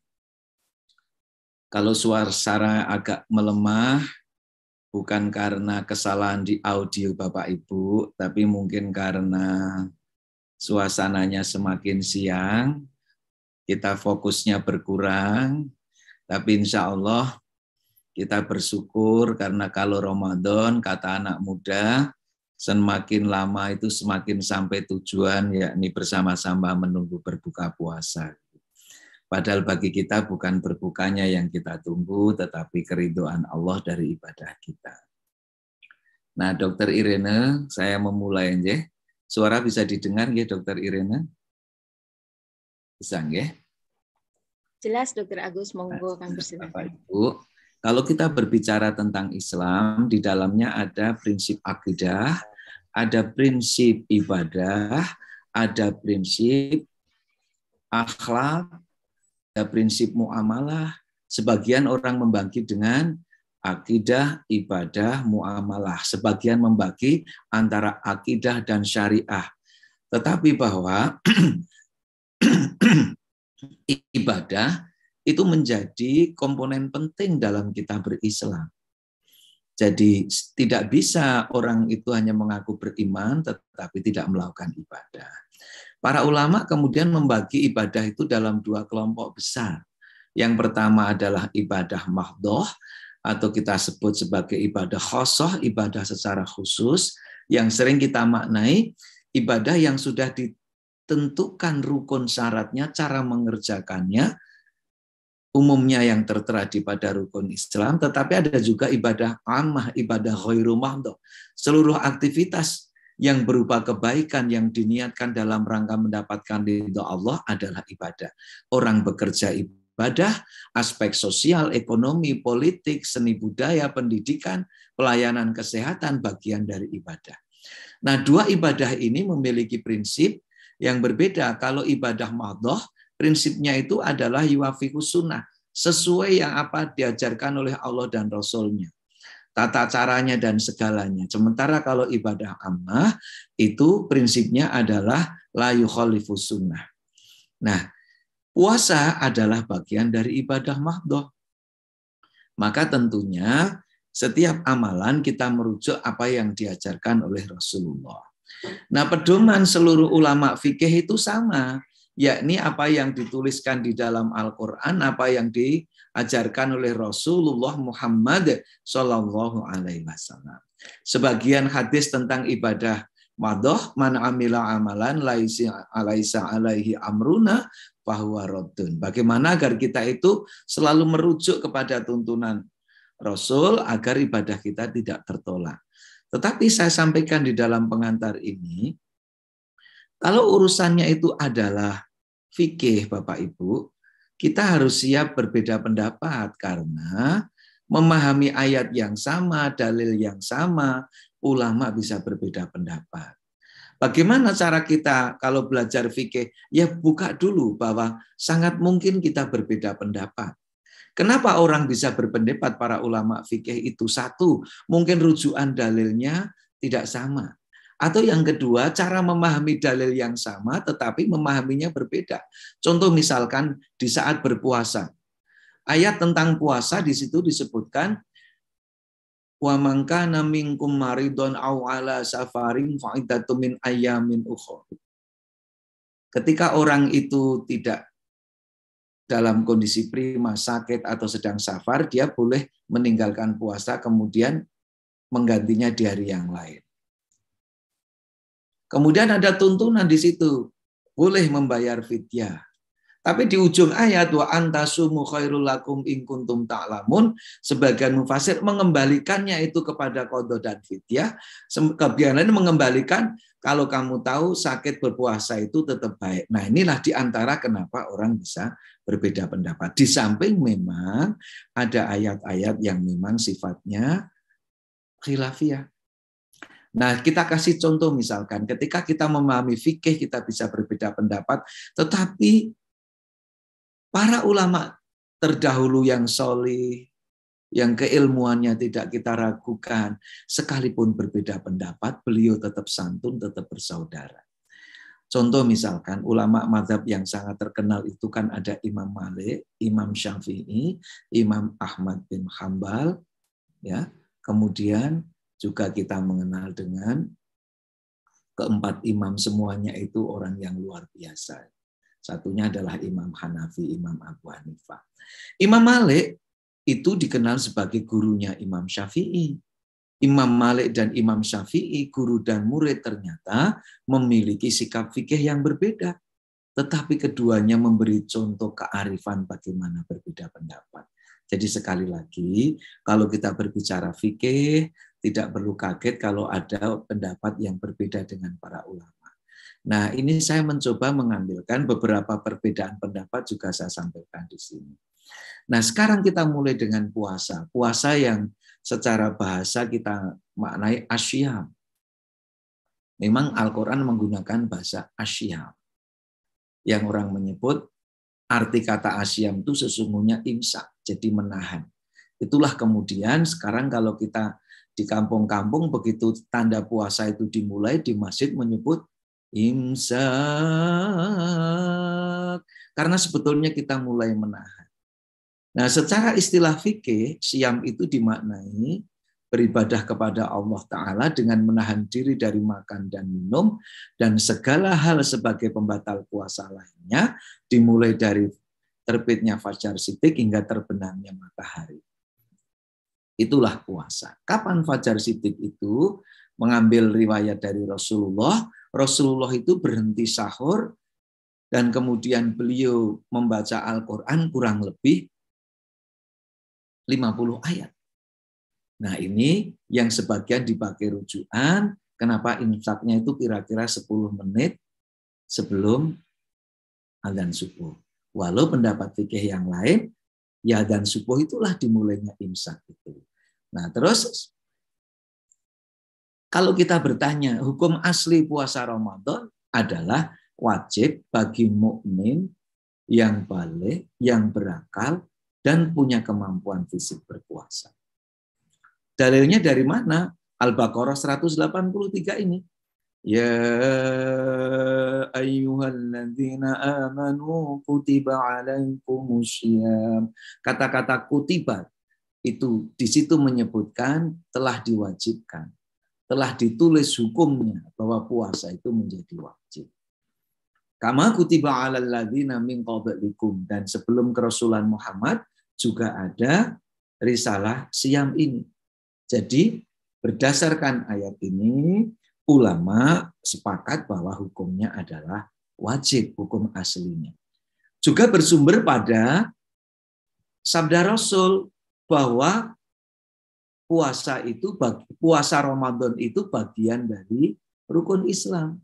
Speaker 10: Kalau suara agak melemah, bukan karena kesalahan di audio Bapak Ibu, tapi mungkin karena suasananya semakin siang, kita fokusnya berkurang, tapi insya Allah kita bersyukur karena kalau Ramadan, kata anak muda, semakin lama itu semakin sampai tujuan, yakni bersama-sama menunggu berbuka puasa. Padahal bagi kita bukan berbukanya yang kita tunggu, tetapi keridoan Allah dari ibadah kita. Nah, Dokter Irene, saya memulai aja. Suara bisa didengar ya, Dokter Irene? Bisa, ya?
Speaker 2: Jelas, Dokter Agus, monggo kami persilakan. Bapak
Speaker 5: Ibu,
Speaker 10: kalau kita berbicara tentang Islam, di dalamnya ada prinsip akidah, ada prinsip ibadah, ada prinsip akhlak, ada prinsip muamalah. Sebagian orang membagi dengan akidah, ibadah, muamalah. Sebagian membagi antara akidah dan syariah. Tetapi bahwa <clears throat> ibadah itu menjadi komponen penting dalam kita berislam. Jadi tidak bisa orang itu hanya mengaku beriman tetapi tidak melakukan ibadah. Para ulama kemudian membagi ibadah itu dalam dua kelompok besar. Yang pertama adalah ibadah mahdoh atau kita sebut sebagai ibadah khosoh, ibadah secara khusus yang sering kita maknai ibadah yang sudah ditentukan rukun syaratnya, cara mengerjakannya, umumnya yang tertera di pada rukun Islam, tetapi ada juga ibadah amah, ibadah ghairu mahdoh. Seluruh aktivitas yang berupa kebaikan yang diniatkan dalam rangka mendapatkan ridho Allah adalah ibadah. Orang bekerja ibadah, aspek sosial, ekonomi, politik, seni budaya, pendidikan, pelayanan kesehatan bagian dari ibadah. Nah, dua ibadah ini memiliki prinsip yang berbeda. Kalau ibadah mahdoh, prinsipnya itu adalah yuwafiku sunnah, sesuai yang apa diajarkan oleh Allah dan Rasulnya. Tata caranya dan segalanya. Sementara kalau ibadah ammah, itu prinsipnya adalah layu khalifu sunnah. Nah, puasa adalah bagian dari ibadah mahdoh. Maka tentunya setiap amalan kita merujuk apa yang diajarkan oleh Rasulullah. Nah, pedoman seluruh ulama fikih itu sama yakni apa yang dituliskan di dalam Al-Quran, apa yang diajarkan oleh Rasulullah Muhammad Shallallahu Alaihi Wasallam. Sebagian hadis tentang ibadah Madoh man amila amalan laisa alaihi amruna bahwa rodun. Bagaimana agar kita itu selalu merujuk kepada tuntunan Rasul agar ibadah kita tidak tertolak. Tetapi saya sampaikan di dalam pengantar ini, kalau urusannya itu adalah fikih Bapak Ibu, kita harus siap berbeda pendapat karena memahami ayat yang sama, dalil yang sama, ulama bisa berbeda
Speaker 5: pendapat.
Speaker 10: Bagaimana cara kita kalau belajar fikih? Ya buka dulu bahwa sangat mungkin kita berbeda pendapat. Kenapa orang bisa berpendapat para ulama fikih itu? Satu, mungkin rujukan dalilnya tidak sama. Atau yang kedua, cara memahami dalil yang sama tetapi memahaminya berbeda. Contoh misalkan di saat berpuasa. Ayat tentang puasa di situ disebutkan wa man kana minkum maridun aw ala safarin min ayamin ukhra. Ketika orang itu tidak dalam kondisi prima, sakit atau sedang safar, dia boleh meninggalkan puasa kemudian menggantinya di hari yang lain. Kemudian ada tuntunan di situ, boleh membayar fidyah. Tapi di ujung ayat wa antasumu khairul lakum in kuntum ta'lamun sebagian mufasir mengembalikannya itu kepada qada dan fidyah. kebiasaan mengembalikan kalau kamu tahu sakit berpuasa itu tetap baik. Nah, inilah di antara kenapa orang bisa berbeda pendapat. Di samping memang ada ayat-ayat yang memang sifatnya khilafiyah. Nah, kita kasih contoh misalkan ketika kita memahami fikih kita bisa berbeda pendapat, tetapi para ulama terdahulu yang solih, yang keilmuannya tidak kita ragukan, sekalipun berbeda pendapat, beliau tetap santun, tetap bersaudara. Contoh misalkan ulama madhab yang sangat terkenal itu kan ada Imam Malik, Imam Syafi'i, Imam Ahmad bin Hambal, ya, kemudian juga kita mengenal dengan keempat imam semuanya itu orang yang luar biasa. Satunya adalah Imam Hanafi, Imam Abu Hanifah. Imam Malik itu dikenal sebagai gurunya Imam Syafi'i. Imam Malik dan Imam Syafi'i, guru dan murid ternyata memiliki sikap fikih yang berbeda. Tetapi keduanya memberi contoh kearifan bagaimana berbeda pendapat. Jadi sekali lagi, kalau kita berbicara fikih, tidak perlu kaget kalau ada pendapat yang berbeda dengan para ulama. Nah, ini saya mencoba mengambilkan beberapa perbedaan pendapat juga saya sampaikan di sini. Nah, sekarang kita mulai dengan puasa. Puasa yang secara bahasa kita maknai asyam. Memang Al-Quran menggunakan bahasa asyam. Yang orang menyebut arti kata asyam itu sesungguhnya imsak, jadi menahan. Itulah kemudian sekarang kalau kita di kampung-kampung begitu tanda puasa itu dimulai di masjid menyebut imsak karena sebetulnya kita mulai menahan. Nah, secara istilah fikih siam itu dimaknai beribadah kepada Allah Ta'ala dengan menahan diri dari makan dan minum, dan segala hal sebagai pembatal puasa lainnya, dimulai dari terbitnya fajar sidik hingga terbenamnya matahari. Itulah puasa. Kapan Fajar Siddiq itu mengambil riwayat dari Rasulullah, Rasulullah itu berhenti sahur dan kemudian beliau membaca Al-Qur'an kurang lebih 50 ayat. Nah, ini yang sebagian dipakai rujukan kenapa infaknya itu kira-kira 10 menit sebelum azan subuh. Walau pendapat fikih yang lain ya dan subuh itulah dimulainya imsak itu. Nah, terus kalau kita bertanya, hukum asli puasa Ramadan adalah wajib bagi mukmin yang balik, yang berakal, dan punya kemampuan fisik berpuasa. Dalilnya dari mana? Al-Baqarah 183 ini. يا أيها الذين آمنوا كتب عليكم الصيام kata-kata kutiba itu di situ menyebutkan telah diwajibkan telah ditulis hukumnya bahwa puasa itu menjadi wajib kama kutiba alal ladzina min qablikum dan sebelum kerasulan Muhammad juga ada risalah siam ini jadi berdasarkan ayat ini ulama sepakat bahwa hukumnya adalah wajib hukum aslinya. Juga bersumber pada sabda Rasul bahwa puasa itu puasa Ramadan itu bagian dari rukun Islam.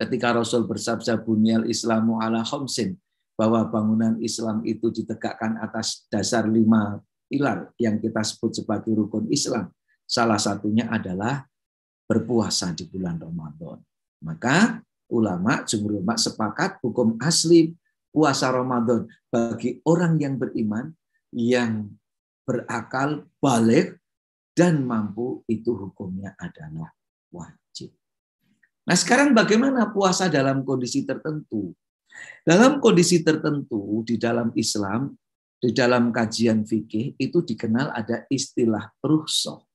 Speaker 10: Ketika Rasul bersabda bunyal Islamu ala khomsin bahwa bangunan Islam itu ditegakkan atas dasar lima pilar yang kita sebut sebagai rukun Islam. Salah satunya adalah berpuasa di bulan Ramadan. Maka ulama, jumhur ulama sepakat hukum asli puasa Ramadan bagi orang yang beriman, yang berakal, balik, dan mampu itu hukumnya adalah wajib. Nah sekarang bagaimana puasa dalam kondisi tertentu? Dalam kondisi tertentu di dalam Islam, di dalam kajian fikih itu dikenal ada istilah ruhsoh.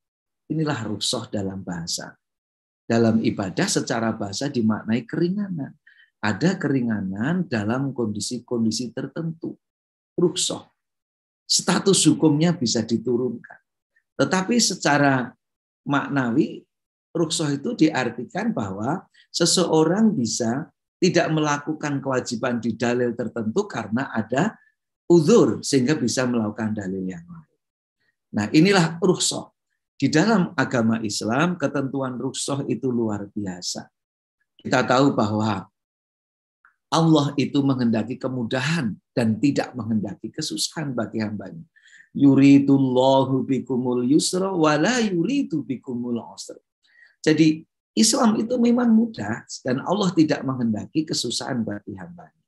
Speaker 10: Inilah ruhsoh dalam bahasa dalam ibadah secara bahasa dimaknai keringanan. Ada keringanan dalam kondisi-kondisi tertentu. Ruksoh. Status hukumnya bisa diturunkan. Tetapi secara maknawi, ruksoh itu diartikan bahwa seseorang bisa tidak melakukan kewajiban di dalil tertentu karena ada uzur sehingga bisa melakukan dalil yang lain. Nah, inilah rukshoh di dalam agama Islam, ketentuan rukshoh itu luar biasa. Kita tahu bahwa Allah itu menghendaki kemudahan dan tidak menghendaki kesusahan bagi hambanya. Yuridullahu bikumul yusra la yuridu bikumul usra. Jadi Islam itu memang mudah dan Allah tidak menghendaki kesusahan bagi hambanya.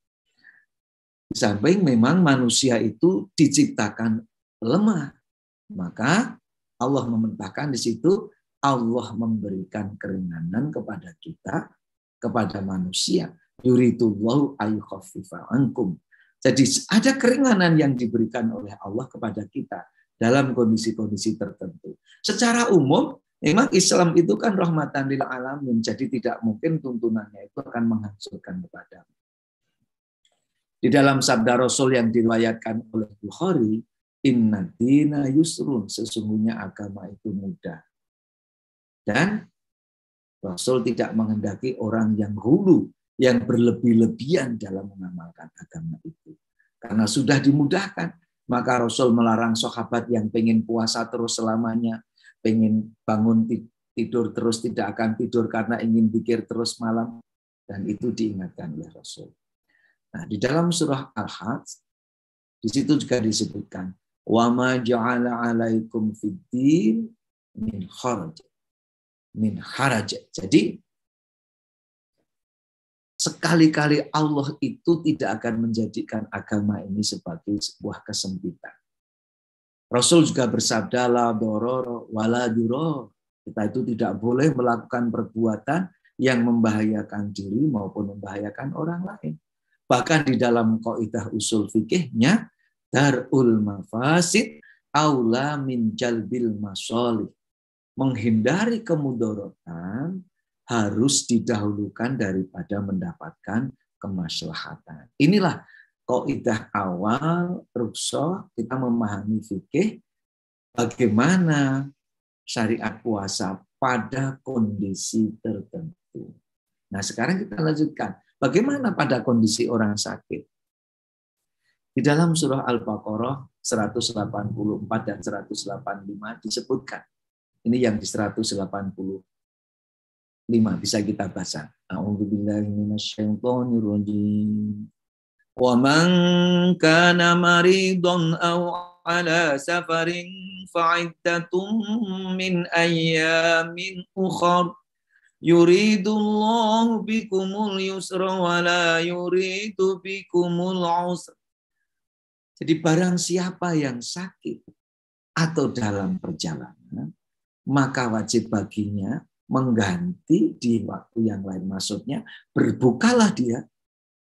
Speaker 10: Sampai memang manusia itu diciptakan lemah. Maka Allah memerintahkan di situ Allah memberikan keringanan kepada kita, kepada manusia. Yuridullahu ankum. Jadi ada keringanan yang diberikan oleh Allah kepada kita dalam kondisi-kondisi tertentu. Secara umum, memang Islam itu kan rahmatan lil alamin, jadi tidak mungkin tuntunannya itu akan menghancurkan kepada. Di dalam sabda Rasul yang diriwayatkan oleh Bukhari, Inna dina yusrun, sesungguhnya agama itu mudah. Dan Rasul tidak menghendaki orang yang hulu, yang berlebih-lebihan dalam mengamalkan agama itu. Karena sudah dimudahkan, maka Rasul melarang sahabat yang pengen puasa terus selamanya, pengen bangun tidur terus tidak akan tidur karena ingin pikir terus malam. Dan itu diingatkan oleh Rasul. Nah, di dalam surah Al-Hajj, di situ juga disebutkan, Wa ma ja'ala 'alaikum fid-din min kharaj. Min haraj. Jadi sekali-kali Allah itu tidak akan menjadikan agama ini sebagai sebuah kesempitan. Rasul juga bersabda la doror wala duro. Kita itu tidak boleh melakukan perbuatan yang membahayakan diri maupun membahayakan orang lain. Bahkan di dalam kaidah usul fikihnya darul mafasid aula min jalbil masolih. Menghindari kemudorotan harus didahulukan daripada mendapatkan kemaslahatan. Inilah kaidah awal rukso kita memahami fikih bagaimana syariat puasa pada kondisi tertentu. Nah sekarang kita lanjutkan. Bagaimana pada kondisi orang sakit? Di dalam surah Al-Baqarah 184 dan 185 disebutkan. Ini yang di 185 bisa kita baca. A'udzubillahi minasyaitonir
Speaker 7: rajim.
Speaker 10: Wa man kana maridun aw ala safarin fa'iddatun min ayyamin ukhra yuridullahu bikumul yusra wa la yuridu bikumul usra jadi barang siapa yang sakit atau dalam perjalanan, maka wajib baginya mengganti di waktu yang lain. Maksudnya berbukalah dia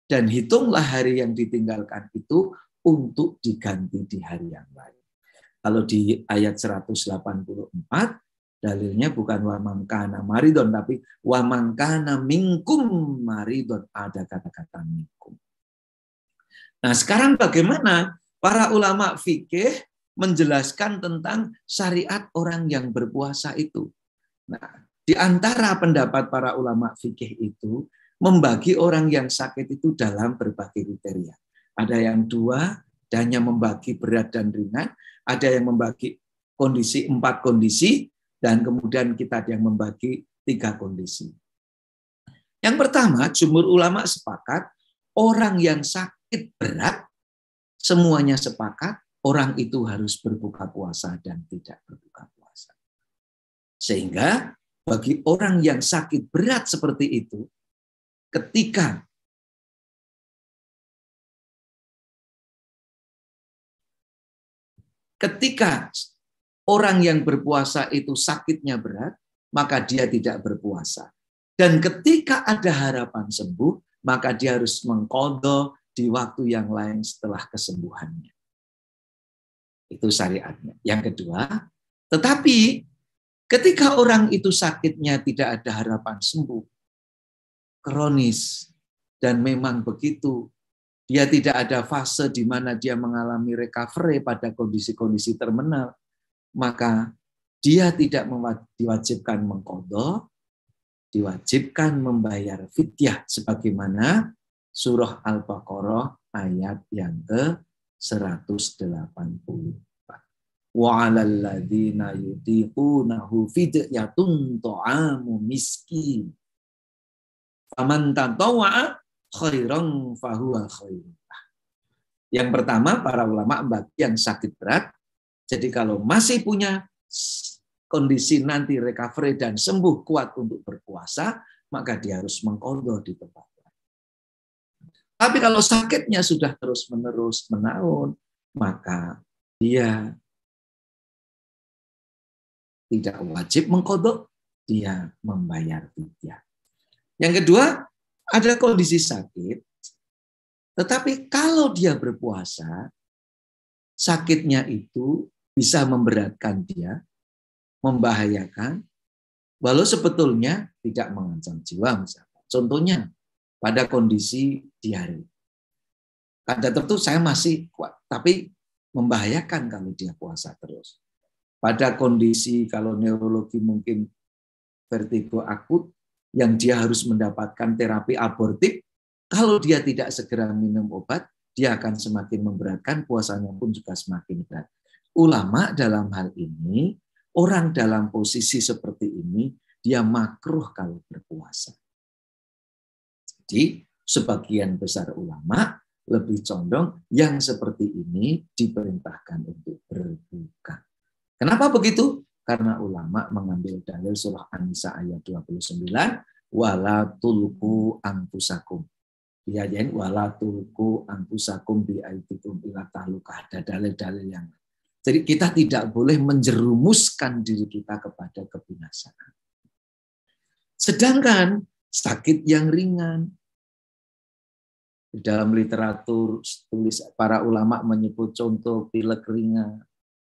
Speaker 10: dan hitunglah hari yang ditinggalkan itu untuk diganti di hari yang lain. Kalau di ayat 184, dalilnya bukan wamangkana maridon, tapi wamangkana mingkum maridon. Ada kata-kata mingkum. Nah sekarang bagaimana Para ulama fikih menjelaskan tentang syariat orang yang berpuasa itu. Nah, di antara pendapat para ulama fikih itu membagi orang yang sakit itu dalam berbagai kriteria. Ada yang dua, dan yang membagi berat dan ringan, ada yang membagi kondisi empat kondisi, dan kemudian kita ada yang membagi tiga kondisi. Yang pertama, jumhur ulama sepakat orang yang sakit berat semuanya sepakat orang itu harus berbuka puasa dan tidak berbuka puasa. Sehingga
Speaker 5: bagi orang yang sakit berat seperti itu, ketika ketika orang yang berpuasa itu sakitnya berat,
Speaker 10: maka dia tidak berpuasa. Dan ketika ada harapan sembuh, maka dia harus mengkodo, di waktu yang lain setelah kesembuhannya. Itu syariatnya. Yang kedua, tetapi ketika orang itu sakitnya tidak ada harapan sembuh, kronis, dan memang begitu, dia tidak ada fase di mana dia mengalami recovery pada kondisi-kondisi terminal, maka dia tidak diwajibkan mengkodok, diwajibkan membayar fitiah sebagaimana surah Al-Baqarah ayat yang ke 184. Wa 'alal yutiqunahu fidyatun ta'amu miskin. Faman tatawwa'a khairan fahuwa khairun. Yang pertama para ulama bagi yang sakit berat. Jadi kalau masih punya kondisi nanti recovery dan sembuh kuat untuk berpuasa, maka dia harus mengkodoh di tempat
Speaker 5: tapi kalau sakitnya sudah terus-menerus menaun, maka dia tidak wajib mengkodok, dia membayar dia. Yang kedua, ada kondisi
Speaker 10: sakit, tetapi kalau dia berpuasa, sakitnya itu bisa memberatkan dia, membahayakan, walau sebetulnya tidak mengancam jiwa misalnya. Contohnya, pada kondisi diare. Pada tertentu saya masih kuat, tapi membahayakan kalau dia puasa terus. Pada kondisi kalau neurologi mungkin vertigo akut, yang dia harus mendapatkan terapi abortif, kalau dia tidak segera minum obat, dia akan semakin memberatkan, puasanya pun juga semakin berat. Ulama dalam hal ini, orang dalam posisi seperti ini, dia makruh kalau berpuasa. Jadi sebagian besar ulama lebih condong yang seperti ini diperintahkan untuk
Speaker 5: berbuka.
Speaker 10: Kenapa begitu? Karena ulama mengambil dalil surah An-Nisa ayat 29 wala tulku angkusakum. Ya, jadi wala tulku angkusakum bi aitikum ila taluka. Ada dalil-dalil yang jadi kita tidak boleh menjerumuskan diri kita kepada kebinasaan. Sedangkan sakit yang ringan, di dalam literatur tulis para ulama menyebut contoh pilek ringan.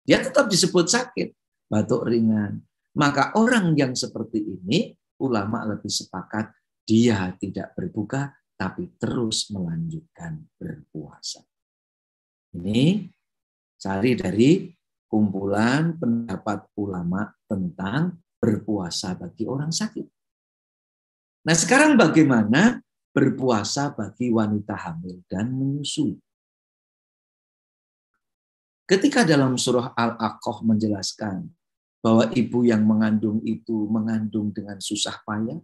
Speaker 10: Dia tetap disebut sakit, batuk ringan. Maka orang yang seperti ini, ulama lebih sepakat, dia tidak berbuka, tapi terus melanjutkan berpuasa. Ini cari dari kumpulan pendapat ulama tentang berpuasa
Speaker 5: bagi orang sakit. Nah sekarang bagaimana berpuasa bagi wanita hamil dan menyusui.
Speaker 10: Ketika dalam surah Al-Aqaf menjelaskan bahwa ibu yang mengandung itu mengandung dengan susah payah,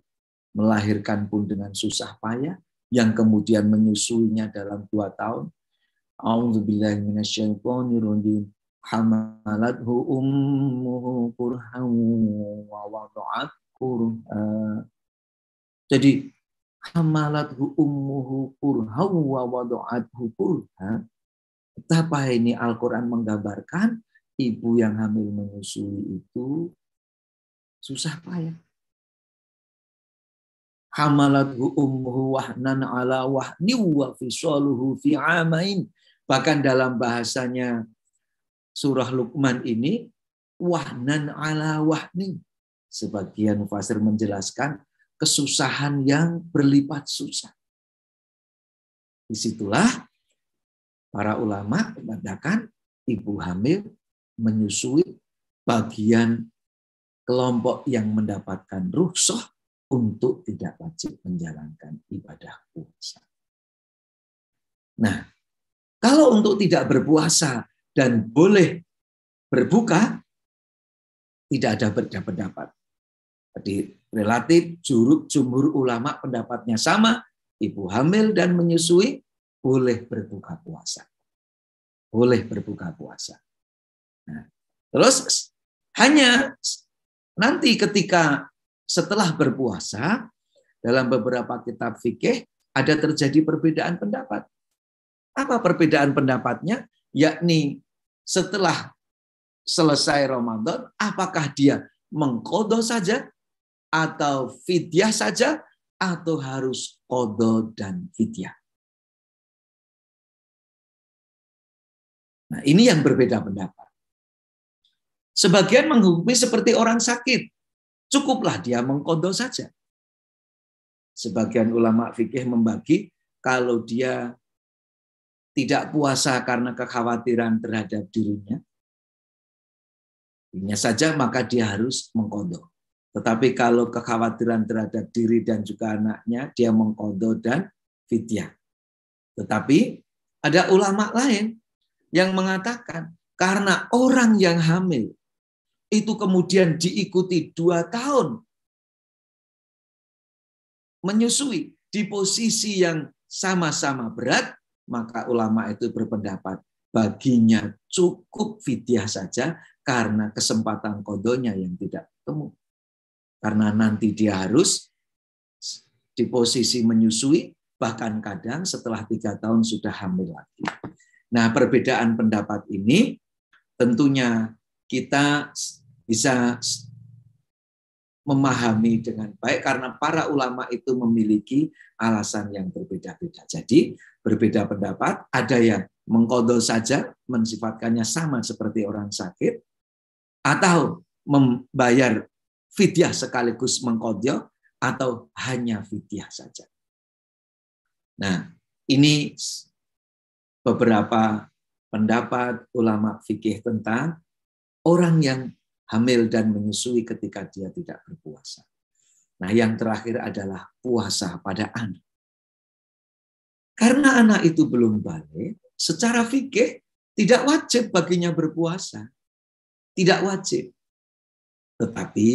Speaker 10: melahirkan pun dengan susah payah, yang kemudian menyusuinya dalam dua tahun. A'udzubillahiminasyaitonirrojim. Hamalathu ummuhu Jadi hamalathu ummuhu kurhan wa wada'athu kurhan. Betapa ini Al-Quran menggambarkan ibu yang hamil menyusui itu susah payah. Hamalathu ummuhu wahnan ala wahni wa fisaluhu fi amain. Bahkan dalam bahasanya surah Luqman ini wahnan ala wahni. Sebagian fasir menjelaskan kesusahan yang berlipat susah. Disitulah para ulama mengatakan ibu hamil menyusui bagian kelompok yang mendapatkan rukshoh untuk tidak wajib menjalankan ibadah puasa.
Speaker 5: Nah, kalau untuk tidak berpuasa dan boleh berbuka, tidak ada beda pendapat.
Speaker 10: Jadi relatif juruk jumhur ulama pendapatnya sama, ibu hamil dan menyusui boleh berbuka puasa. Boleh berbuka puasa. Nah, terus hanya nanti ketika setelah berpuasa dalam beberapa kitab fikih ada terjadi perbedaan pendapat. Apa perbedaan pendapatnya? Yakni setelah selesai Ramadan, apakah dia mengkodo saja
Speaker 5: atau fidyah saja atau harus kodo dan fidyah. Nah, ini yang berbeda pendapat. Sebagian menghukumi seperti orang sakit.
Speaker 10: Cukuplah dia mengkodo saja. Sebagian ulama fikih membagi kalau dia tidak puasa karena kekhawatiran terhadap dirinya, dirinya saja maka dia harus mengkodo. Tetapi kalau kekhawatiran terhadap diri dan juga anaknya, dia mengkodo dan fitia. Tetapi ada ulama lain yang mengatakan karena orang yang hamil itu kemudian diikuti dua tahun menyusui di posisi yang sama-sama berat, maka ulama itu berpendapat
Speaker 5: baginya
Speaker 10: cukup fitiah saja karena kesempatan kodonya yang tidak ketemu. Karena nanti dia harus di posisi menyusui, bahkan kadang setelah tiga tahun sudah hamil lagi. Nah, perbedaan pendapat ini tentunya kita bisa memahami dengan baik karena para ulama itu memiliki alasan yang berbeda-beda. Jadi berbeda pendapat, ada yang mengkodol saja, mensifatkannya sama seperti orang sakit, atau membayar fidyah sekaligus mengkodyo atau hanya fidyah saja. Nah, ini beberapa pendapat ulama fikih tentang orang yang hamil dan menyusui ketika dia tidak berpuasa. Nah, yang terakhir adalah puasa pada anak. Karena anak itu belum balik, secara fikih tidak wajib baginya berpuasa. Tidak wajib. Tetapi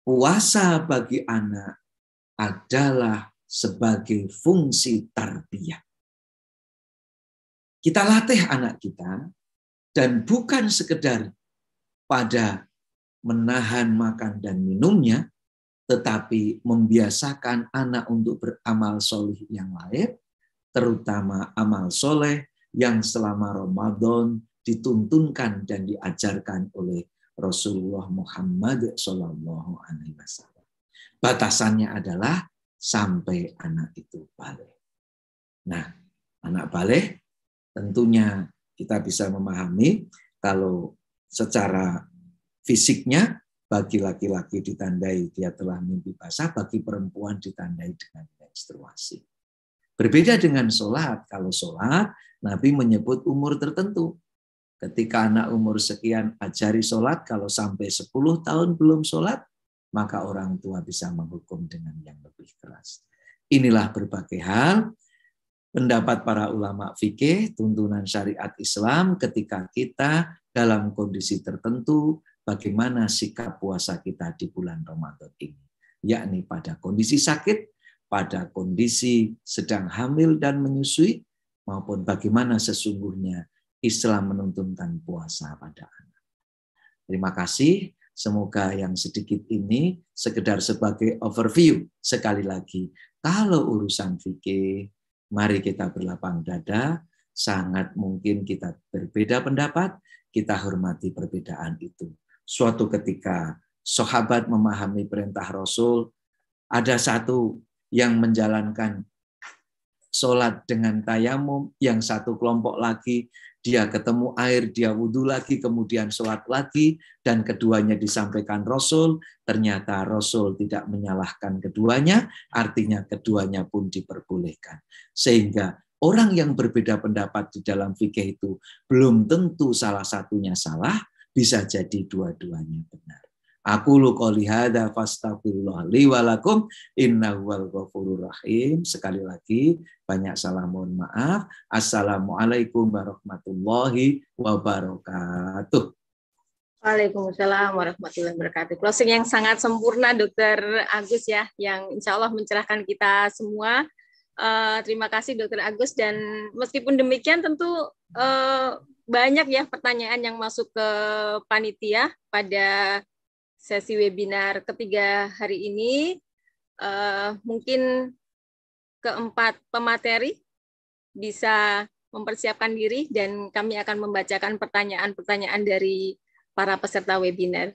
Speaker 10: puasa bagi anak adalah sebagai fungsi tarbiyah. Kita latih anak kita dan bukan sekedar pada menahan makan dan minumnya, tetapi membiasakan anak untuk beramal soleh yang lain, terutama amal soleh yang selama Ramadan dituntunkan dan diajarkan oleh Rasulullah Muhammad Shallallahu Alaihi Wasallam. Batasannya adalah sampai anak itu balik. Nah, anak balik tentunya kita bisa memahami kalau secara fisiknya bagi laki-laki ditandai dia telah mimpi basah, bagi perempuan ditandai dengan menstruasi. Berbeda dengan sholat. Kalau sholat, Nabi menyebut umur tertentu. Ketika anak umur sekian ajari sholat, kalau sampai 10 tahun belum sholat, maka orang tua bisa menghukum dengan yang lebih keras. Inilah berbagai hal pendapat para ulama fikih, tuntunan syariat Islam ketika kita dalam kondisi tertentu bagaimana sikap puasa kita di bulan Ramadan ini. Yakni pada kondisi sakit, pada kondisi sedang hamil dan menyusui, maupun bagaimana sesungguhnya Islam menuntunkan puasa pada anak. Terima kasih. Semoga yang sedikit ini sekedar sebagai overview sekali lagi. Kalau urusan fikih, mari kita berlapang dada. Sangat mungkin kita berbeda pendapat, kita hormati perbedaan itu. Suatu ketika sahabat memahami perintah Rasul, ada satu yang menjalankan sholat dengan tayamum, yang satu kelompok lagi dia ketemu air, dia wudhu lagi, kemudian sholat lagi, dan keduanya disampaikan Rasul. Ternyata Rasul tidak menyalahkan keduanya, artinya keduanya pun diperbolehkan. Sehingga orang yang berbeda pendapat di dalam fikih itu belum tentu salah satunya salah, bisa jadi
Speaker 5: dua-duanya benar.
Speaker 10: Aku lu kolihada hadza fastaghfirullah inna wa wal ghafurur rahim. Sekali lagi banyak salam mohon maaf. Assalamualaikum warahmatullahi wabarakatuh.
Speaker 2: Waalaikumsalam warahmatullahi wabarakatuh. Closing yang sangat sempurna Dokter Agus ya, yang insya Allah mencerahkan kita semua. Uh, terima kasih Dokter Agus dan meskipun demikian tentu uh, banyak ya pertanyaan yang masuk ke panitia pada sesi webinar ketiga hari ini. Uh, mungkin keempat pemateri bisa mempersiapkan diri dan kami akan membacakan pertanyaan-pertanyaan dari para peserta webinar.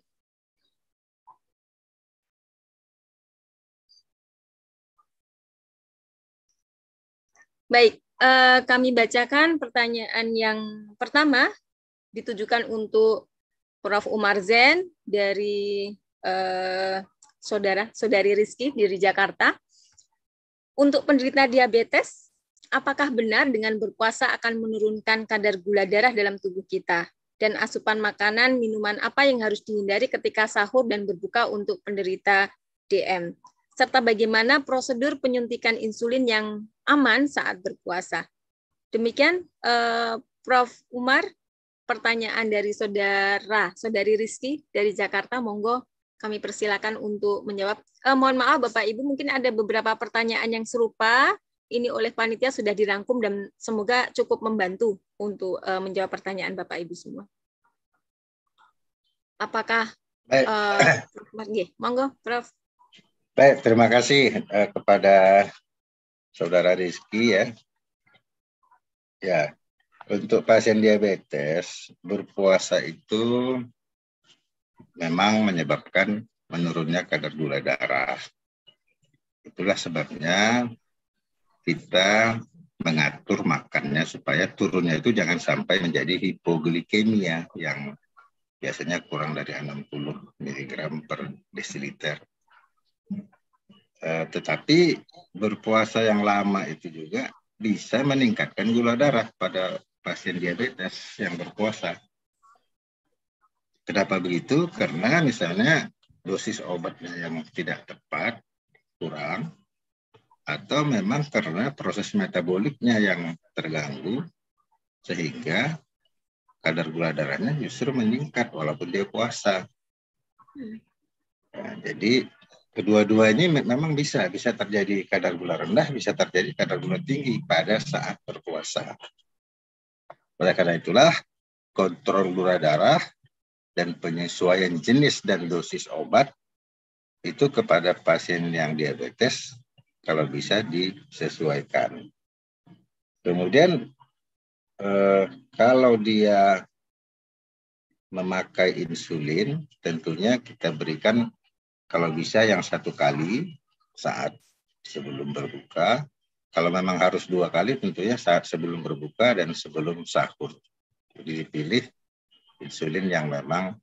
Speaker 2: Baik, eh, kami bacakan pertanyaan yang pertama ditujukan untuk Prof. Umar Zen dari eh, saudara saudari Rizky dari Jakarta. Untuk penderita diabetes, apakah benar dengan berpuasa akan menurunkan kadar gula darah dalam tubuh kita? Dan asupan makanan, minuman apa yang harus dihindari ketika sahur dan berbuka untuk penderita DM? Serta bagaimana prosedur penyuntikan insulin yang aman saat berpuasa? Demikian, eh, Prof. Umar, pertanyaan dari saudara, saudari Rizky dari Jakarta, monggo kami persilakan untuk menjawab. Eh, mohon maaf Bapak Ibu, mungkin ada beberapa pertanyaan yang serupa ini oleh panitia sudah dirangkum dan semoga cukup membantu untuk eh, menjawab pertanyaan Bapak Ibu semua. Apakah Baik. Eh, monggo
Speaker 4: Prof.
Speaker 7: Baik, terima kasih eh, kepada Saudara Rizky ya. Ya, untuk pasien diabetes, berpuasa itu memang menyebabkan menurunnya kadar gula darah. Itulah sebabnya kita mengatur makannya supaya turunnya itu jangan sampai menjadi hipoglikemia yang biasanya kurang dari 60 mg per desiliter. E, tetapi berpuasa yang lama itu juga bisa meningkatkan gula darah pada pasien diabetes yang berpuasa. Kenapa begitu? Karena misalnya dosis obatnya yang tidak tepat, kurang, atau memang karena proses metaboliknya yang terganggu, sehingga kadar gula darahnya justru meningkat walaupun dia puasa. Nah, jadi kedua-duanya memang bisa, bisa terjadi kadar gula rendah, bisa terjadi kadar gula tinggi pada saat berpuasa. Oleh karena itulah, kontrol gula darah dan penyesuaian jenis dan dosis obat itu kepada pasien yang diabetes kalau bisa disesuaikan. Kemudian eh, kalau dia memakai insulin, tentunya kita berikan kalau bisa yang satu kali saat sebelum berbuka, kalau memang harus dua kali tentunya saat sebelum berbuka dan sebelum sahur. Jadi dipilih insulin yang memang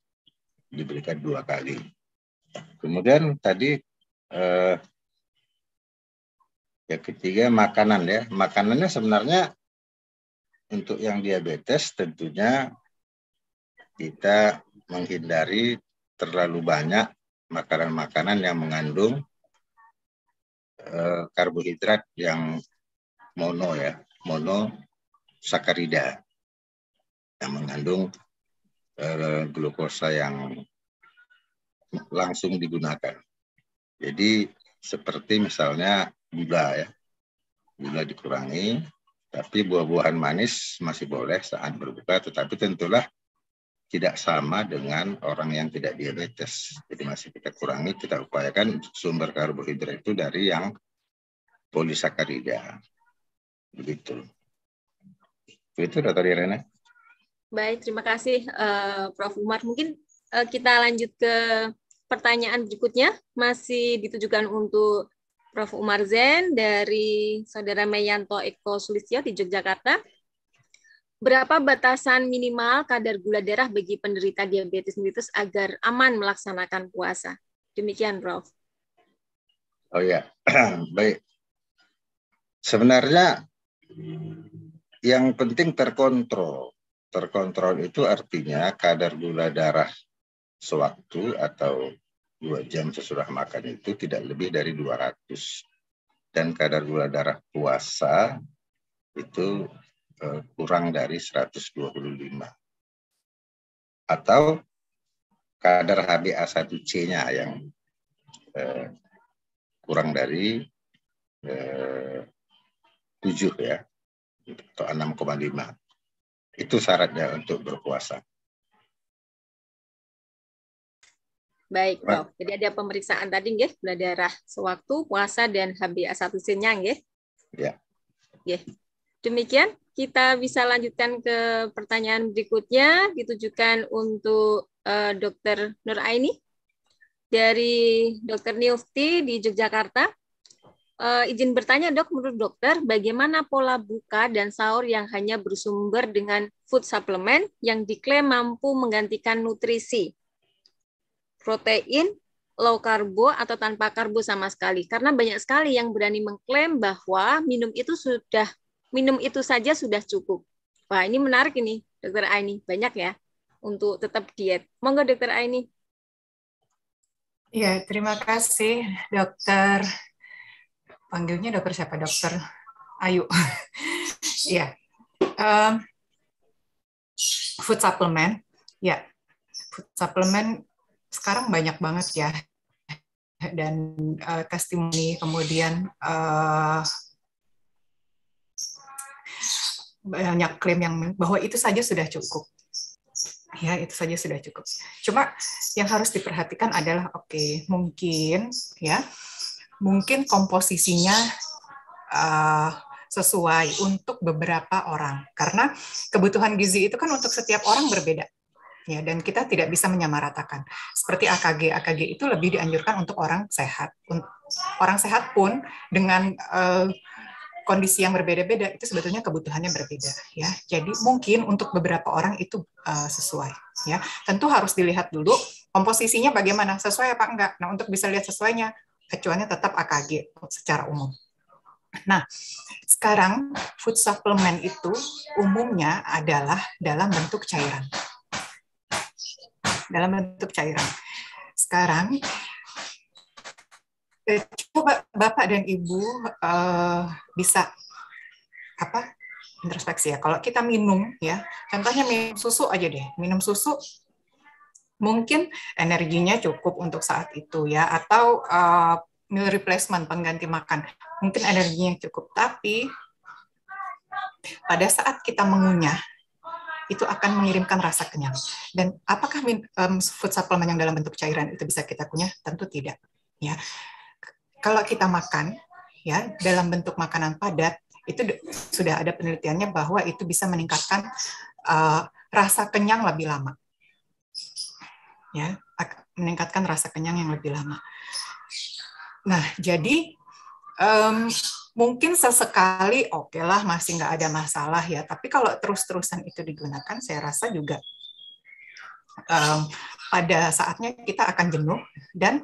Speaker 7: diberikan dua kali. Kemudian tadi eh, ya ketiga makanan ya. Makanannya sebenarnya untuk yang diabetes tentunya kita menghindari terlalu banyak makanan-makanan yang mengandung Eh, karbohidrat yang mono ya, mono sakarida yang mengandung eh, glukosa yang langsung digunakan. Jadi seperti misalnya gula ya, gula dikurangi, tapi buah-buahan manis masih boleh saat berbuka, tetapi tentulah tidak sama dengan orang yang tidak diabetes. Jadi masih kita kurangi, kita upayakan sumber karbohidrat itu dari yang polisakarida. Begitu. Begitu Dr. Irene.
Speaker 2: Baik, terima kasih eh, Prof. Umar. Mungkin eh, kita lanjut ke pertanyaan berikutnya. Masih ditujukan untuk Prof. Umar Zen dari Saudara Meyanto Eko Sulistyo di Yogyakarta berapa batasan minimal kadar gula darah bagi penderita diabetes mellitus agar aman melaksanakan puasa? Demikian, Prof.
Speaker 7: Oh ya, <clears throat> baik. Sebenarnya yang penting terkontrol. Terkontrol itu artinya kadar gula darah sewaktu atau dua jam sesudah makan itu tidak lebih dari 200. Dan kadar gula darah puasa itu Eh, kurang dari 125. Atau kadar HbA1c-nya yang eh, kurang dari eh, 7 ya atau 6,5. Itu syaratnya untuk berpuasa.
Speaker 2: Baik, pak, Jadi ada pemeriksaan tadi nggih, gula darah sewaktu puasa dan HbA1c-nya nggih. Ya. Nggih. Demikian kita bisa lanjutkan ke pertanyaan berikutnya ditujukan untuk uh, eh, Dr. Nur Aini dari Dr. Niufti di Yogyakarta. Uh, izin bertanya dok, menurut dokter bagaimana pola buka dan sahur yang hanya bersumber dengan food supplement yang diklaim mampu menggantikan nutrisi, protein, low karbo atau tanpa karbo sama sekali. Karena banyak sekali yang berani mengklaim bahwa minum itu sudah minum itu saja sudah cukup. Wah, ini menarik ini, Dokter Aini. Banyak ya untuk tetap diet. Monggo Dokter Aini.
Speaker 6: Ya, terima kasih Dokter. Panggilnya Dokter siapa? Dokter Ayu. <laughs> ya. Um, food supplement. Ya. Food supplement sekarang banyak banget ya dan uh, testimoni kemudian uh, banyak klaim yang bahwa itu saja sudah cukup. Ya, itu saja sudah cukup. Cuma yang harus diperhatikan adalah oke, okay, mungkin ya. Mungkin komposisinya uh, sesuai untuk beberapa orang karena kebutuhan gizi itu kan untuk setiap orang berbeda ya dan kita tidak bisa menyamaratakan. Seperti AKG, AKG itu lebih dianjurkan untuk orang sehat. Orang sehat pun dengan uh, kondisi yang berbeda-beda itu sebetulnya kebutuhannya berbeda ya. Jadi mungkin untuk beberapa orang itu uh, sesuai ya. Tentu harus dilihat dulu komposisinya bagaimana sesuai apa enggak. Nah, untuk bisa lihat sesuainya acuannya tetap AKG secara umum. Nah, sekarang food supplement itu umumnya adalah dalam bentuk cairan. Dalam bentuk cairan. Sekarang coba Bapak dan Ibu uh, bisa apa introspeksi ya. Kalau kita minum ya, contohnya minum susu aja deh. Minum susu mungkin energinya cukup untuk saat itu ya atau uh, meal replacement pengganti makan. Mungkin energinya cukup, tapi pada saat kita mengunyah itu akan mengirimkan rasa kenyang. Dan apakah food supplement yang dalam bentuk cairan itu bisa kita kunyah? Tentu tidak. Ya, kalau kita makan ya dalam bentuk makanan padat itu sudah ada penelitiannya bahwa itu bisa meningkatkan uh, rasa kenyang lebih lama. Ya, meningkatkan rasa kenyang yang lebih lama. Nah, jadi um, mungkin sesekali oke okay lah masih nggak ada masalah ya tapi kalau terus-terusan itu digunakan saya rasa juga um, pada saatnya kita akan jenuh dan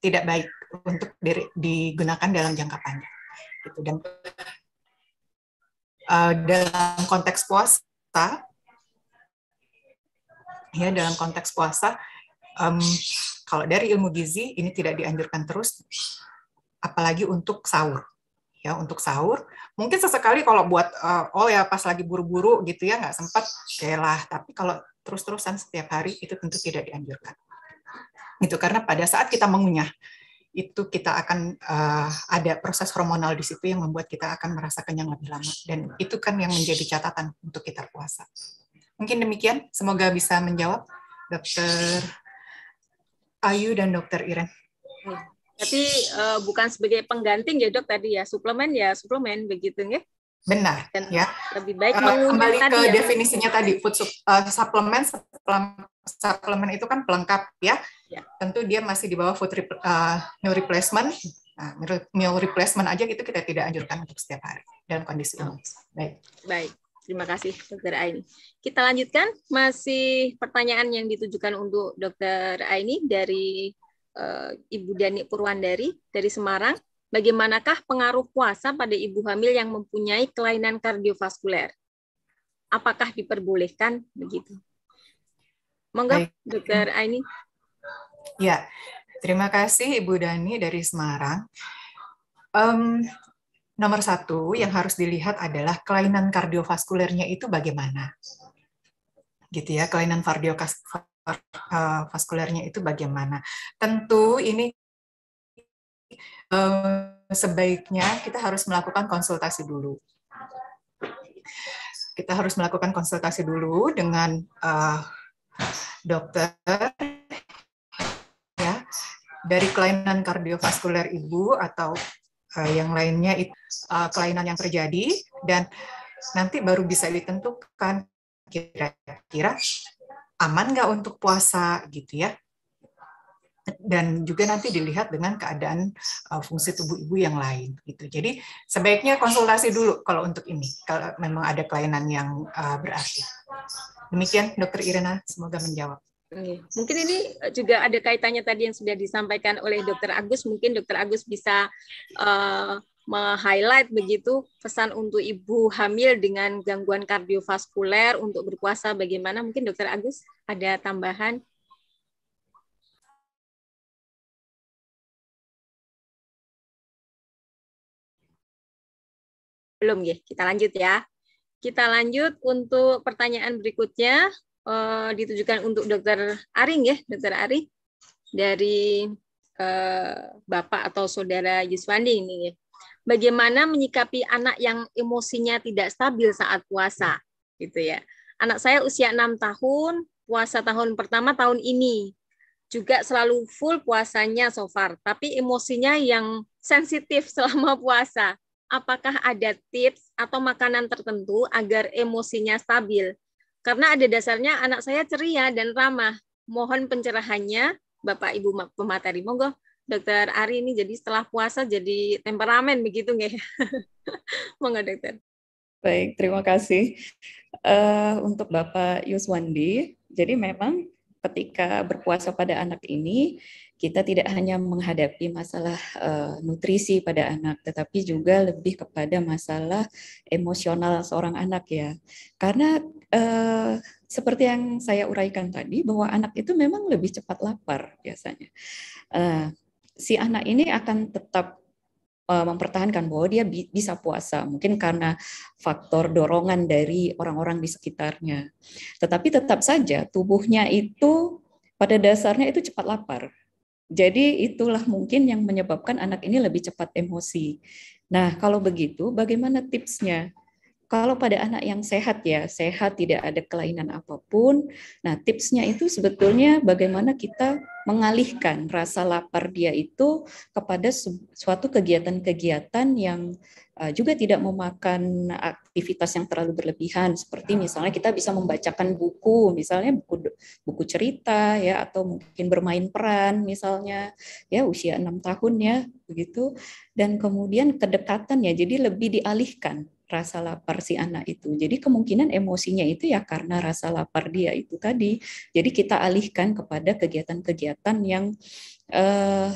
Speaker 6: tidak baik untuk digunakan dalam jangka panjang. Gitu. Dan uh, dalam konteks puasa, ya dalam konteks puasa, um, kalau dari ilmu gizi ini tidak dianjurkan terus, apalagi untuk sahur. Ya untuk sahur, mungkin sesekali kalau buat uh, oh ya pas lagi buru-buru gitu ya nggak sempat, oke lah. Tapi kalau terus-terusan setiap hari itu tentu tidak dianjurkan gitu karena pada saat kita mengunyah itu kita akan uh, ada proses hormonal di situ yang membuat kita akan merasa kenyang lebih lama dan itu kan yang menjadi catatan untuk kita puasa. Mungkin demikian, semoga bisa menjawab Dokter Ayu dan Dokter Iren.
Speaker 2: Tapi uh, bukan sebagai pengganti ya dok tadi ya suplemen ya
Speaker 6: suplemen begitu ya. Benar, Dan ya.
Speaker 2: Lebih baik uh, kembali ke ya. definisinya tadi
Speaker 6: food sup, uh, eh, suplemen, suplemen itu kan pelengkap ya. ya. Tentu dia masih di bawah food re, uh, eh, meal replacement. Nah, meal replacement aja gitu kita tidak anjurkan untuk setiap hari dalam kondisi umum. Oh. Baik.
Speaker 2: Baik. Terima kasih Dokter Aini. Kita lanjutkan masih pertanyaan yang ditujukan untuk Dokter Aini dari uh, Ibu Dani Purwandari dari Semarang bagaimanakah pengaruh puasa pada ibu hamil yang mempunyai kelainan kardiovaskuler? Apakah diperbolehkan
Speaker 6: begitu? Monggo, Dokter Aini. Ya, terima kasih Ibu Dani dari Semarang. Um, nomor satu yang harus dilihat adalah kelainan kardiovaskulernya itu bagaimana, gitu ya. Kelainan kardiovaskulernya eh, itu bagaimana? Tentu ini Eh, sebaiknya kita harus melakukan konsultasi dulu. Kita harus melakukan konsultasi dulu dengan uh, dokter ya dari kelainan kardiovaskuler ibu atau uh, yang lainnya itu uh, kelainan yang terjadi dan nanti baru bisa ditentukan kira-kira aman nggak untuk puasa gitu ya dan juga nanti dilihat dengan keadaan uh, fungsi tubuh ibu yang lain gitu. Jadi sebaiknya konsultasi dulu kalau untuk ini kalau memang ada kelainan yang uh, berarti. Demikian Dokter Irena, semoga menjawab.
Speaker 2: Mungkin ini juga ada kaitannya tadi yang sudah disampaikan oleh Dokter Agus. Mungkin Dokter Agus bisa uh, meng highlight begitu pesan untuk ibu hamil dengan gangguan kardiovaskuler untuk berpuasa bagaimana? Mungkin Dokter Agus ada tambahan? Belum ya, kita lanjut ya. Kita lanjut untuk pertanyaan berikutnya uh, ditujukan untuk Dokter Aring ya, Dokter Ari dari uh, Bapak atau Saudara Yuswandi ini. Ya. Bagaimana menyikapi anak yang emosinya tidak stabil saat puasa, gitu ya. Anak saya usia enam tahun, puasa tahun pertama tahun ini juga selalu full puasanya so far, tapi emosinya yang sensitif <laughs> selama puasa apakah ada tips atau makanan tertentu agar emosinya stabil? Karena ada dasarnya anak saya ceria dan ramah. Mohon pencerahannya, Bapak Ibu pemateri. Monggo, Dokter Ari ini jadi setelah puasa jadi temperamen begitu nggak <laughs> Monggo Dokter.
Speaker 9: Baik, terima kasih. Uh, untuk Bapak Yuswandi, jadi memang ketika berpuasa pada anak ini, kita tidak hanya menghadapi masalah uh, nutrisi pada anak, tetapi juga lebih kepada masalah emosional seorang anak ya. Karena uh, seperti yang saya uraikan tadi, bahwa anak itu memang lebih cepat lapar biasanya. Uh, si anak ini akan tetap mempertahankan bahwa dia bisa puasa, mungkin karena faktor dorongan dari orang-orang di sekitarnya. Tetapi tetap saja tubuhnya itu pada dasarnya itu cepat lapar jadi itulah mungkin yang menyebabkan anak ini lebih cepat emosi. Nah, kalau begitu bagaimana tipsnya? Kalau pada anak yang sehat ya, sehat tidak ada kelainan apapun. Nah, tipsnya itu sebetulnya bagaimana kita mengalihkan rasa lapar dia itu kepada suatu kegiatan-kegiatan yang Eh, juga tidak memakan aktivitas yang terlalu berlebihan seperti misalnya kita bisa membacakan buku misalnya buku buku cerita ya atau mungkin bermain peran misalnya ya usia enam tahun ya begitu dan kemudian kedekatan ya jadi lebih dialihkan rasa lapar si anak itu. Jadi kemungkinan emosinya itu ya karena rasa lapar dia itu tadi. Jadi kita alihkan kepada kegiatan-kegiatan yang eh,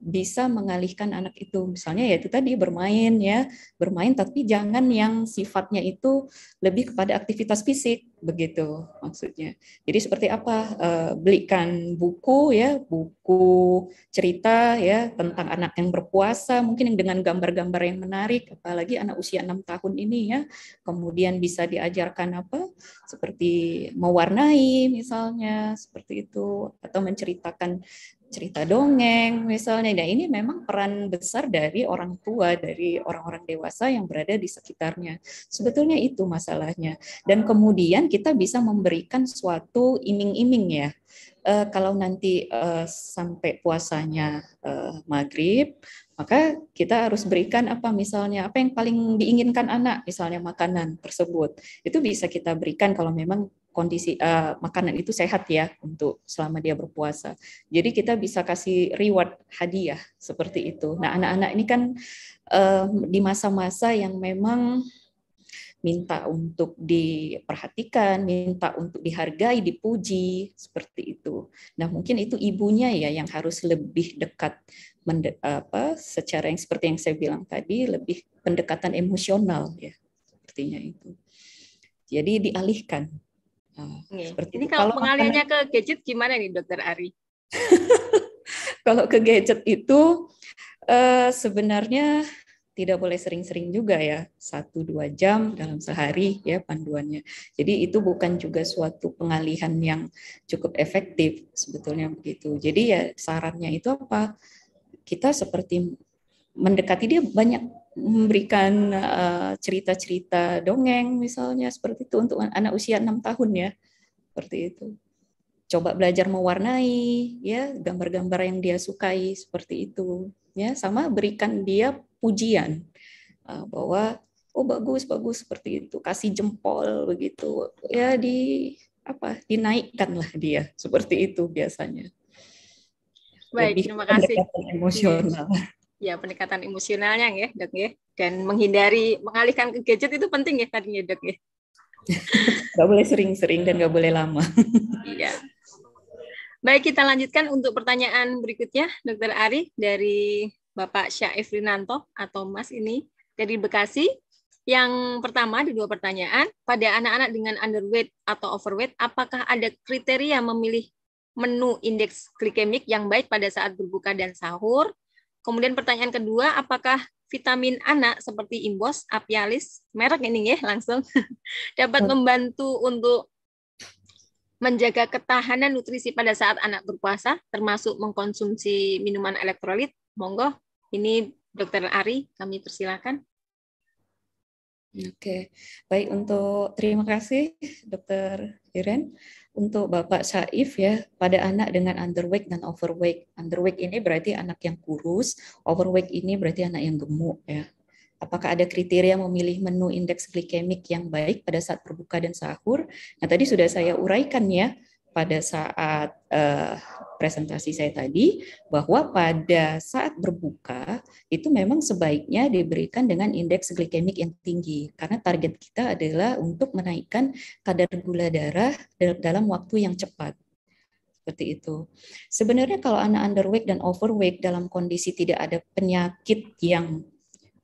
Speaker 9: bisa mengalihkan anak itu misalnya yaitu tadi bermain ya bermain tapi jangan yang sifatnya itu lebih kepada aktivitas fisik begitu maksudnya. Jadi seperti apa eh, belikan buku ya, buku cerita ya tentang anak yang berpuasa mungkin yang dengan gambar-gambar yang menarik apalagi anak usia enam tahun ini ya. Kemudian bisa diajarkan apa? Seperti mewarnai misalnya, seperti itu atau menceritakan cerita dongeng misalnya. Nah ini memang peran besar dari orang tua, dari orang-orang dewasa yang berada di sekitarnya. Sebetulnya itu masalahnya. Dan kemudian kita bisa memberikan suatu iming-iming ya. E, kalau nanti e, sampai puasanya e, maghrib, maka kita harus berikan apa misalnya apa yang paling diinginkan anak, misalnya makanan tersebut. Itu bisa kita berikan kalau memang kondisi uh, makanan itu sehat ya untuk selama dia berpuasa. Jadi kita bisa kasih reward hadiah seperti itu. Nah anak-anak ini kan uh, di masa-masa yang memang minta untuk diperhatikan, minta untuk dihargai, dipuji, seperti itu. Nah, mungkin itu ibunya ya yang harus lebih dekat mende, apa secara yang seperti yang saya bilang tadi, lebih pendekatan emosional ya. Sepertinya itu. Jadi dialihkan. Nah, seperti Ini itu. kalau, mengalihnya
Speaker 2: ke gadget gimana nih, Dokter Ari? <laughs>
Speaker 9: kalau ke gadget itu eh, sebenarnya tidak boleh sering-sering juga ya, satu dua jam dalam sehari ya panduannya. Jadi itu bukan juga suatu pengalihan yang cukup efektif sebetulnya begitu. Jadi ya sarannya itu apa? Kita seperti mendekati dia banyak memberikan eh, cerita-cerita uh, dongeng misalnya seperti itu untuk anak usia enam tahun ya. Seperti itu. Coba belajar mewarnai ya gambar-gambar yang dia sukai seperti itu ya sama berikan dia pujian ah, bahwa oh bagus bagus seperti itu kasih jempol begitu ya di apa dinaikkanlah dia seperti itu biasanya baik Lebih terima kasih pendekatan emosional
Speaker 2: <laughs> ya pendekatan emosionalnya ya dok ya dan menghindari mengalihkan ke gadget itu penting ya tadinya dok ya
Speaker 9: <laughs> nggak boleh sering-sering dan nggak boleh lama <laughs>
Speaker 2: iya baik kita lanjutkan untuk pertanyaan berikutnya dokter Ari dari Bapak Syaif Rinanto atau Mas ini dari Bekasi. Yang pertama di dua pertanyaan. Pada anak-anak dengan underweight atau overweight, apakah ada kriteria memilih menu indeks glikemik yang baik pada saat berbuka dan sahur? Kemudian pertanyaan kedua, apakah vitamin anak seperti imbos, apialis, merek ini ya langsung, <laughs> dapat hmm. membantu untuk menjaga ketahanan nutrisi pada saat anak berpuasa, termasuk mengkonsumsi minuman elektrolit? Monggo ini Dokter Ari, kami persilahkan.
Speaker 9: Oke, baik untuk terima kasih Dokter Iren untuk Bapak Saif ya pada anak dengan underweight dan overweight. Underweight ini berarti anak yang kurus, overweight ini berarti anak yang gemuk ya. Apakah ada kriteria memilih menu indeks glikemik yang baik pada saat berbuka dan sahur? Nah tadi sudah saya uraikan ya pada saat uh, presentasi saya tadi bahwa pada saat berbuka itu memang sebaiknya diberikan dengan indeks glikemik yang tinggi karena target kita adalah untuk menaikkan kadar gula darah dalam waktu yang cepat seperti itu. Sebenarnya kalau anak underweight dan overweight dalam kondisi tidak ada penyakit yang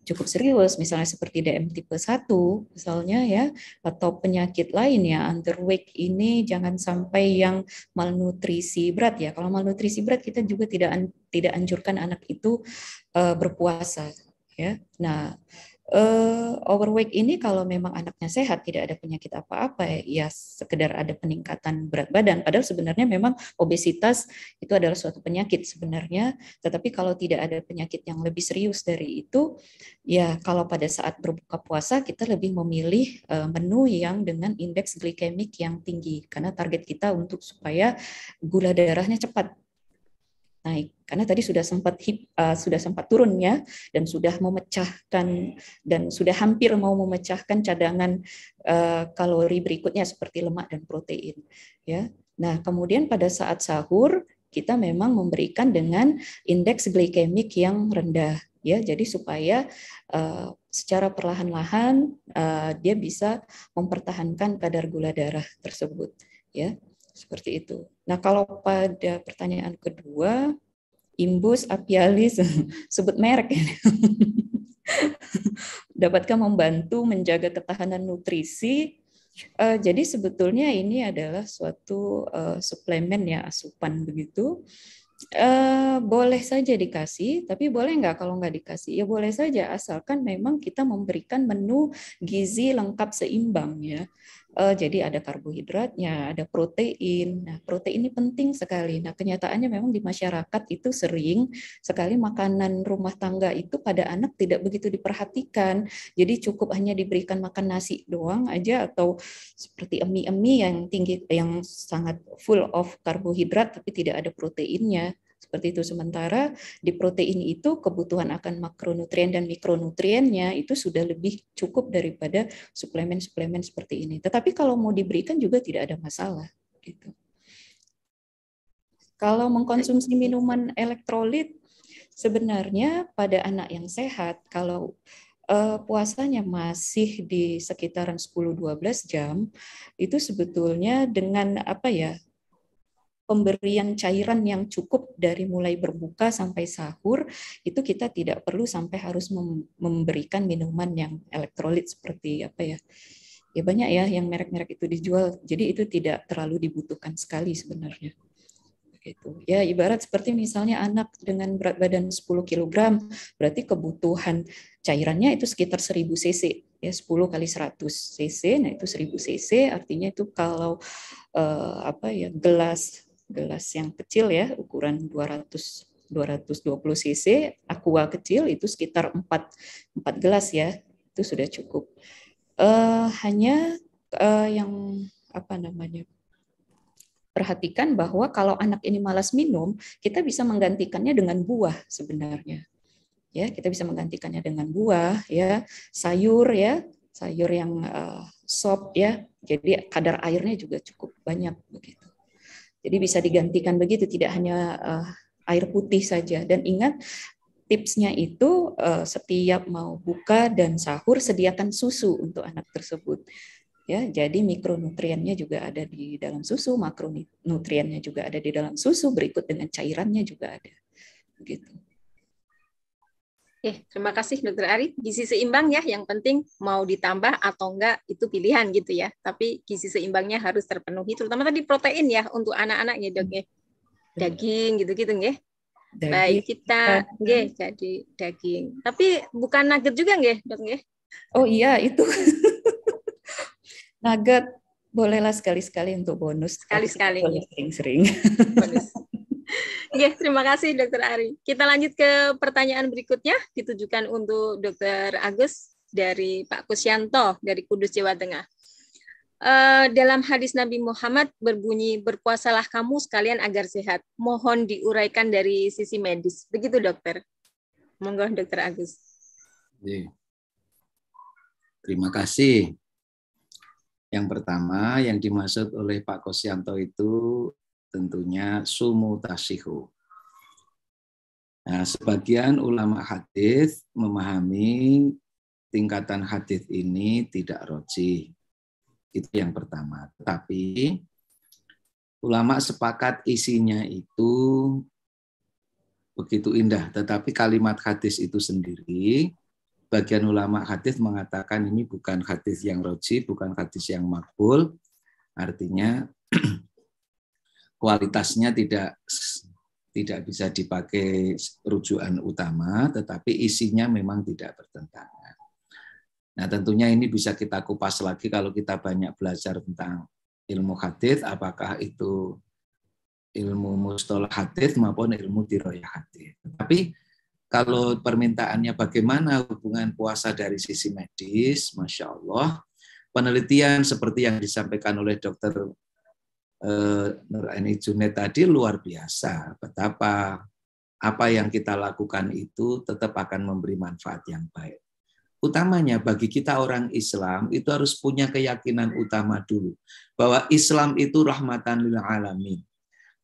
Speaker 9: cukup serius, misalnya seperti DM tipe 1, misalnya ya, atau penyakit lain ya, underweight ini jangan sampai yang malnutrisi berat ya. Kalau malnutrisi berat kita juga tidak tidak anjurkan anak itu eh, berpuasa ya. Nah, uh, overweight ini kalau memang anaknya sehat tidak ada penyakit apa-apa ya sekedar ada peningkatan berat badan padahal sebenarnya memang obesitas itu adalah suatu penyakit sebenarnya tetapi kalau tidak ada penyakit yang lebih serius dari itu ya kalau pada saat berbuka puasa kita lebih memilih uh, menu yang dengan indeks glikemik yang tinggi karena target kita untuk supaya gula darahnya cepat naik karena tadi sudah sempat hip, uh, sudah sempat turun ya dan sudah memecahkan dan sudah hampir mau memecahkan cadangan uh, kalori berikutnya seperti lemak dan protein ya nah kemudian pada saat sahur kita memang memberikan dengan indeks glikemik yang rendah ya jadi supaya uh, secara perlahan-lahan uh, dia bisa mempertahankan kadar gula darah tersebut ya seperti itu. Nah, kalau pada pertanyaan kedua, imbus, apialis, <laughs> sebut merek. Ya. <laughs> Dapatkah membantu menjaga ketahanan nutrisi? Uh, jadi sebetulnya ini adalah suatu uh, suplemen ya asupan begitu. Uh, boleh saja dikasih, tapi boleh nggak kalau nggak dikasih? Ya boleh saja, asalkan memang kita memberikan menu gizi lengkap seimbang ya. Uh, jadi ada karbohidratnya, ada protein. Nah, protein ini penting sekali. Nah, kenyataannya memang di masyarakat itu sering sekali makanan rumah tangga itu pada anak tidak begitu diperhatikan. Jadi cukup hanya diberikan makan nasi doang aja atau seperti emi-emi yang tinggi yang sangat full of karbohidrat tapi tidak ada proteinnya seperti itu sementara di protein itu kebutuhan akan makronutrien dan mikronutriennya itu sudah lebih cukup daripada suplemen-suplemen seperti ini. Tetapi kalau mau diberikan juga tidak ada masalah gitu. Kalau mengkonsumsi minuman elektrolit sebenarnya pada anak yang sehat kalau uh, puasanya masih di sekitaran 10-12 jam itu sebetulnya dengan apa ya pemberian cairan yang cukup dari mulai berbuka sampai sahur itu kita tidak perlu sampai harus memberikan minuman yang elektrolit seperti apa ya ya banyak ya yang merek-merek itu dijual jadi itu tidak terlalu dibutuhkan sekali sebenarnya gitu. Ya ibarat seperti misalnya anak dengan berat badan 10 kg, berarti kebutuhan cairannya itu sekitar 1000 cc. Ya 10 kali 100 cc, nah itu 1000 cc artinya itu kalau eh, apa ya gelas gelas yang kecil ya, ukuran 200 220 cc, aqua kecil itu sekitar 4 4 gelas ya. Itu sudah cukup. Uh, hanya uh, yang apa namanya? Perhatikan bahwa kalau anak ini malas minum, kita bisa menggantikannya dengan buah sebenarnya. Ya, kita bisa menggantikannya dengan buah, ya, sayur ya, sayur yang uh, eh, sop ya. Jadi kadar airnya juga cukup banyak begitu. Jadi bisa digantikan begitu, tidak hanya uh, air putih saja. Dan ingat tipsnya itu uh, setiap mau buka dan sahur sediakan susu untuk anak tersebut. Ya, jadi mikronutriennya juga ada di dalam susu, makronutriennya juga ada di dalam susu, berikut dengan cairannya juga ada. Begitu.
Speaker 2: Eh, terima kasih Dokter Ari. Gizi seimbang ya, yang penting mau ditambah atau enggak itu pilihan gitu ya. Tapi gizi seimbangnya harus terpenuhi, terutama tadi protein ya untuk anak-anak ya dok ya. Daging gitu-gitu ya. Baik
Speaker 9: kita, nggih
Speaker 2: jadi daging. Tapi bukan nugget juga nggih dok ya?
Speaker 9: Oh iya itu <laughs> nugget bolehlah sekali-sekali untuk bonus. Sekali-sekali. Sering-sering. Oke, iya, terima kasih Dokter
Speaker 2: Ari. Kita lanjut ke pertanyaan berikutnya ditujukan untuk Dokter Agus dari Pak Kusyanto dari Kudus Jawa Tengah. Uh, dalam hadis Nabi Muhammad berbunyi berpuasalah kamu sekalian agar sehat. Mohon diuraikan dari sisi medis. Begitu dokter. Monggo dokter Agus.
Speaker 10: Terima kasih. Yang pertama yang dimaksud oleh Pak Kusyanto itu tentunya tasihu. Nah, sebagian ulama hadis memahami tingkatan hadis ini tidak roji. Itu yang pertama. Tapi ulama sepakat isinya itu begitu indah. Tetapi kalimat hadis itu sendiri, bagian ulama hadis mengatakan ini bukan hadis yang roji, bukan hadis yang makbul. Artinya <clears throat> kualitasnya tidak tidak bisa dipakai rujukan utama, tetapi isinya memang tidak bertentangan. Nah, tentunya ini bisa kita kupas lagi kalau kita banyak belajar tentang ilmu hadis, apakah itu ilmu mustalah hadis maupun ilmu diroyah hadis. Tapi kalau permintaannya bagaimana hubungan puasa dari sisi medis, masya Allah, penelitian seperti yang disampaikan oleh Dr. Eh, Nur Aini Junet tadi luar biasa. Betapa apa yang kita lakukan itu tetap akan memberi manfaat yang baik. Utamanya bagi kita orang Islam itu harus punya keyakinan utama dulu bahwa Islam itu rahmatan lil alamin.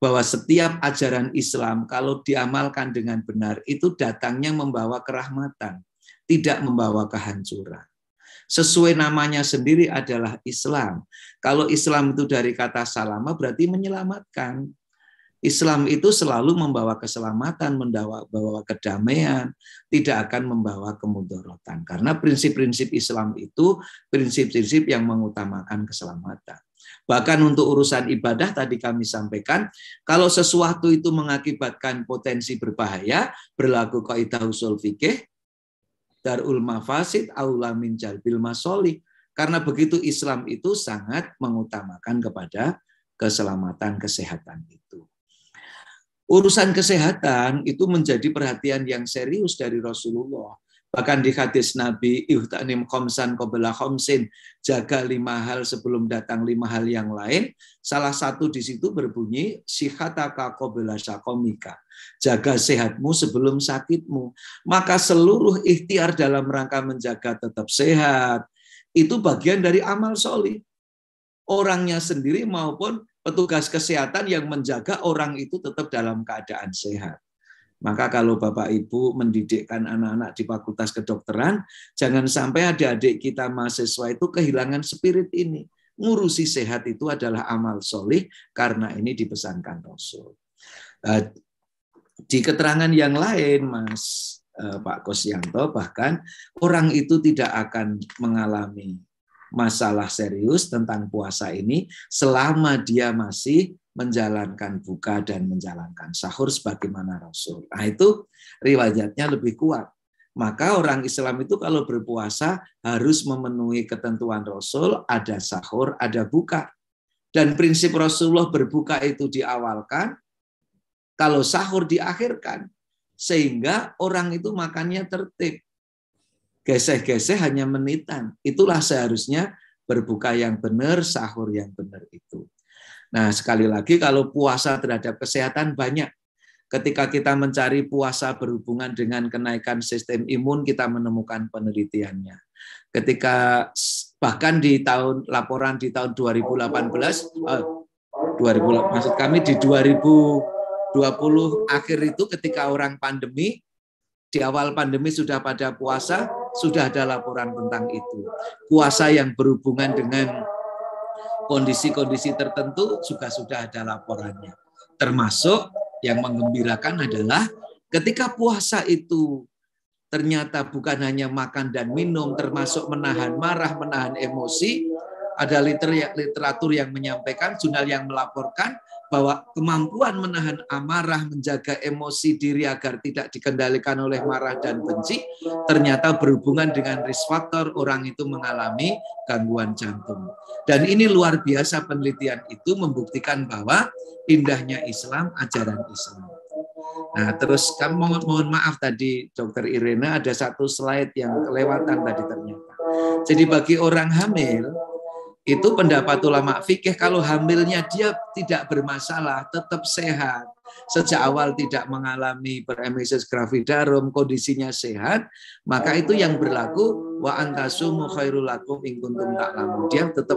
Speaker 10: Bahwa setiap ajaran Islam kalau diamalkan dengan benar itu datangnya membawa kerahmatan, tidak membawa kehancuran. Sesuai namanya sendiri adalah Islam. Kalau Islam itu dari kata salama berarti menyelamatkan. Islam itu selalu membawa keselamatan, membawa kedamaian, tidak akan membawa kemudorotan. Karena prinsip-prinsip Islam itu prinsip-prinsip yang mengutamakan keselamatan. Bahkan untuk urusan ibadah tadi kami sampaikan, kalau sesuatu itu mengakibatkan potensi berbahaya, berlaku kaidah usul fikih, darul mafasid aula min jalbil masoli. Karena begitu Islam itu sangat mengutamakan kepada keselamatan kesehatan itu. Urusan kesehatan itu menjadi perhatian yang serius dari Rasulullah. Bahkan di hadis Nabi, ihtanim khomsan qabla khomsin, jaga lima hal sebelum datang lima hal yang lain. Salah satu di situ berbunyi, sihataka qabla sakomika. Jaga sehatmu sebelum sakitmu. Maka seluruh ikhtiar dalam rangka menjaga tetap sehat, itu bagian dari amal soli. Orangnya sendiri maupun petugas kesehatan yang menjaga orang itu tetap dalam keadaan sehat. Maka kalau Bapak Ibu mendidikkan anak-anak di Fakultas Kedokteran, jangan sampai adik-adik kita mahasiswa itu kehilangan spirit ini. Ngurusi sehat itu adalah amal solih karena ini dipesankan Rasul. Eh, di keterangan yang lain, Mas eh, Pak Kosyanto, bahkan orang itu tidak akan mengalami masalah serius tentang puasa ini selama dia masih menjalankan buka dan menjalankan sahur sebagaimana Rasul. Nah itu riwayatnya lebih kuat. Maka orang Islam itu kalau berpuasa harus memenuhi ketentuan Rasul, ada sahur, ada buka. Dan prinsip Rasulullah berbuka itu diawalkan, kalau sahur diakhirkan. Sehingga orang itu makannya tertib. Geseh-geseh hanya menitan. Itulah seharusnya berbuka yang benar, sahur yang benar itu. Nah, sekali lagi kalau puasa terhadap kesehatan banyak. Ketika kita mencari puasa berhubungan dengan kenaikan sistem imun, kita menemukan penelitiannya. Ketika bahkan di tahun laporan di tahun 2018 eh, 2000 maksud kami di 2020 akhir itu ketika orang pandemi di awal pandemi sudah pada puasa sudah ada laporan tentang itu. Puasa yang berhubungan dengan kondisi-kondisi tertentu juga sudah ada laporannya. Termasuk yang mengembirakan adalah ketika puasa itu ternyata bukan hanya makan dan minum, termasuk menahan marah, menahan emosi, ada literatur yang menyampaikan, jurnal yang melaporkan, bahwa kemampuan menahan amarah, menjaga emosi diri agar tidak dikendalikan oleh marah dan benci, ternyata berhubungan dengan risk factor orang itu mengalami gangguan jantung. Dan ini luar biasa penelitian itu membuktikan bahwa indahnya Islam, ajaran Islam. Nah, terus kan mohon, mohon maaf tadi dokter Irena ada satu slide yang kelewatan tadi ternyata. Jadi bagi orang hamil, itu pendapat ulama fikih kalau hamilnya dia tidak bermasalah, tetap sehat. Sejak awal tidak mengalami peremesis gravidarum, kondisinya sehat, maka itu yang berlaku wa antasumu khairul lakum in kuntum ta'lamun. Dia tetap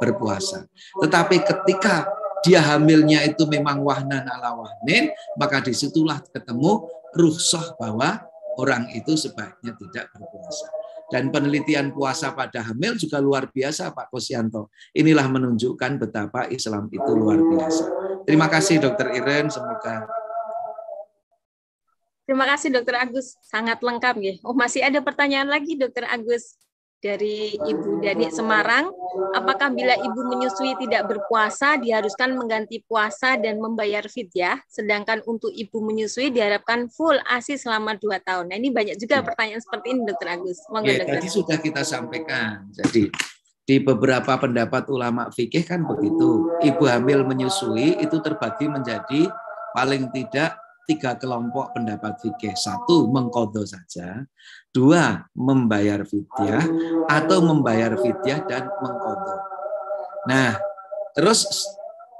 Speaker 10: berpuasa. Tetapi ketika dia hamilnya itu memang wahnan ala wahnin, maka disitulah ketemu ruhsah bahwa orang itu sebaiknya tidak berpuasa. Dan penelitian puasa pada hamil juga luar biasa Pak Kosianto. Inilah menunjukkan betapa Islam itu luar biasa. Terima kasih Dokter Iren, semoga
Speaker 2: Terima kasih Dokter Agus, sangat lengkap ya. Oh masih ada pertanyaan lagi Dokter Agus dari Ibu Dani Semarang. Apakah bila Ibu menyusui tidak berpuasa diharuskan mengganti puasa dan membayar fidyah, sedangkan untuk Ibu menyusui diharapkan full ASI selama 2 tahun. Nah, ini banyak juga ya. pertanyaan seperti ini, Dokter Agus. Ya, ya, Tadi
Speaker 10: sudah kita sampaikan. Jadi di beberapa pendapat ulama fikih kan begitu. Ibu hamil menyusui itu terbagi menjadi paling tidak tiga kelompok pendapat fikih. Satu, mengkodo saja. Dua, membayar fidyah atau membayar fidyah dan mengkodo. Nah, terus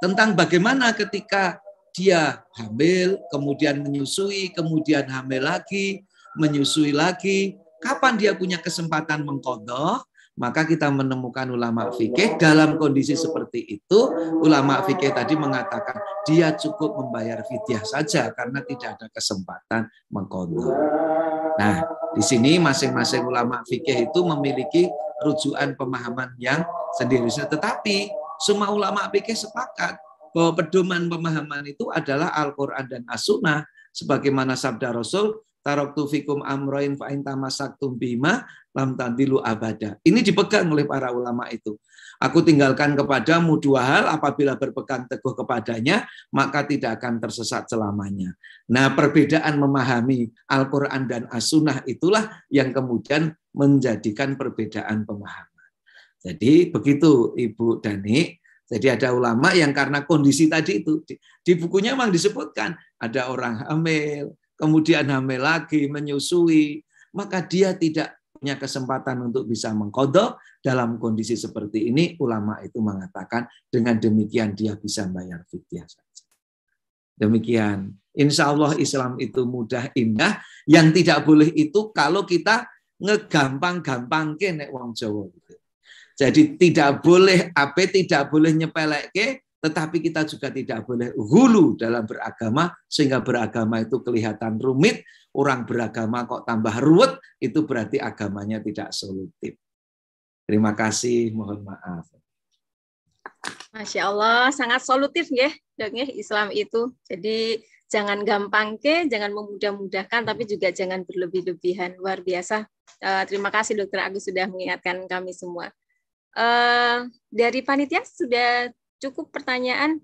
Speaker 10: tentang bagaimana ketika dia hamil, kemudian menyusui, kemudian hamil lagi, menyusui lagi, kapan dia punya kesempatan mengkodoh? maka kita menemukan ulama fikih dalam kondisi seperti itu ulama fikih tadi mengatakan dia cukup membayar fidyah saja karena tidak ada kesempatan mengkondom. Nah, nah, di sini masing-masing ulama fikih itu memiliki rujukan pemahaman yang sendiri. Tetapi semua ulama fikih sepakat bahwa pedoman pemahaman itu adalah Al-Qur'an dan As-Sunnah sebagaimana sabda Rasul Taroktu fikum amroin fa'in tamasaktum bima lam tadilu abada. Ini dipegang oleh para ulama itu. Aku tinggalkan kepadamu dua hal apabila berpegang teguh kepadanya maka tidak akan tersesat selamanya. Nah, perbedaan memahami Al-Qur'an dan As-Sunnah itulah yang kemudian menjadikan perbedaan pemahaman. Jadi begitu Ibu Dani, jadi ada ulama yang karena kondisi tadi itu di, di bukunya memang disebutkan ada orang hamil, kemudian hamil lagi, menyusui, maka dia tidak punya kesempatan untuk bisa mengkodok dalam kondisi seperti ini ulama itu mengatakan dengan demikian dia bisa bayar fidyah saja. Demikian. Insya Allah Islam itu mudah indah. Yang tidak boleh itu kalau kita ngegampang-gampang ke nek wong Jawa. Jadi tidak boleh apa tidak boleh nyepelek ke tetapi kita juga tidak boleh hulu dalam beragama, sehingga beragama itu kelihatan rumit, orang beragama kok tambah ruwet, itu berarti agamanya tidak solutif. Terima kasih, mohon maaf.
Speaker 2: Masya Allah, sangat solutif ya, dong ya, Islam itu. Jadi jangan gampang ke, jangan memudah-mudahkan, tapi juga jangan berlebih-lebihan. Luar biasa. Eh, terima kasih Dokter Agus sudah mengingatkan kami semua. Uh, dari panitia sudah cukup pertanyaan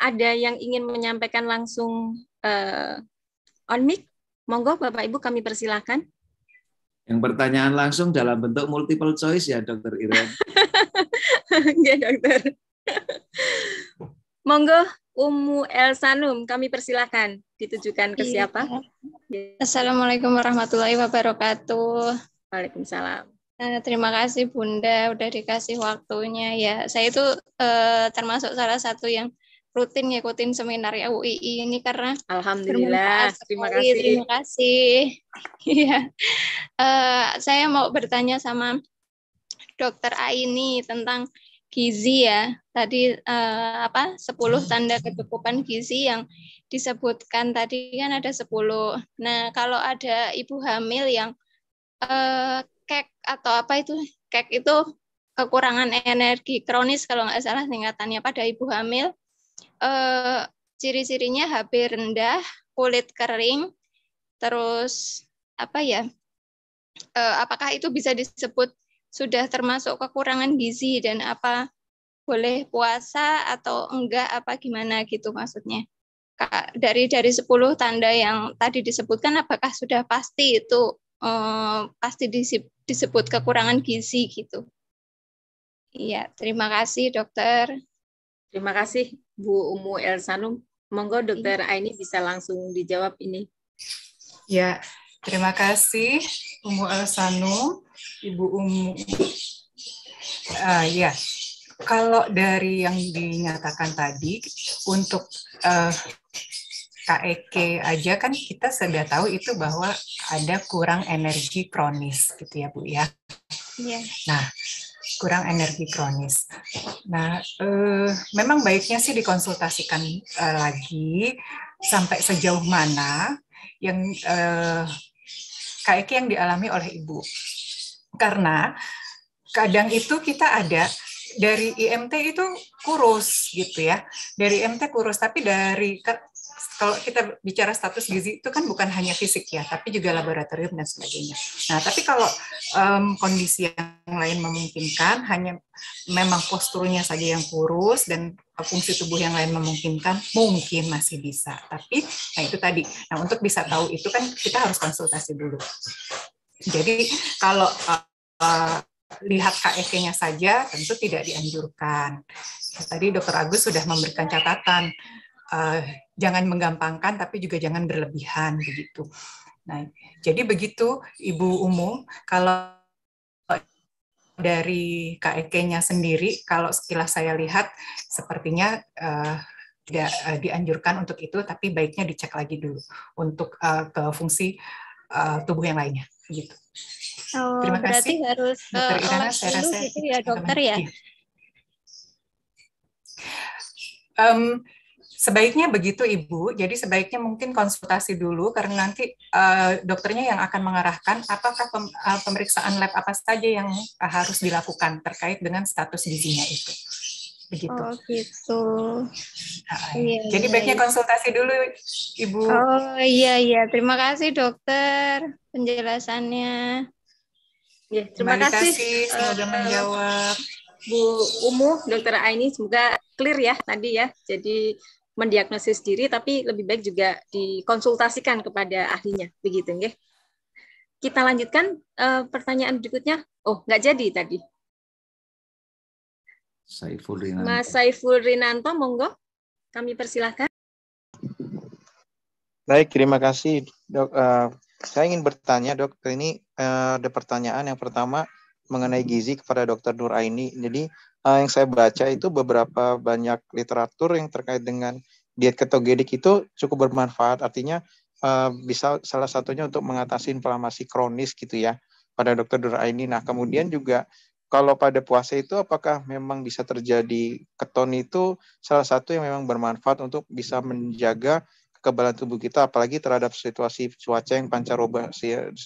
Speaker 2: ada yang ingin menyampaikan langsung uh, on mic? Monggo Bapak Ibu kami persilahkan.
Speaker 10: Yang pertanyaan langsung dalam bentuk multiple choice ya Dokter Iren.
Speaker 2: <laughs> ya Dokter. Monggo Umu Elsanum kami persilahkan ditujukan ke iya, siapa?
Speaker 8: Assalamualaikum warahmatullahi wabarakatuh. Waalaikumsalam. Eh, terima kasih Bunda udah dikasih waktunya ya. Saya itu eh, termasuk salah satu yang rutin ngikutin seminar ya, UII ini karena Alhamdulillah. Terima kasih. Terima kasih. <laughs> Iya. eh, saya mau bertanya sama Dokter Aini tentang gizi ya. Tadi eh, apa 10 tanda kecukupan gizi yang disebutkan tadi kan ada 10. Nah, kalau ada ibu hamil yang eh, kek atau apa itu kek itu kekurangan energi kronis kalau nggak salah singkatannya pada ibu hamil eh, ciri-cirinya hp rendah kulit kering terus apa ya eh, apakah itu bisa disebut sudah termasuk kekurangan gizi dan apa boleh puasa atau enggak apa gimana gitu maksudnya kak dari dari 10 tanda yang tadi disebutkan apakah sudah pasti itu eh, pasti disip, disebut kekurangan gizi gitu.
Speaker 2: Iya, terima kasih dokter. Terima kasih Bu Umu Elsanum. Monggo iya. dokter Aini bisa langsung dijawab ini.
Speaker 6: Ya, terima kasih Umu Elsanum, Ibu Umu. Uh, ya, kalau dari yang dinyatakan tadi untuk uh, KEK aja kan kita sudah tahu itu bahwa ada kurang energi kronis gitu ya Bu ya. Iya. Nah, kurang energi kronis. Nah, eh, memang baiknya sih dikonsultasikan eh, lagi sampai sejauh mana yang eh, KEK yang dialami oleh ibu. Karena kadang itu kita ada dari IMT itu kurus gitu ya. Dari IMT kurus tapi dari kalau kita bicara status gizi itu kan bukan hanya fisik ya, tapi juga laboratorium dan sebagainya. Nah, tapi kalau um, kondisi yang lain memungkinkan, hanya memang posturnya saja yang kurus dan eh, fungsi tubuh yang lain memungkinkan, mungkin masih bisa. Tapi, nah itu tadi. Nah, untuk bisa tahu itu kan kita harus konsultasi dulu. Jadi kalau uh, uh, lihat kek e nya saja tentu tidak dianjurkan. Tadi Dokter Agus sudah memberikan catatan uh, jangan menggampangkan tapi juga jangan berlebihan begitu. Nah, jadi begitu Ibu Umum kalau dari KEK-nya sendiri kalau sekilas saya lihat sepertinya uh, tidak uh, dianjurkan untuk itu tapi baiknya dicek lagi dulu untuk uh, ke fungsi uh, tubuh yang lainnya gitu.
Speaker 5: Oh, Terima berarti kasih. harus Dokter uh, Irana, saya rasa gitu ya dokter teman. ya.
Speaker 6: Um, Sebaiknya begitu Ibu, jadi sebaiknya mungkin konsultasi dulu karena nanti uh, dokternya yang akan mengarahkan apakah pem, uh, pemeriksaan lab apa saja yang uh, harus dilakukan terkait dengan status gizinya itu. Begitu. Oh gitu. Nah, iya, jadi iya, baiknya iya. konsultasi dulu Ibu. Oh
Speaker 8: iya iya, terima
Speaker 2: kasih dokter penjelasannya.
Speaker 6: Ya, terima, terima kasih. kasih.
Speaker 8: Semoga uh, menjawab.
Speaker 2: Bu Umuh, Dokter Aini, semoga clear ya tadi ya. Jadi mendiagnosis diri tapi lebih baik juga dikonsultasikan kepada ahlinya begitu ya. Kita lanjutkan e, pertanyaan berikutnya. Oh, nggak jadi tadi. Saiful Mas Saiful Rinanto, monggo kami persilahkan.
Speaker 11: Baik, terima kasih dok. Uh, saya ingin bertanya dok, ini uh, ada pertanyaan yang pertama mengenai gizi kepada Dokter Nur Aini. Jadi uh, yang saya baca itu beberapa banyak literatur yang terkait dengan diet ketogenik itu cukup bermanfaat. Artinya uh, bisa salah satunya untuk mengatasi inflamasi kronis gitu ya pada Dokter Nur Aini. Nah kemudian juga kalau pada puasa itu apakah memang bisa terjadi keton itu salah satu yang memang bermanfaat untuk bisa menjaga kekebalan tubuh kita apalagi terhadap situasi cuaca yang pancaroba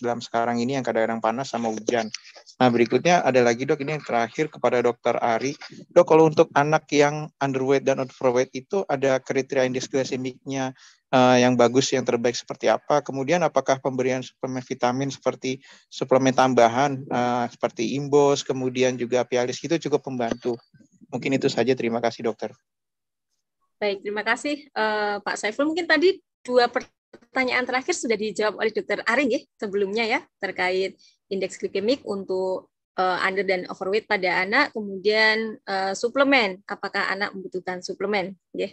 Speaker 11: dalam sekarang ini yang kadang-kadang panas sama hujan. Nah, berikutnya ada lagi Dok ini yang terakhir kepada Dokter Ari. Dok, kalau untuk anak yang underweight dan overweight itu ada kriteria indeks glasemiknya uh, eh, yang bagus, yang terbaik seperti apa? Kemudian apakah pemberian suplemen vitamin seperti suplemen tambahan uh, seperti imbos, kemudian juga pialis itu cukup membantu? Mungkin itu saja. Terima kasih, Dokter.
Speaker 2: Baik, terima kasih uh, Pak Saiful. Mungkin tadi dua pertanyaan terakhir sudah dijawab oleh Dr. Aring ya sebelumnya ya terkait indeks glikemik untuk uh, under dan overweight pada anak, kemudian uh, suplemen, apakah anak membutuhkan suplemen? Ya.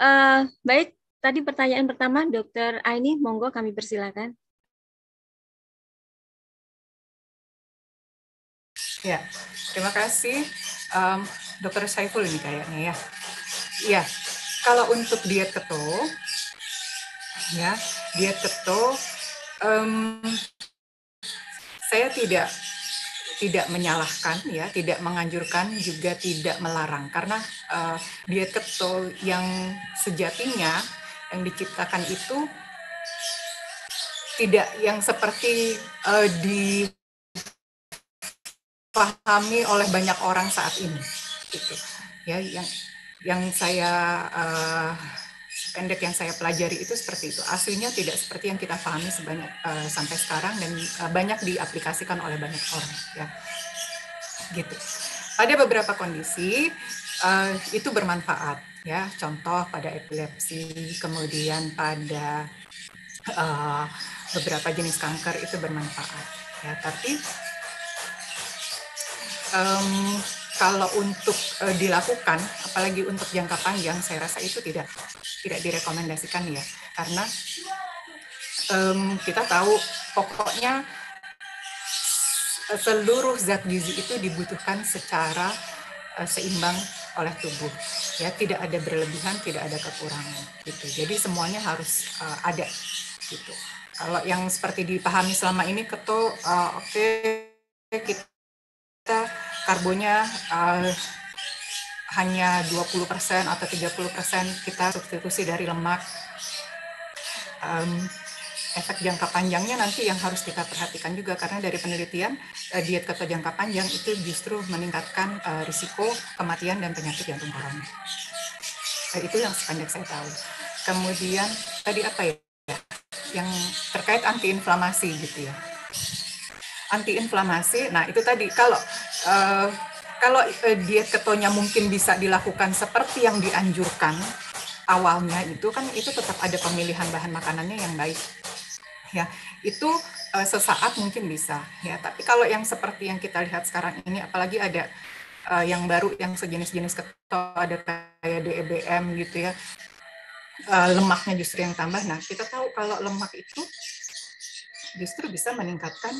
Speaker 2: Uh, baik, tadi pertanyaan pertama Dr. Aini, monggo
Speaker 5: kami persilakan.
Speaker 6: Ya, terima kasih um, Dokter Saiful ini kayaknya ya ya kalau untuk diet keto ya diet keto um, saya tidak tidak menyalahkan ya tidak menganjurkan juga tidak melarang karena uh, eh, diet keto yang sejatinya yang diciptakan itu tidak yang seperti uh, eh, dipahami oleh banyak orang saat ini gitu ya yang yang saya uh, pendek yang saya pelajari itu seperti itu. Aslinya tidak seperti yang kita pahami sebanyak uh, sampai sekarang dan uh, banyak diaplikasikan oleh banyak orang ya. Gitu. ada beberapa kondisi uh, itu bermanfaat ya. Contoh pada epilepsi, kemudian pada uh, beberapa jenis kanker itu bermanfaat ya. Tapi um, kalau untuk uh, dilakukan, apalagi untuk jangka panjang, saya rasa itu tidak tidak direkomendasikan ya, karena um, kita tahu pokoknya seluruh zat gizi itu dibutuhkan secara uh, seimbang oleh tubuh ya tidak ada berlebihan tidak ada kekurangan gitu jadi semuanya harus uh, ada gitu kalau yang seperti dipahami selama ini keto uh, oke okay, kita karbonnya uh, eh, hanya 20% atau 30% kita substitusi dari lemak. Um, efek jangka panjangnya nanti yang harus kita perhatikan juga karena dari penelitian uh, diet keto jangka panjang itu justru meningkatkan uh, risiko kematian dan penyakit jantung koroner. Uh, itu yang sepanjang saya tahu. Kemudian tadi apa ya? Yang terkait antiinflamasi gitu ya antiinflamasi. Nah, itu tadi kalau uh, kalau uh, diet ketonya mungkin bisa dilakukan seperti yang dianjurkan awalnya itu kan itu tetap ada pemilihan bahan makanannya yang baik. Ya, itu uh, sesaat mungkin bisa ya, tapi kalau yang seperti yang kita lihat sekarang ini apalagi ada uh, yang baru yang sejenis-jenis keto ada kayak DEBM gitu ya. Uh, lemaknya justru yang tambah. Nah, kita tahu kalau lemak itu justru bisa meningkatkan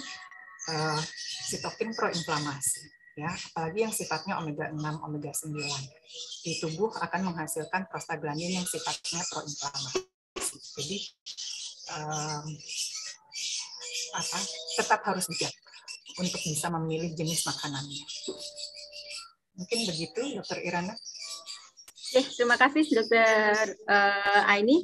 Speaker 6: Eh, sitokin proinflamasi ya apalagi yang sifatnya omega 6 omega 9 di tubuh akan menghasilkan prostaglandin yang sifatnya proinflamasi jadi eh, apa tetap harus bijak untuk bisa memilih jenis makanannya mungkin begitu dokter Irana Oke,
Speaker 2: terima kasih dokter uh, Aini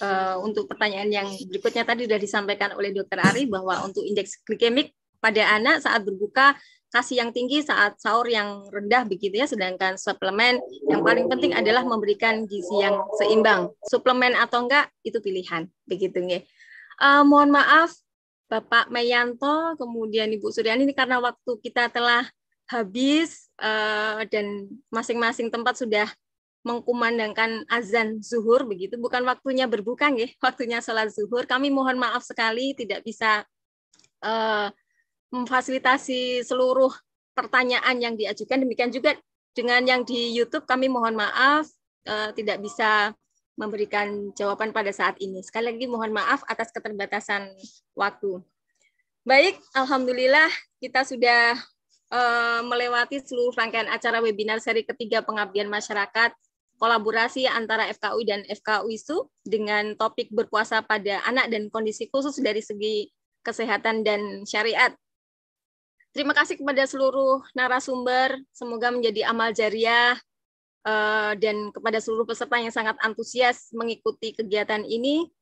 Speaker 2: uh, untuk pertanyaan yang berikutnya tadi sudah disampaikan oleh dokter Ari bahwa untuk indeks glikemik pada anak saat berbuka kasih yang tinggi saat sahur yang rendah begitu ya sedangkan suplemen yang paling penting adalah memberikan gizi yang seimbang suplemen atau enggak itu pilihan begitu ya uh, mohon maaf Bapak Mayanto kemudian Ibu Suryani ini karena waktu kita telah habis eh, dan masing-masing tempat sudah mengkumandangkan azan zuhur begitu bukan waktunya berbuka ya waktunya sholat zuhur kami mohon maaf sekali tidak bisa eh, memfasilitasi seluruh pertanyaan yang diajukan. Demikian juga dengan yang di YouTube kami mohon maaf eh, tidak bisa memberikan jawaban pada saat ini. Sekali lagi mohon maaf atas keterbatasan waktu. Baik, alhamdulillah kita sudah eh, melewati seluruh rangkaian acara webinar seri ketiga pengabdian masyarakat kolaborasi antara FKUI dan FKUISU dengan topik berpuasa pada anak dan kondisi khusus dari segi kesehatan dan syariat. Terima kasih kepada seluruh narasumber. Semoga menjadi amal jariah eh, dan kepada seluruh peserta yang sangat antusias mengikuti kegiatan ini.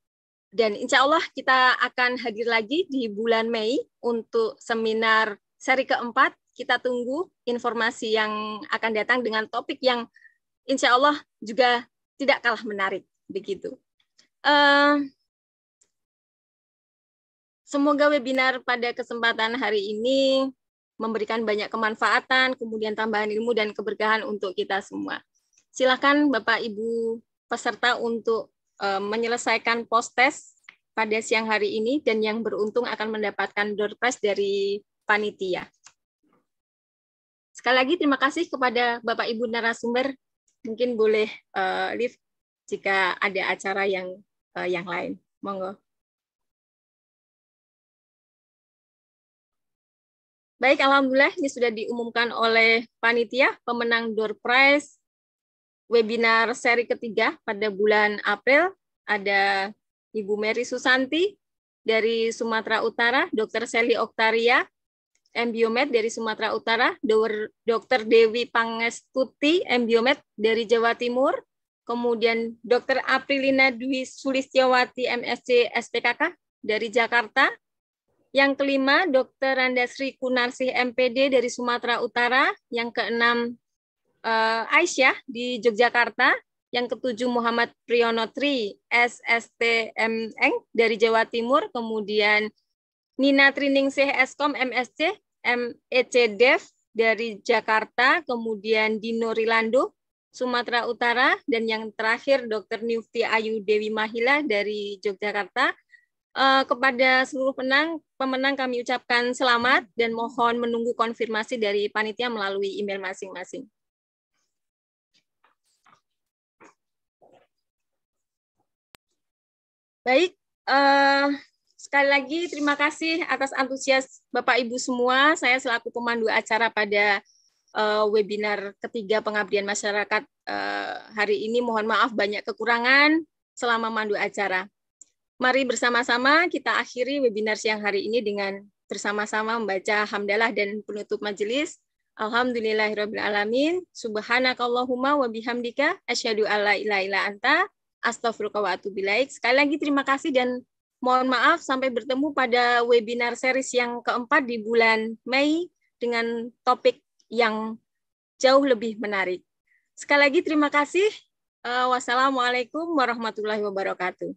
Speaker 2: Dan insya Allah kita akan hadir lagi di bulan Mei untuk seminar seri keempat. Kita tunggu informasi yang akan datang dengan topik yang insya Allah juga tidak kalah menarik. Begitu. Eh, semoga webinar pada kesempatan hari ini memberikan banyak kemanfaatan, kemudian tambahan ilmu dan keberkahan untuk kita semua. Silakan Bapak Ibu peserta untuk eh, menyelesaikan post test pada siang hari ini dan yang beruntung akan mendapatkan door prize dari panitia. Sekali lagi terima kasih kepada Bapak Ibu narasumber. Mungkin boleh uh, lift jika ada acara yang eh, yang lain. Monggo.
Speaker 5: Baik, Alhamdulillah ini sudah
Speaker 2: diumumkan oleh panitia pemenang door prize webinar seri ketiga pada bulan April. Ada Ibu Mary Susanti dari Sumatera Utara, Dr. Sally Oktaria, Embiomed dari Sumatera Utara, Dr. Dewi Pangestuti, Embiomed dari Jawa Timur, kemudian Dr. Aprilina Dwi Sulistiawati, MSc SPKK dari Jakarta, yang kelima, Dr. Randasri Kunarsih MPD dari Sumatera Utara. Yang keenam, uh, Aisyah di Yogyakarta. Yang ketujuh, Muhammad Priyono Tri SSTMN dari Jawa Timur. Kemudian Nina Triningsih Eskom MSC e Dev dari Jakarta. Kemudian Dino Rilando Sumatera Utara, dan yang terakhir Dr. Nufti Ayu Dewi Mahila dari Yogyakarta. Uh, kepada seluruh penang, pemenang kami ucapkan selamat dan mohon menunggu konfirmasi dari panitia melalui email masing-masing. Baik, uh, sekali lagi terima kasih atas antusias Bapak Ibu semua. Saya selaku pemandu acara pada uh, webinar ketiga pengabdian masyarakat uh, hari ini mohon maaf banyak kekurangan selama mandu acara. Mari bersama-sama kita akhiri webinar siang hari ini dengan bersama-sama membaca hamdalah dan penutup majelis. Alhamdulillahirrahmanirrahim. Subhanakallahumma wabihamdika. Asyadu alla ila ila anta. Astagfirullah Sekali lagi terima kasih dan mohon maaf sampai bertemu pada webinar series yang keempat di bulan Mei dengan topik yang jauh lebih menarik. Sekali lagi terima kasih. Uh, wassalamualaikum warahmatullahi wabarakatuh.